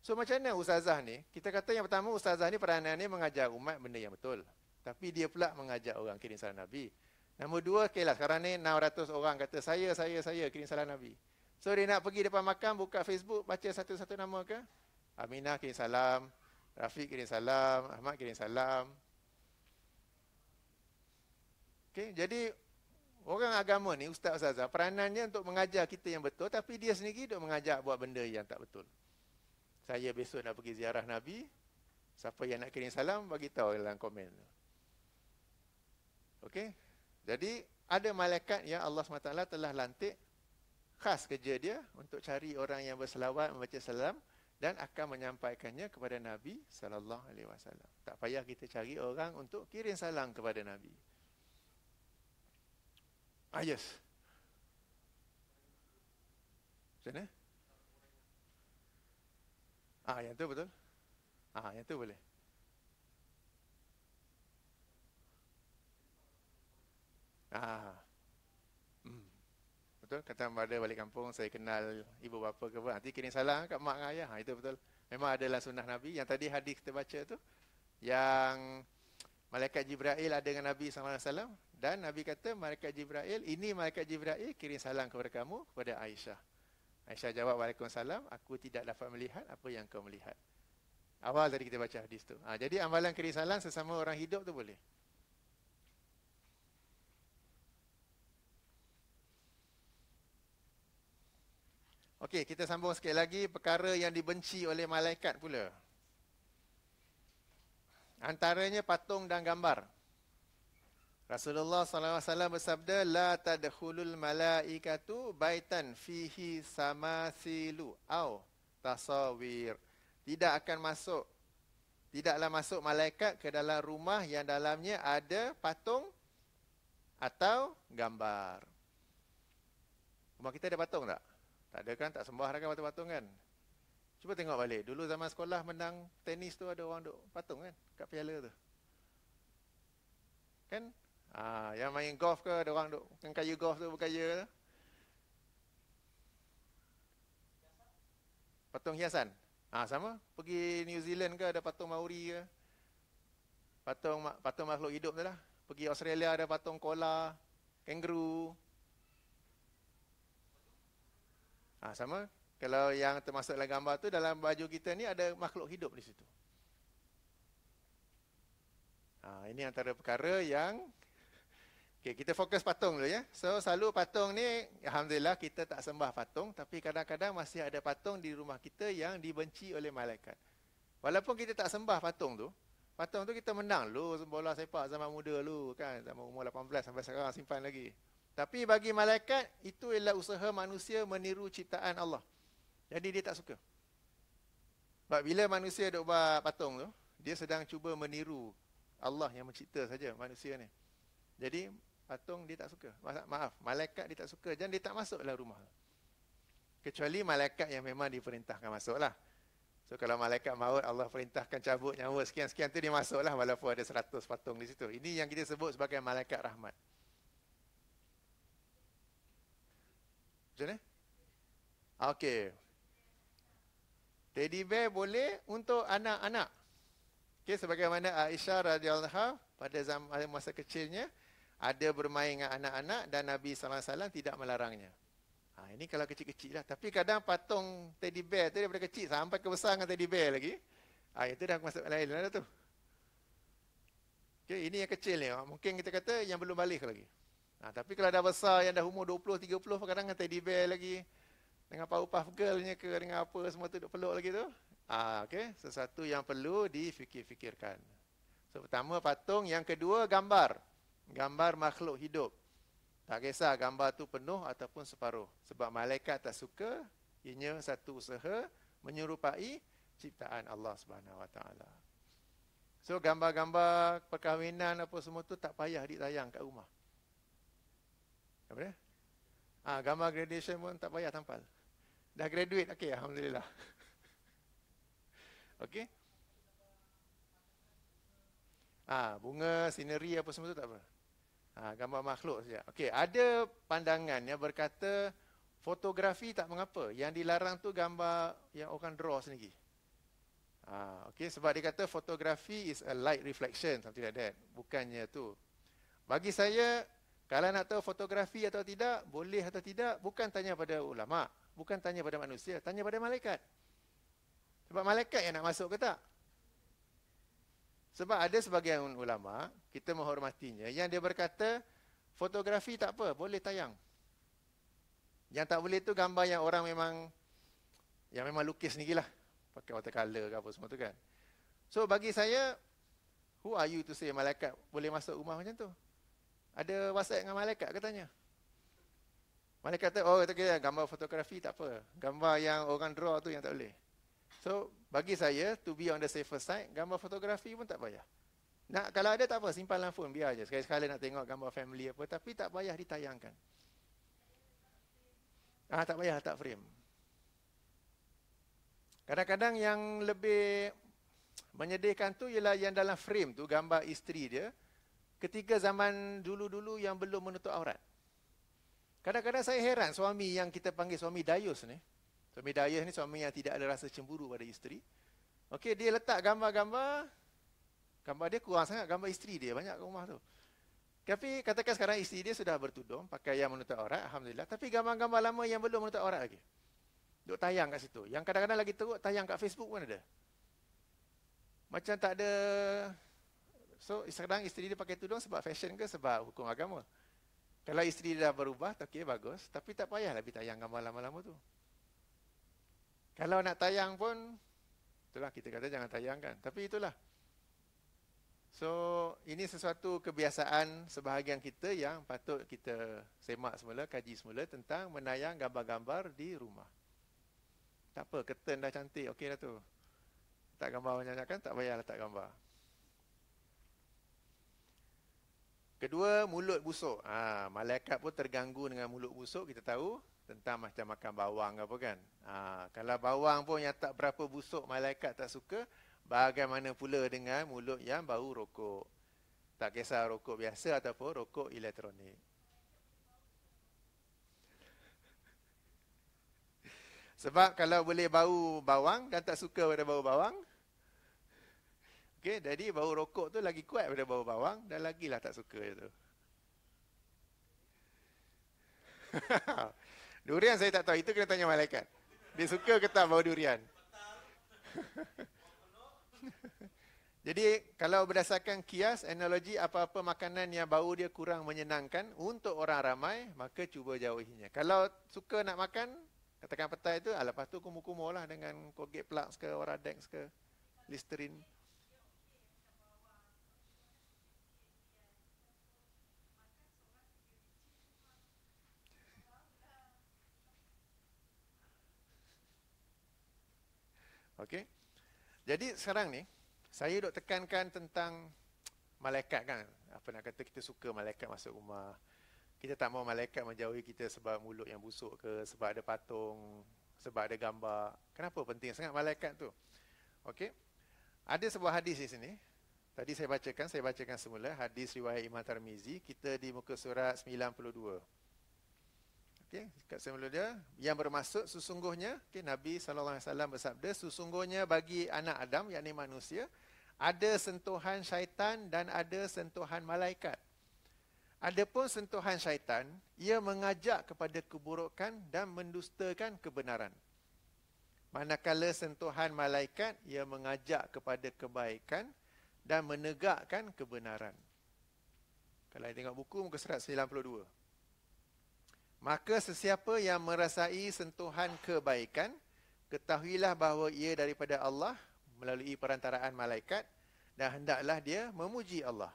Speaker 1: So, macam mana ustazah ni? Kita kata yang pertama, ustazah ni peranan ni mengajar umat benda yang betul. Tapi dia pula mengajar orang kirim salam Nabi. Nombor dua, okay lah, sekarang ni 600 orang kata, saya, saya, saya kirim salam Nabi. So, dia nak pergi depan makam, buka Facebook, baca satu-satu nama ke? Aminah kirim salam, Rafiq kirim salam, Ahmad kirim salam. Okay, jadi orang agama ni Ustaz Ustazah peranannya untuk mengajar kita yang betul tapi dia sendiri duk mengajar buat benda yang tak betul. Saya besok nak pergi ziarah Nabi. Siapa yang nak kirim salam bagi tahu dalam komen. Okay, Jadi ada malaikat yang Allah SWT telah lantik khas kerja dia untuk cari orang yang berselawat, membaca salam, dan akan menyampaikannya kepada Nabi sallallahu alaihi wasallam. Tak payah kita cari orang untuk kirim salam kepada Nabi. Ah, yes. Sana? Ah, yang tu betul? Ah, yang tu boleh. Ah betul kata pada balik kampung saya kenal ibu bapa ke apa nanti kirim salam kat mak dan ayah ha, itu betul memang adalah sunnah nabi yang tadi hadis kita baca tu yang malaikat jibril ada dengan nabi sallallahu alaihi wasallam dan nabi kata malaikat jibril ini malaikat jibril kirim salam kepada kamu kepada aisyah aisyah jawab waalaikumsalam aku tidak dapat melihat apa yang kau melihat awal tadi kita baca hadis tu ha, jadi amalan kirim salam sesama orang hidup tu boleh Okey, kita sambung sikit lagi perkara yang dibenci oleh malaikat pula. Antaranya patung dan gambar. Rasulullah Sallallahu Alaihi Wasallam bersabda, La tadkhulul malaikatu baitan fihi samasilu au tasawir. Tidak akan masuk, tidaklah masuk malaikat ke dalam rumah yang dalamnya ada patung atau gambar. Rumah kita ada patung tak? Tak ada kan, tak sembah dah kan patung-patung kan. Cuba tengok balik, dulu zaman sekolah menang tenis tu ada orang duk patung kan, kat piala tu. Kan? Ha, yang main golf ke ada orang duk, yang kayu golf tu berkaya tu. Patung hiasan? Ah ha, sama. Pergi New Zealand ke ada patung Maori ke? Patung patung makhluk hidup tu lah. Pergi Australia ada patung koala, kangaroo, Ha, sama. Kalau yang termasuk dalam gambar tu dalam baju kita ni ada makhluk hidup di situ. Ha, ini antara perkara yang okay, kita fokus patung dulu ya. So selalu patung ni alhamdulillah kita tak sembah patung tapi kadang-kadang masih ada patung di rumah kita yang dibenci oleh malaikat. Walaupun kita tak sembah patung tu, patung tu kita menang lu bola sepak zaman muda lu kan zaman umur 18 sampai sekarang simpan lagi. Tapi bagi malaikat, itu ialah usaha manusia meniru ciptaan Allah. Jadi dia tak suka. Sebab bila manusia duduk buat patung tu, dia sedang cuba meniru Allah yang mencipta saja manusia ni. Jadi patung dia tak suka. Maaf, malaikat dia tak suka. Jangan dia tak masuk dalam rumah. Kecuali malaikat yang memang diperintahkan masuk lah. So kalau malaikat maut, Allah perintahkan cabut nyawa sekian-sekian tu dia masuk lah walaupun ada seratus patung di situ. Ini yang kita sebut sebagai malaikat rahmat. Macam mana? Eh? Okey. Teddy bear boleh untuk anak-anak. Okey, sebagaimana Aisyah radhiyallahu anha pada zaman masa kecilnya ada bermain dengan anak-anak dan Nabi sallallahu alaihi wasallam tidak melarangnya. Ha, ini kalau kecil-kecil lah. Tapi kadang patung teddy bear tu daripada kecil sampai ke besar dengan teddy bear lagi. Ha, itu dah masuk lain lah tu. Okay, ini yang kecil ni. Ha, mungkin kita kata yang belum balik lagi. Ha, tapi kalau dah besar yang dah umur 20, 30, kadang dengan teddy bear lagi. Dengan Powerpuff Girl-nya ke, dengan apa semua tu, duduk peluk lagi tu. Ha, okay. Sesuatu yang perlu difikir-fikirkan. So, pertama patung, yang kedua gambar. Gambar makhluk hidup. Tak kisah gambar tu penuh ataupun separuh. Sebab malaikat tak suka, ianya satu usaha menyerupai ciptaan Allah Subhanahu Wa Taala. So gambar-gambar perkahwinan apa semua tu tak payah ditayang kat rumah. Apa dia? Ah, ha, gambar graduation pun tak payah tampal. Dah graduate, okey alhamdulillah. okey. Ah, ha, bunga, scenery apa semua tu tak apa. Ah, ha, gambar makhluk saja. Okey, ada pandangan yang berkata fotografi tak mengapa. Yang dilarang tu gambar yang orang draw sendiri. Ah, ha, okey sebab dia kata fotografi is a light reflection something like that. Bukannya tu. Bagi saya kalau nak tahu fotografi atau tidak, boleh atau tidak, bukan tanya pada ulama, bukan tanya pada manusia, tanya pada malaikat. Sebab malaikat yang nak masuk ke tak? Sebab ada sebagian ulama, kita menghormatinya, yang dia berkata, fotografi tak apa, boleh tayang. Yang tak boleh tu gambar yang orang memang yang memang lukis sendiri lah. Pakai watercolor ke apa semua tu kan. So bagi saya, who are you to say malaikat boleh masuk rumah macam tu? ada WhatsApp dengan malaikat katanya. Malaikat kata, oh kata kita ya, gambar fotografi tak apa. Gambar yang orang draw tu yang tak boleh. So, bagi saya, to be on the safer side, gambar fotografi pun tak payah. Nak, kalau ada tak apa, simpan dalam phone, biar je. Sekali-sekala nak tengok gambar family apa, tapi tak payah ditayangkan. Ah, tak payah, tak frame. Kadang-kadang yang lebih menyedihkan tu ialah yang dalam frame tu, gambar isteri dia, ketika zaman dulu-dulu yang belum menutup aurat. Kadang-kadang saya heran suami yang kita panggil suami Dayus ni. Suami Dayus ni suami yang tidak ada rasa cemburu pada isteri. Okey, dia letak gambar-gambar. Gambar dia kurang sangat gambar isteri dia banyak kat rumah tu. Tapi katakan sekarang isteri dia sudah bertudung, pakai yang menutup aurat, alhamdulillah. Tapi gambar-gambar lama yang belum menutup aurat lagi. Duk tayang kat situ. Yang kadang-kadang lagi teruk tayang kat Facebook pun ada. Macam tak ada So sekarang isteri dia pakai tudung sebab fashion ke sebab hukum agama? Kalau isteri dia dah berubah, tak okay, bagus. Tapi tak payahlah pergi tayang gambar lama-lama tu. Kalau nak tayang pun, itulah kita kata jangan tayang kan. Tapi itulah. So, ini sesuatu kebiasaan sebahagian kita yang patut kita semak semula, kaji semula tentang menayang gambar-gambar di rumah. Tak apa, curtain dah cantik, okey dah tu. Tak gambar banyak-banyak kan, tak payahlah tak gambar. Kedua, mulut busuk. Ha, malaikat pun terganggu dengan mulut busuk, kita tahu tentang macam makan bawang apa kan. Ha, kalau bawang pun yang tak berapa busuk, malaikat tak suka, bagaimana pula dengan mulut yang bau rokok. Tak kisah rokok biasa ataupun rokok elektronik. Sebab kalau boleh bau bawang dan tak suka pada bau bawang, Okey, jadi bau rokok tu lagi kuat daripada bau bawang dan lagi lah tak suka dia tu. durian saya tak tahu, itu kena tanya malaikat. Dia suka ke tak bau durian? jadi kalau berdasarkan kias, analogi apa-apa makanan yang bau dia kurang menyenangkan untuk orang ramai, maka cuba jauhinya. Kalau suka nak makan, katakan petai tu, ah, lepas tu kumuh-kumuh lah dengan Colgate Plugs ke, Oradex ke, listerin. Okey. Jadi sekarang ni saya dok tekankan tentang malaikat kan. Apa nak kata kita suka malaikat masuk rumah. Kita tak mau malaikat menjauhi kita sebab mulut yang busuk ke, sebab ada patung, sebab ada gambar. Kenapa penting sangat malaikat tu? Okey. Ada sebuah hadis di sini. Tadi saya bacakan, saya bacakan semula hadis riwayat Imam Tirmizi, kita di muka surat 92. Okey, dekat saya dia. Yang bermaksud sesungguhnya, okay, Nabi SAW bersabda, sesungguhnya bagi anak Adam, yakni manusia, ada sentuhan syaitan dan ada sentuhan malaikat. Adapun sentuhan syaitan, ia mengajak kepada keburukan dan mendustakan kebenaran. Manakala sentuhan malaikat, ia mengajak kepada kebaikan dan menegakkan kebenaran. Kalau saya tengok buku, muka serat 92. Maka sesiapa yang merasai sentuhan kebaikan, ketahuilah bahawa ia daripada Allah melalui perantaraan malaikat dan hendaklah dia memuji Allah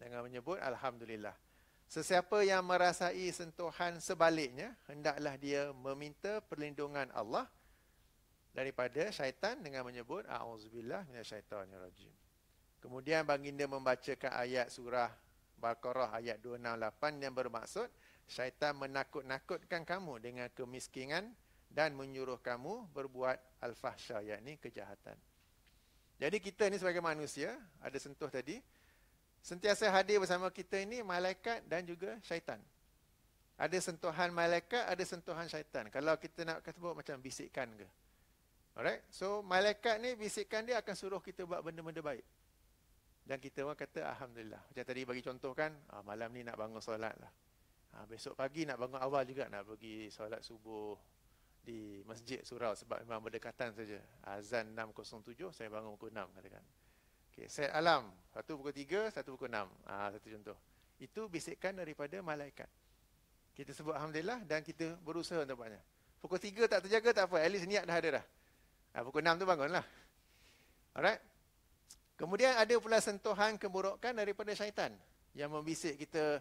Speaker 1: dengan menyebut Alhamdulillah. Sesiapa yang merasai sentuhan sebaliknya, hendaklah dia meminta perlindungan Allah daripada syaitan dengan menyebut A'udzubillah minasyaitanirajim. Kemudian baginda membacakan ayat surah Baqarah ayat 268 yang bermaksud syaitan menakut-nakutkan kamu dengan kemiskinan dan menyuruh kamu berbuat al-fahsya yakni kejahatan. Jadi kita ini sebagai manusia ada sentuh tadi sentiasa hadir bersama kita ini malaikat dan juga syaitan. Ada sentuhan malaikat, ada sentuhan syaitan. Kalau kita nak sebut macam bisikan, ke. Alright? So malaikat ni bisikan dia akan suruh kita buat benda-benda baik. Dan kita orang kata Alhamdulillah. Macam tadi bagi contoh kan, ah, malam ni nak bangun solat lah. Ha, besok pagi nak bangun awal juga nak pergi solat subuh di masjid surau sebab memang berdekatan saja. Azan 6.07 saya bangun pukul 6 katakan. Okay, saya alam. Satu pukul 3, satu pukul 6. Ha, satu contoh. Itu bisikan daripada malaikat. Kita sebut Alhamdulillah dan kita berusaha untuk buatnya. Pukul 3 tak terjaga tak apa. At least niat dah ada dah. Ha, pukul 6 tu bangunlah. Alright. Kemudian ada pula sentuhan keburukan daripada syaitan yang membisik kita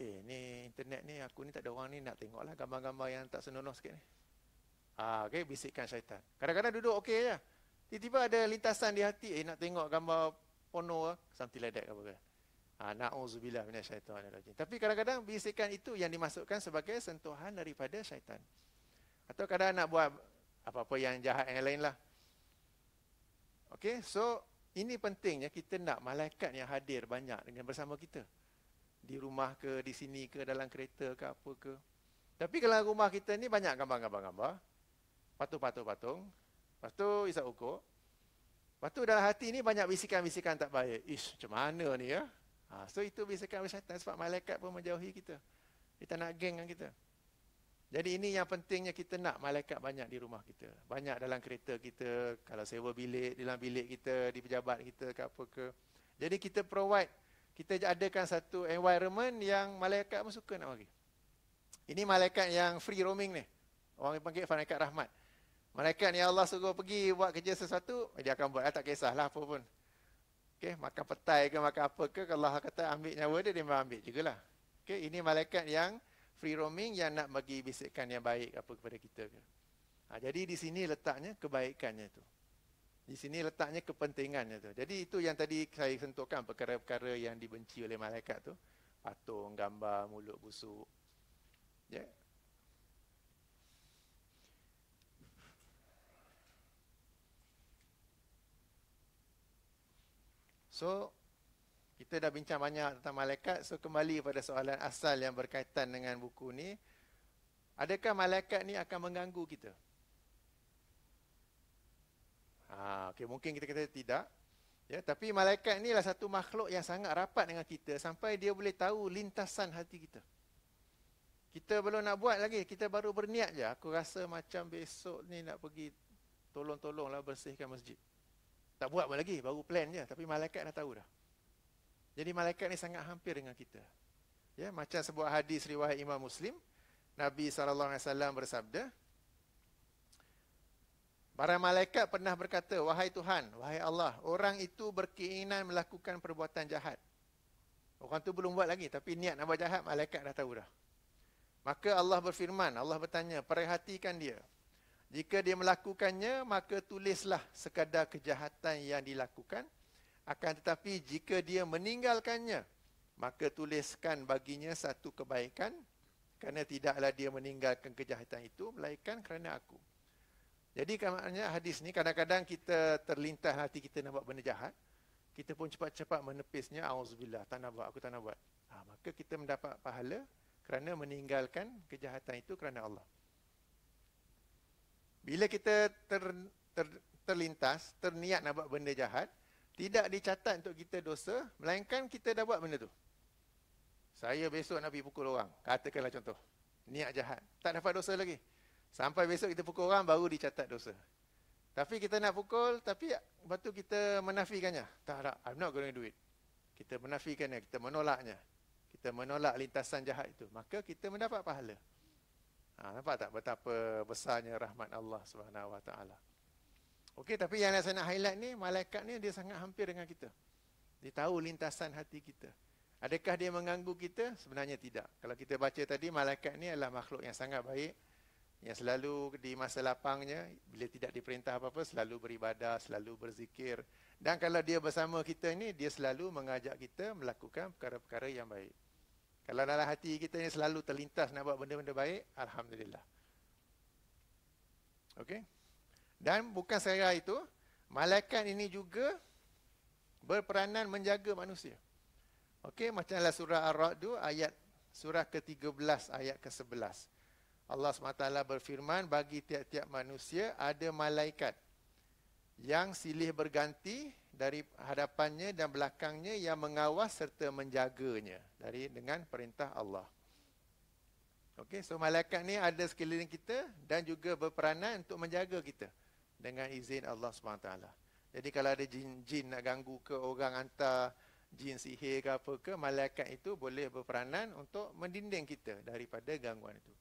Speaker 1: Eh ni internet ni aku ni tak ada orang ni nak tengok lah gambar-gambar yang tak senonoh sikit ni. Ha, okay, bisikkan syaitan. Kadang-kadang duduk okey je. Tiba-tiba ada lintasan di hati, eh nak tengok gambar porno ke, something like that ke apa ke. Ha, na'udzubillah minat syaitan. Tapi kadang-kadang bisikan itu yang dimasukkan sebagai sentuhan daripada syaitan. Atau kadang nak buat apa-apa yang jahat yang lain lah. Okay, so ini pentingnya kita nak malaikat yang hadir banyak dengan bersama kita di rumah ke, di sini ke, dalam kereta ke, apa ke. Tapi kalau rumah kita ni banyak gambar-gambar-gambar. Patung-patung-patung. Lepas tu isap ukur. Lepas tu dalam hati ni banyak bisikan-bisikan tak baik. Ish, macam mana ni ya? Ha, so itu bisikan syaitan sebab malaikat pun menjauhi kita. Kita nak geng dengan kita. Jadi ini yang pentingnya kita nak malaikat banyak di rumah kita. Banyak dalam kereta kita, kalau sewa bilik, dalam bilik kita, di pejabat kita ke apa ke. Jadi kita provide kita adakan satu environment yang malaikat pun suka nak pergi. Ini malaikat yang free roaming ni. Orang panggil malaikat rahmat. Malaikat ni Allah suruh pergi buat kerja sesuatu, dia akan buat. Ah, tak kisahlah apa pun. Okay, makan petai ke, makan apa ke, kalau Allah kata ambil nyawa dia, dia memang ambil jugalah. Okay, ini malaikat yang free roaming yang nak bagi bisikan yang baik apa kepada kita. Ha, jadi di sini letaknya kebaikannya tu. Di sini letaknya kepentingannya tu. Jadi itu yang tadi saya sentuhkan perkara-perkara yang dibenci oleh malaikat tu. Patung, gambar, mulut busuk. Ya. Yeah. So kita dah bincang banyak tentang malaikat. So kembali pada soalan asal yang berkaitan dengan buku ni. Adakah malaikat ni akan mengganggu kita? Ah, okay, mungkin kita kata tidak. Ya, tapi malaikat ni lah satu makhluk yang sangat rapat dengan kita sampai dia boleh tahu lintasan hati kita. Kita belum nak buat lagi, kita baru berniat je. Aku rasa macam besok ni nak pergi tolong tolong lah bersihkan masjid. Tak buat apa lagi, baru plan je. Tapi malaikat dah tahu dah. Jadi malaikat ni sangat hampir dengan kita. Ya, macam sebuah hadis riwayat Imam Muslim, Nabi SAW bersabda, Para malaikat pernah berkata, wahai Tuhan, wahai Allah, orang itu berkeinginan melakukan perbuatan jahat. Orang tu belum buat lagi tapi niat nak buat jahat malaikat dah tahu dah. Maka Allah berfirman, Allah bertanya, perhatikan dia. Jika dia melakukannya, maka tulislah sekadar kejahatan yang dilakukan. Akan tetapi jika dia meninggalkannya, maka tuliskan baginya satu kebaikan. Kerana tidaklah dia meninggalkan kejahatan itu, melainkan kerana aku. Jadi kan maknanya hadis ni kadang-kadang kita terlintas hati kita nak buat benda jahat. Kita pun cepat-cepat menepisnya. Auzubillah. Tak nak buat. Aku tak nak buat. Ha, maka kita mendapat pahala kerana meninggalkan kejahatan itu kerana Allah. Bila kita ter, ter, terlintas, terniat nak buat benda jahat, tidak dicatat untuk kita dosa, melainkan kita dah buat benda tu. Saya besok nak pergi pukul orang. Katakanlah contoh. Niat jahat. Tak dapat dosa lagi. Sampai besok kita pukul orang baru dicatat dosa. Tapi kita nak pukul, tapi lepas tu kita menafikannya. Tak tak, I'm not going to do it. Kita menafikannya, kita menolaknya. Kita menolak lintasan jahat itu. Maka kita mendapat pahala. Ha, nampak tak betapa besarnya rahmat Allah SWT. Okey, tapi yang saya nak highlight ni, malaikat ni dia sangat hampir dengan kita. Dia tahu lintasan hati kita. Adakah dia mengganggu kita? Sebenarnya tidak. Kalau kita baca tadi, malaikat ni adalah makhluk yang sangat baik yang selalu di masa lapangnya bila tidak diperintah apa-apa selalu beribadah, selalu berzikir dan kalau dia bersama kita ini dia selalu mengajak kita melakukan perkara-perkara yang baik. Kalau dalam hati kita ini selalu terlintas nak buat benda-benda baik, alhamdulillah. Okey. Dan bukan saya itu, malaikat ini juga berperanan menjaga manusia. Okey, macamlah surah Ar-Ra'd ayat surah ke-13 ayat ke-11. Allah SWT berfirman bagi tiap-tiap manusia ada malaikat yang silih berganti dari hadapannya dan belakangnya yang mengawas serta menjaganya dari dengan perintah Allah. Okey, so malaikat ni ada sekeliling kita dan juga berperanan untuk menjaga kita dengan izin Allah SWT. Jadi kalau ada jin-jin nak ganggu ke orang hantar jin sihir ke apa ke, malaikat itu boleh berperanan untuk mendinding kita daripada gangguan itu.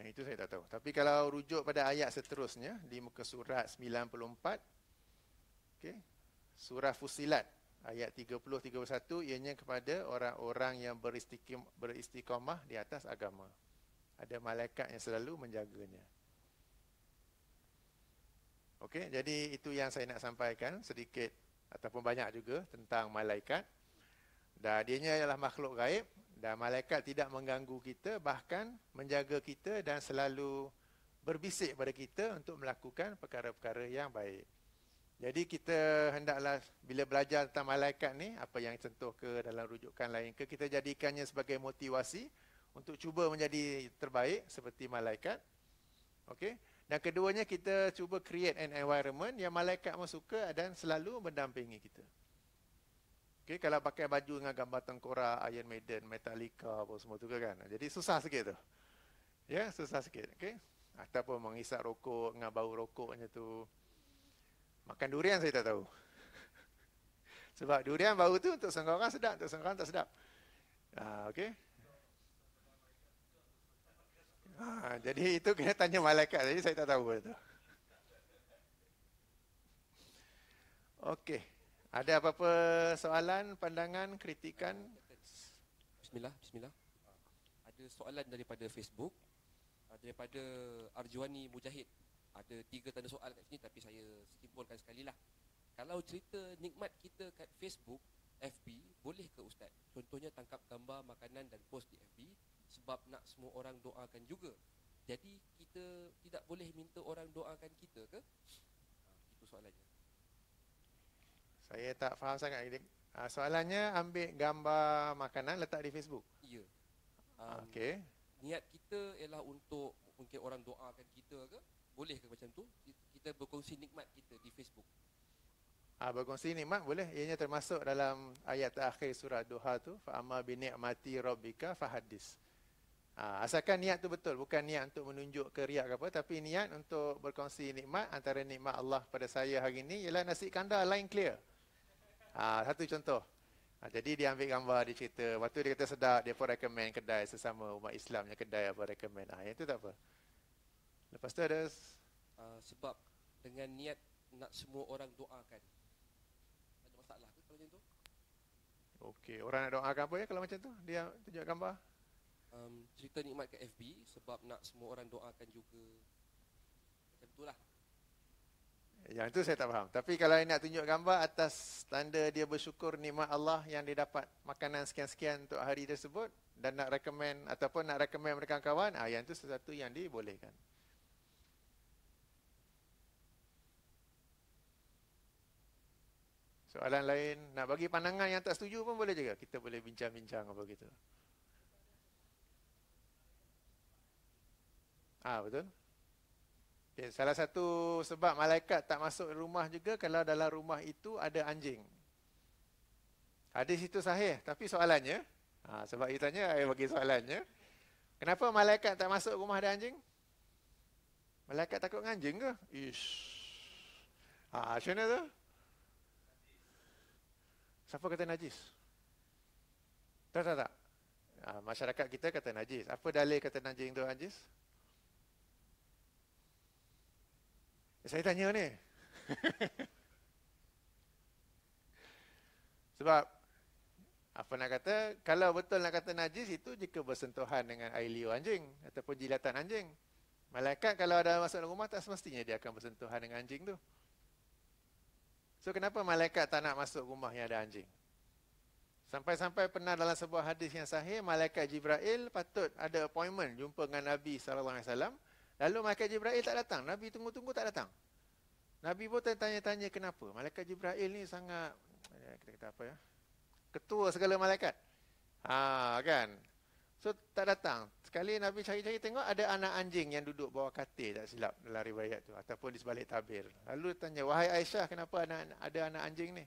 Speaker 1: Yang itu saya tak tahu. Tapi kalau rujuk pada ayat seterusnya di muka surat 94 okey. Surah Fusilat ayat 30 31 ianya kepada orang-orang yang beristiqamah di atas agama. Ada malaikat yang selalu menjaganya. Okey, jadi itu yang saya nak sampaikan sedikit ataupun banyak juga tentang malaikat. Dan dianya ialah makhluk gaib dan malaikat tidak mengganggu kita bahkan menjaga kita dan selalu berbisik pada kita untuk melakukan perkara-perkara yang baik. Jadi kita hendaklah bila belajar tentang malaikat ni apa yang sentuh ke dalam rujukan lain ke kita jadikannya sebagai motivasi untuk cuba menjadi terbaik seperti malaikat. Okey. Dan keduanya kita cuba create an environment yang malaikat pun suka dan selalu mendampingi kita. Okay, kalau pakai baju dengan gambar tengkorak, Iron Maiden, Metallica apa semua tu kan. Jadi susah sikit tu. Ya, yeah, susah sikit. Okay. Ataupun menghisap rokok dengan bau rokoknya tu. Makan durian saya tak tahu. Sebab durian bau tu untuk sengkau orang sedap, untuk sengkau orang tak sedap. Ah, okay. Ah, jadi itu kena tanya malaikat. Jadi saya tak tahu tu. Okay. Ada apa-apa soalan, pandangan, kritikan? Bismillah, bismillah.
Speaker 2: Ada soalan daripada Facebook ah, daripada Arjuani Mujahid. Ada tiga tanda soal kat sini tapi saya simpulkan sekali lah. Kalau cerita nikmat kita kat Facebook, FB, boleh ke Ustaz? Contohnya tangkap gambar makanan dan post di FB sebab nak semua orang doakan juga. Jadi kita tidak boleh minta orang doakan kita ke? Ah, itu soalannya.
Speaker 1: Saya tak faham sangat. Uh, soalannya ambil gambar makanan letak di Facebook. Ya. Um, ah, okay.
Speaker 2: Niat kita ialah untuk mungkin orang doakan kita ke? Boleh ke macam tu? Kita berkongsi nikmat kita di Facebook.
Speaker 1: Ah berkongsi nikmat boleh. Ianya termasuk dalam ayat terakhir surah Duha tu, fa'ama bi ni'mati rabbika fahaddis. Ah asalkan niat tu betul, bukan niat untuk menunjuk ke riak ke apa, tapi niat untuk berkongsi nikmat antara nikmat Allah pada saya hari ini ialah nasi kandar line clear. Ha, satu contoh. Ha, jadi dia ambil gambar, dia cerita. Lepas tu dia kata sedap, dia pun recommend kedai sesama umat Islam yang kedai apa recommend. Ah, ha, yang tu tak apa. Lepas tu ada...
Speaker 2: Uh, sebab dengan niat nak semua orang doakan. Ada masalah ke kalau macam tu?
Speaker 1: Okey, orang nak doakan apa ya kalau macam tu? Dia tunjuk gambar.
Speaker 2: Um, cerita nikmat ke FB sebab nak semua orang doakan juga. Macam itulah.
Speaker 1: Yang itu saya tak faham. Tapi kalau saya nak tunjuk gambar atas tanda dia bersyukur nikmat Allah yang dia dapat makanan sekian-sekian untuk hari tersebut dan nak recommend ataupun nak recommend mereka kawan, ah yang itu sesuatu yang dibolehkan. Soalan lain, nak bagi pandangan yang tak setuju pun boleh juga. Kita boleh bincang-bincang apa gitu. Ah, betul? Okay, salah satu sebab malaikat tak masuk rumah juga kalau dalam rumah itu ada anjing. Hadis itu sahih, tapi soalannya, ha, sebab you tanya, saya bagi soalannya. Kenapa malaikat tak masuk rumah ada anjing? Malaikat takut dengan anjing ke? Ish. Ha, macam mana tu? Siapa kata najis? Tak, tak, tak. Ha, masyarakat kita kata najis. Apa dalil kata najis itu najis? Saya tanya ni. Sebab apa nak kata, kalau betul nak kata najis itu jika bersentuhan dengan air liu anjing ataupun jilatan anjing. Malaikat kalau ada masuk dalam rumah tak semestinya dia akan bersentuhan dengan anjing tu. So kenapa malaikat tak nak masuk rumah yang ada anjing? Sampai-sampai pernah dalam sebuah hadis yang sahih, malaikat Jibril patut ada appointment jumpa dengan Nabi sallallahu alaihi wasallam Lalu Malaikat Jibril tak datang. Nabi tunggu-tunggu tak datang. Nabi pun tanya-tanya kenapa. Malaikat Jibril ni sangat, eh, kita kata apa ya, ketua segala malaikat. Ha, kan? So, tak datang. Sekali Nabi cari-cari tengok ada anak anjing yang duduk bawah katil tak silap dalam riwayat tu. Ataupun di sebalik tabir. Lalu tanya, wahai Aisyah kenapa ada, ada anak anjing ni?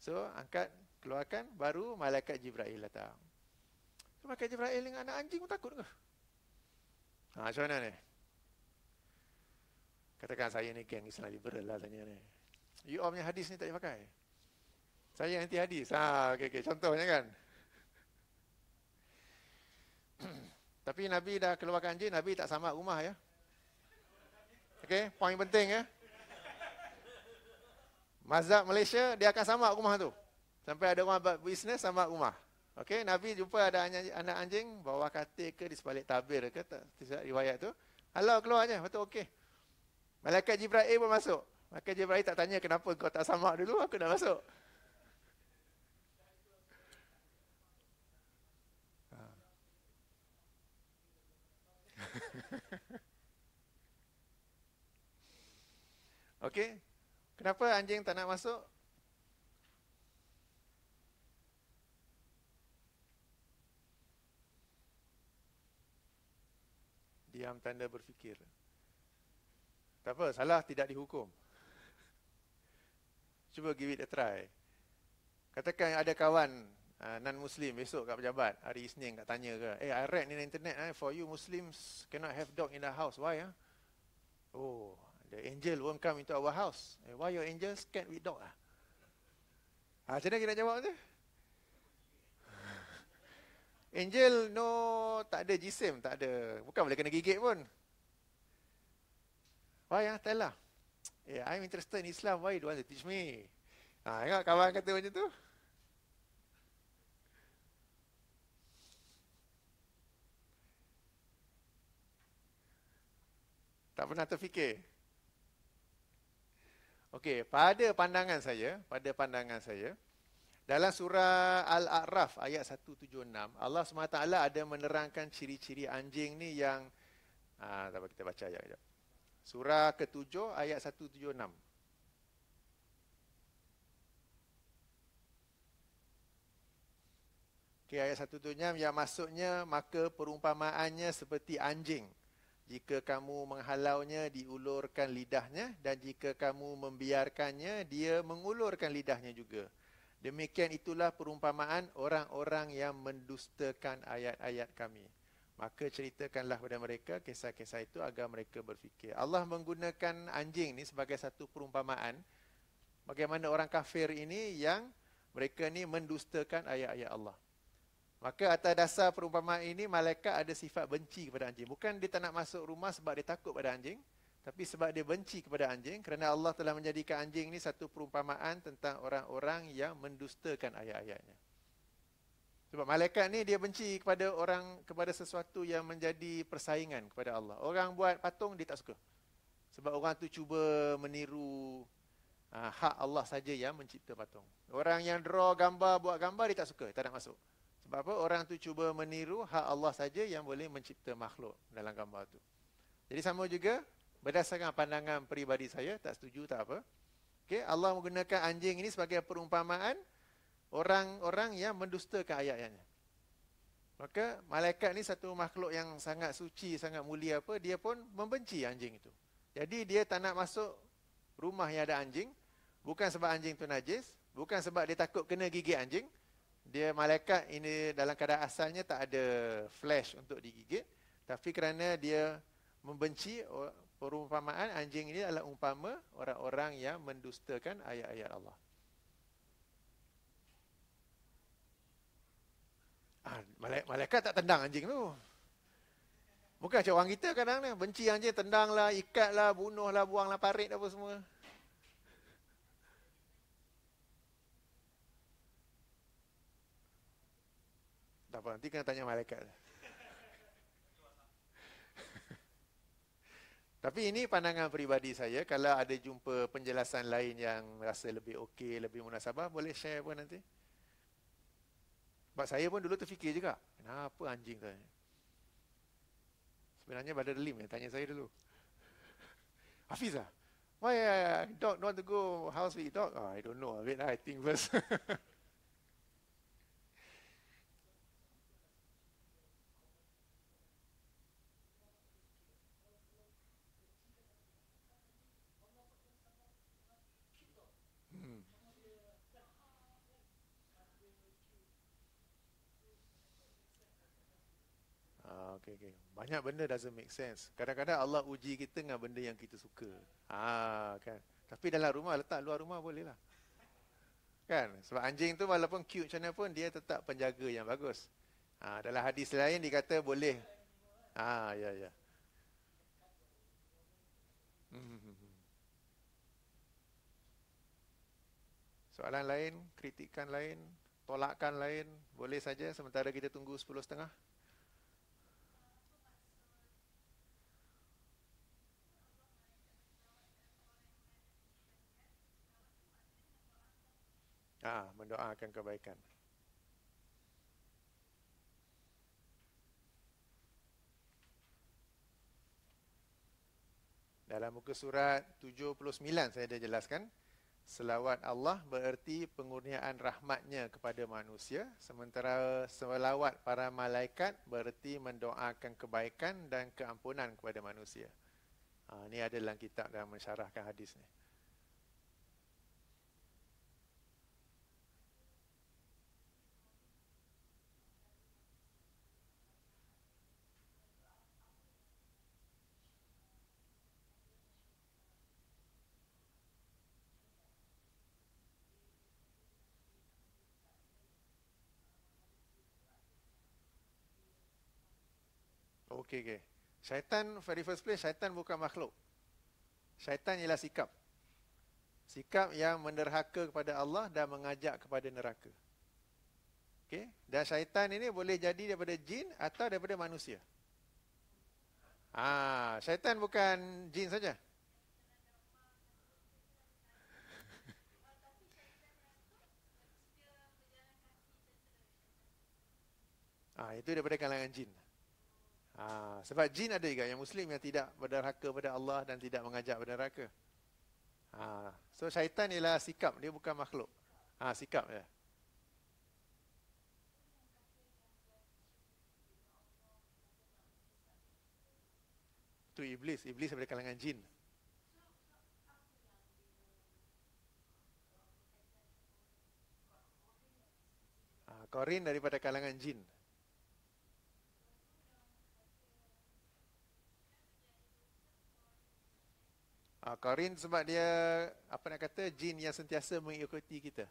Speaker 1: So, angkat, keluarkan, baru Malaikat Jibril datang. Malaikat Jibril dengan anak anjing pun takut ke? Ha, macam mana ni? Katakan saya ni geng Islam liberal lah tanya ni. You all punya hadis ni tak dipakai. Saya anti hadis. Ah, ha, okey okey contohnya kan. Tapi Nabi dah keluarkan je, Nabi tak sama rumah ya. Okey, poin penting ya. Mazhab Malaysia dia akan sama rumah tu. Sampai ada orang buat bisnes sama rumah. Okey, Nabi jumpa ada anak anjing bawa katil ke di sebalik tabir ke tak riwayat tu. Halau keluar aje, betul okey. Malaikat Jibril pun eh, masuk. Malaikat Jibril tak tanya kenapa kau tak samak dulu, aku nak masuk. Ha. Okey. Kenapa anjing tak nak masuk? Diam tanda berfikir. Tak apa, salah tidak dihukum. Cuba give it a try. Katakan ada kawan uh, non-Muslim besok kat pejabat, hari Isnin kat tanya ke, eh, hey, I read ni in internet, eh, for you Muslims cannot have dog in the house. Why? Eh? Oh, the angel won't come into our house. Eh, why your angels can't with dog? lah? Ah? Ha, macam mana kita nak jawab tu? angel, no, tak ada jisim, tak ada. Bukan boleh kena gigit pun. Why ah, tell lah. Yeah, I'm interested in Islam. Why you don't want to teach me? Ha, ah, ingat kawan kata macam tu? Tak pernah terfikir. Okey, pada pandangan saya, pada pandangan saya, dalam surah Al-A'raf ayat 176, Allah SWT ada menerangkan ciri-ciri anjing ni yang, ah, tak kita baca ayat sekejap. Surah ke-7 ayat 176. Okey ayat satu 176 yang masuknya maka perumpamaannya seperti anjing. Jika kamu menghalaunya diulurkan lidahnya dan jika kamu membiarkannya dia mengulurkan lidahnya juga. Demikian itulah perumpamaan orang-orang yang mendustakan ayat-ayat kami. Maka ceritakanlah kepada mereka kisah-kisah itu agar mereka berfikir. Allah menggunakan anjing ini sebagai satu perumpamaan bagaimana orang kafir ini yang mereka ni mendustakan ayat-ayat Allah. Maka atas dasar perumpamaan ini malaikat ada sifat benci kepada anjing. Bukan dia tak nak masuk rumah sebab dia takut pada anjing, tapi sebab dia benci kepada anjing kerana Allah telah menjadikan anjing ini satu perumpamaan tentang orang-orang yang mendustakan ayat-ayatnya. Sebab malaikat ni dia benci kepada orang kepada sesuatu yang menjadi persaingan kepada Allah. Orang buat patung dia tak suka. Sebab orang tu cuba meniru uh, hak Allah saja yang mencipta patung. Orang yang draw gambar buat gambar dia tak suka, tak nak masuk. Sebab apa? Orang tu cuba meniru hak Allah saja yang boleh mencipta makhluk dalam gambar tu. Jadi sama juga berdasarkan pandangan peribadi saya, tak setuju tak apa. Okay, Allah menggunakan anjing ini sebagai perumpamaan orang-orang yang mendustakan ayat-ayatnya. Maka malaikat ni satu makhluk yang sangat suci, sangat mulia apa, dia pun membenci anjing itu. Jadi dia tak nak masuk rumah yang ada anjing, bukan sebab anjing tu najis, bukan sebab dia takut kena gigit anjing. Dia malaikat ini dalam keadaan asalnya tak ada flash untuk digigit, tapi kerana dia membenci perumpamaan anjing ini adalah umpama orang-orang yang mendustakan ayat-ayat Allah. Ah, malaikat tak tendang anjing tu. Bukan macam orang kita kadang ni. Benci anjing, tendanglah, ikatlah, bunuhlah, buanglah parit apa semua. Tak apa, nanti kena tanya malaikat. Tapi ini pandangan peribadi saya. Kalau ada jumpa penjelasan lain yang rasa lebih okey, lebih munasabah, boleh share pun nanti. Sebab saya pun dulu terfikir juga, kenapa anjing tanya? Sebenarnya badar Lim yang tanya saya dulu. Hafiz lah. Why uh, dog don't want to go house with dog? Oh, I don't know. Wait, lah, I think first. okay, Banyak benda doesn't make sense. Kadang-kadang Allah uji kita dengan benda yang kita suka. Ah, kan? Tapi dalam rumah letak, luar rumah boleh lah. Kan? Sebab anjing tu walaupun cute macam mana pun, dia tetap penjaga yang bagus. Ha, dalam hadis lain dikata boleh. Ah, ya, ya. Yeah. Hmm, hmm, hmm, Soalan lain, kritikan lain, tolakan lain, boleh saja sementara kita tunggu sepuluh setengah. Ah, ha, mendoakan kebaikan. Dalam muka surat 79 saya dah jelaskan. Selawat Allah bererti pengurniaan rahmatnya kepada manusia. Sementara selawat para malaikat bererti mendoakan kebaikan dan keampunan kepada manusia. Ha, ah, ini ada dalam kitab dalam mensyarahkan hadis ini. Okay, okey. Syaitan, very first place, syaitan bukan makhluk. Syaitan ialah sikap. Sikap yang menderhaka kepada Allah dan mengajak kepada neraka. Okay, dan syaitan ini boleh jadi daripada jin atau daripada manusia. Ah, syaitan bukan jin saja. Ah, itu daripada kalangan jin. Ha, sebab jin ada juga yang muslim yang tidak berderhaka pada Allah dan tidak mengajak berderhaka. Ha, ah, so syaitan ialah sikap, dia bukan makhluk. Ha, sikap dia. Ya. Itu iblis. Iblis daripada kalangan jin. Korin daripada kalangan jin. Ah, Korin sebab dia apa nak kata jin yang sentiasa mengikuti kita.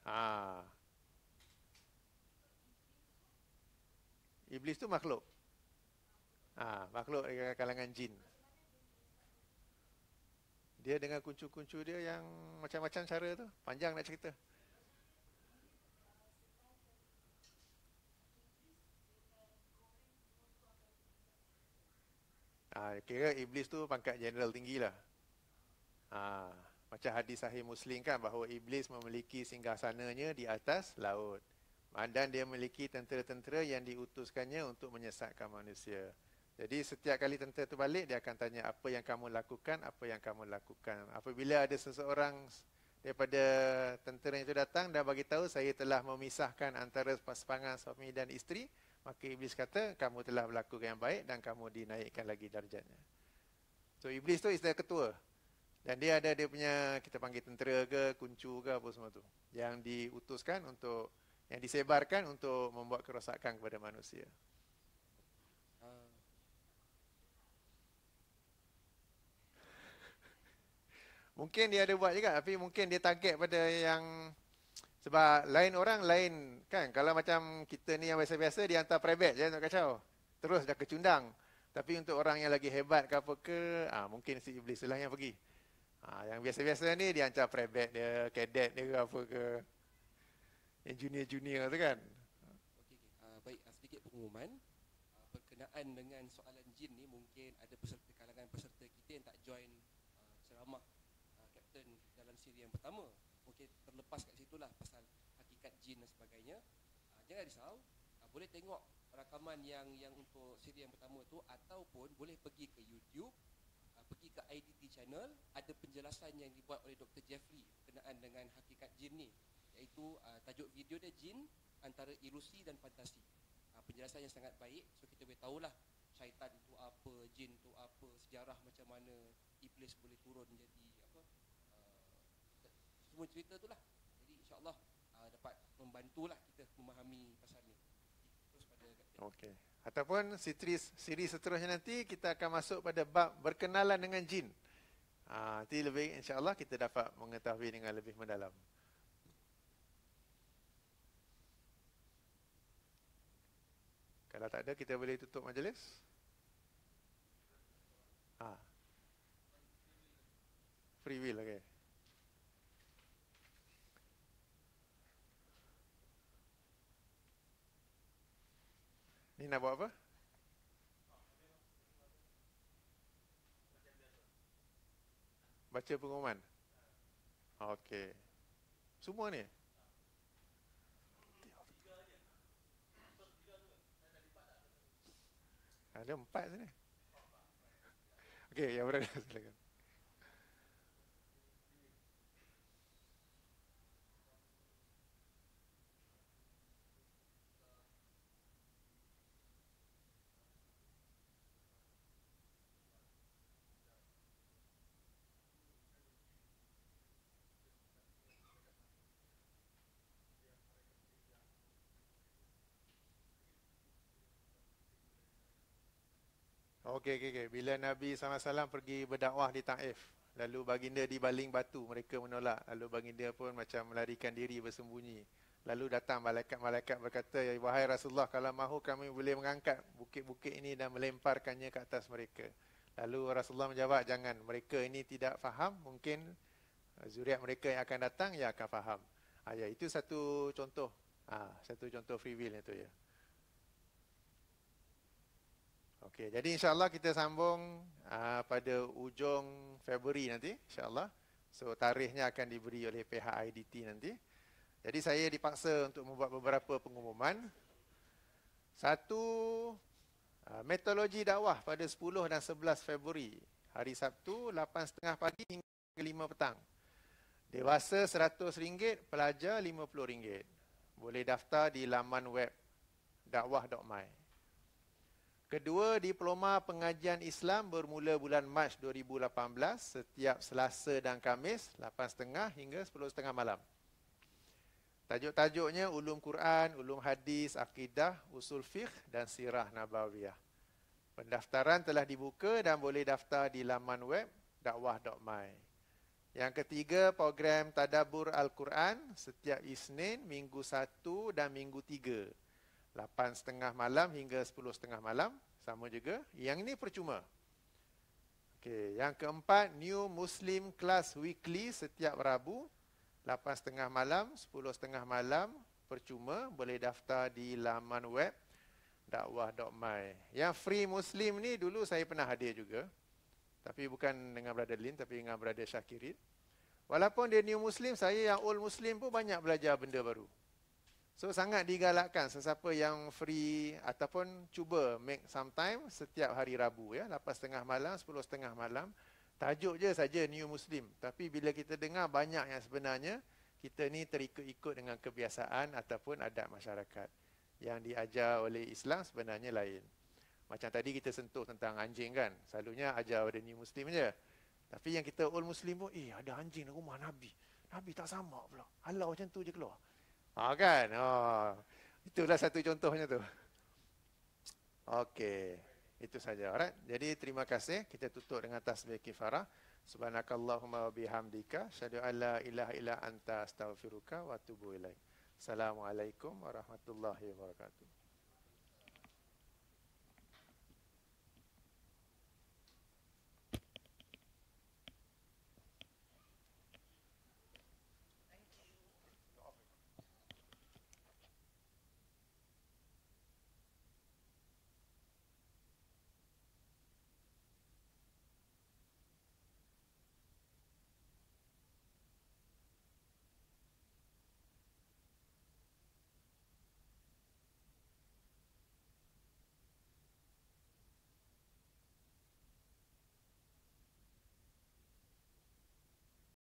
Speaker 1: Ah. Iblis tu makhluk. Ah, makhluk di kalangan jin. Dia dengan kuncu-kuncu dia yang macam-macam cara tu, panjang nak cerita. Ah, kira iblis tu pangkat general tinggi lah. Ha, macam hadis sahih Muslim kan bahawa iblis memiliki singgah sananya di atas laut. Dan dia memiliki tentera-tentera yang diutuskannya untuk menyesatkan manusia. Jadi setiap kali tentera tu balik, dia akan tanya apa yang kamu lakukan, apa yang kamu lakukan. Apabila ada seseorang daripada tentera itu datang dan bagi tahu saya telah memisahkan antara pasangan suami dan isteri, Maka iblis kata, kamu telah melakukan yang baik dan kamu dinaikkan lagi darjatnya. So iblis tu istilah ketua. Dan dia ada dia punya, kita panggil tentera ke, kuncu ke apa semua tu. Yang diutuskan untuk, yang disebarkan untuk membuat kerosakan kepada manusia. Ah. Mungkin dia ada buat juga tapi mungkin dia target pada yang sebab lain orang lain kan kalau macam kita ni yang biasa-biasa dia hantar private je nak kacau. Terus dah kecundang. Tapi untuk orang yang lagi hebat ke apa ke, ha, mungkin si iblis lah yang pergi. Ha, yang biasa-biasa ni dia hantar private dia, cadet dia ke apa ke. Yang junior-junior tu kan. okay.
Speaker 2: uh, ah, baik sedikit pengumuman. berkenaan dengan soalan jin ni mungkin ada peserta kalangan peserta kita yang tak join uh, ceramah uh, Captain dalam siri yang pertama lepas kat situ lah pasal hakikat jin dan sebagainya. Uh, jangan risau. Uh, boleh tengok rakaman yang yang untuk siri yang pertama tu ataupun boleh pergi ke YouTube, uh, pergi ke IDT channel, ada penjelasan yang dibuat oleh Dr. Jeffrey berkenaan dengan hakikat jin ni. Iaitu uh, tajuk video dia jin antara ilusi dan fantasi. Uh, penjelasan yang sangat baik. So kita boleh tahulah syaitan tu apa, jin tu apa, sejarah macam mana iblis boleh turun jadi apa. Uh, semua cerita tu lah insyaAllah uh, dapat membantulah kita memahami pasal ni.
Speaker 1: Okey. Ataupun siri, siri seterusnya nanti kita akan masuk pada bab berkenalan dengan jin. Uh, nanti lebih insyaAllah kita dapat mengetahui dengan lebih mendalam. Kalau tak ada kita boleh tutup majlis. Ah. Free will okay. Nina apa? Baca pengumuman? Okey. Semua ni? Ada empat sini. Okey, yang berada silakan. okey okey okey bila Nabi SAW pergi berdakwah di Taif lalu baginda dibaling batu mereka menolak lalu baginda pun macam melarikan diri bersembunyi lalu datang malaikat-malaikat berkata ya wahai Rasulullah kalau mahu kami boleh mengangkat bukit-bukit ini dan melemparkannya ke atas mereka lalu Rasulullah menjawab jangan mereka ini tidak faham mungkin eh, zuriat mereka yang akan datang ya akan faham ha, ya itu satu contoh ha, satu contoh free will itu ya Okey, jadi insyaAllah kita sambung uh, pada ujung Februari nanti, insyaAllah. So, tarikhnya akan diberi oleh pihak IDT nanti. Jadi, saya dipaksa untuk membuat beberapa pengumuman. Satu, uh, metodologi dakwah pada 10 dan 11 Februari. Hari Sabtu, 8.30 pagi hingga 5 petang. Dewasa RM100, pelajar RM50. Boleh daftar di laman web dakwah.my. Kedua, diploma pengajian Islam bermula bulan Mac 2018 setiap Selasa dan Kamis 8.30 hingga 10.30 malam. Tajuk-tajuknya Ulum Quran, Ulum Hadis, Akidah, Usul Fiqh dan Sirah Nabawiyah. Pendaftaran telah dibuka dan boleh daftar di laman web dakwah.my. Yang ketiga, program Tadabur Al-Quran setiap Isnin, Minggu 1 dan Minggu 3. 8.30 malam hingga 10.30 malam. Sama juga. Yang ini percuma. Okay. Yang keempat, New Muslim Class Weekly setiap Rabu. 8.30 malam, 10.30 malam. Percuma. Boleh daftar di laman web dakwah.my. Yang free Muslim ni dulu saya pernah hadir juga. Tapi bukan dengan Brother Lin, tapi dengan Brother Syakirin. Walaupun dia new Muslim, saya yang old Muslim pun banyak belajar benda baru. So sangat digalakkan sesiapa yang free ataupun cuba make some time setiap hari Rabu ya 8:30 malam 10:30 malam tajuk je saja new muslim tapi bila kita dengar banyak yang sebenarnya kita ni terikut-ikut dengan kebiasaan ataupun adat masyarakat yang diajar oleh Islam sebenarnya lain. Macam tadi kita sentuh tentang anjing kan. Selalunya ajar pada new muslim je. Tapi yang kita old muslim pun eh ada anjing dalam rumah Nabi. Nabi tak sama pula. Halau macam tu je keluar. Ha kan? Ha. Itulah satu contohnya tu. Okey. Itu saja. Alright. Jadi terima kasih. Kita tutup dengan tasbih kifarah. Subhanakallahumma wa bihamdika syadu alla ilaha illa anta astaghfiruka wa atubu ilaik. Assalamualaikum warahmatullahi wabarakatuh.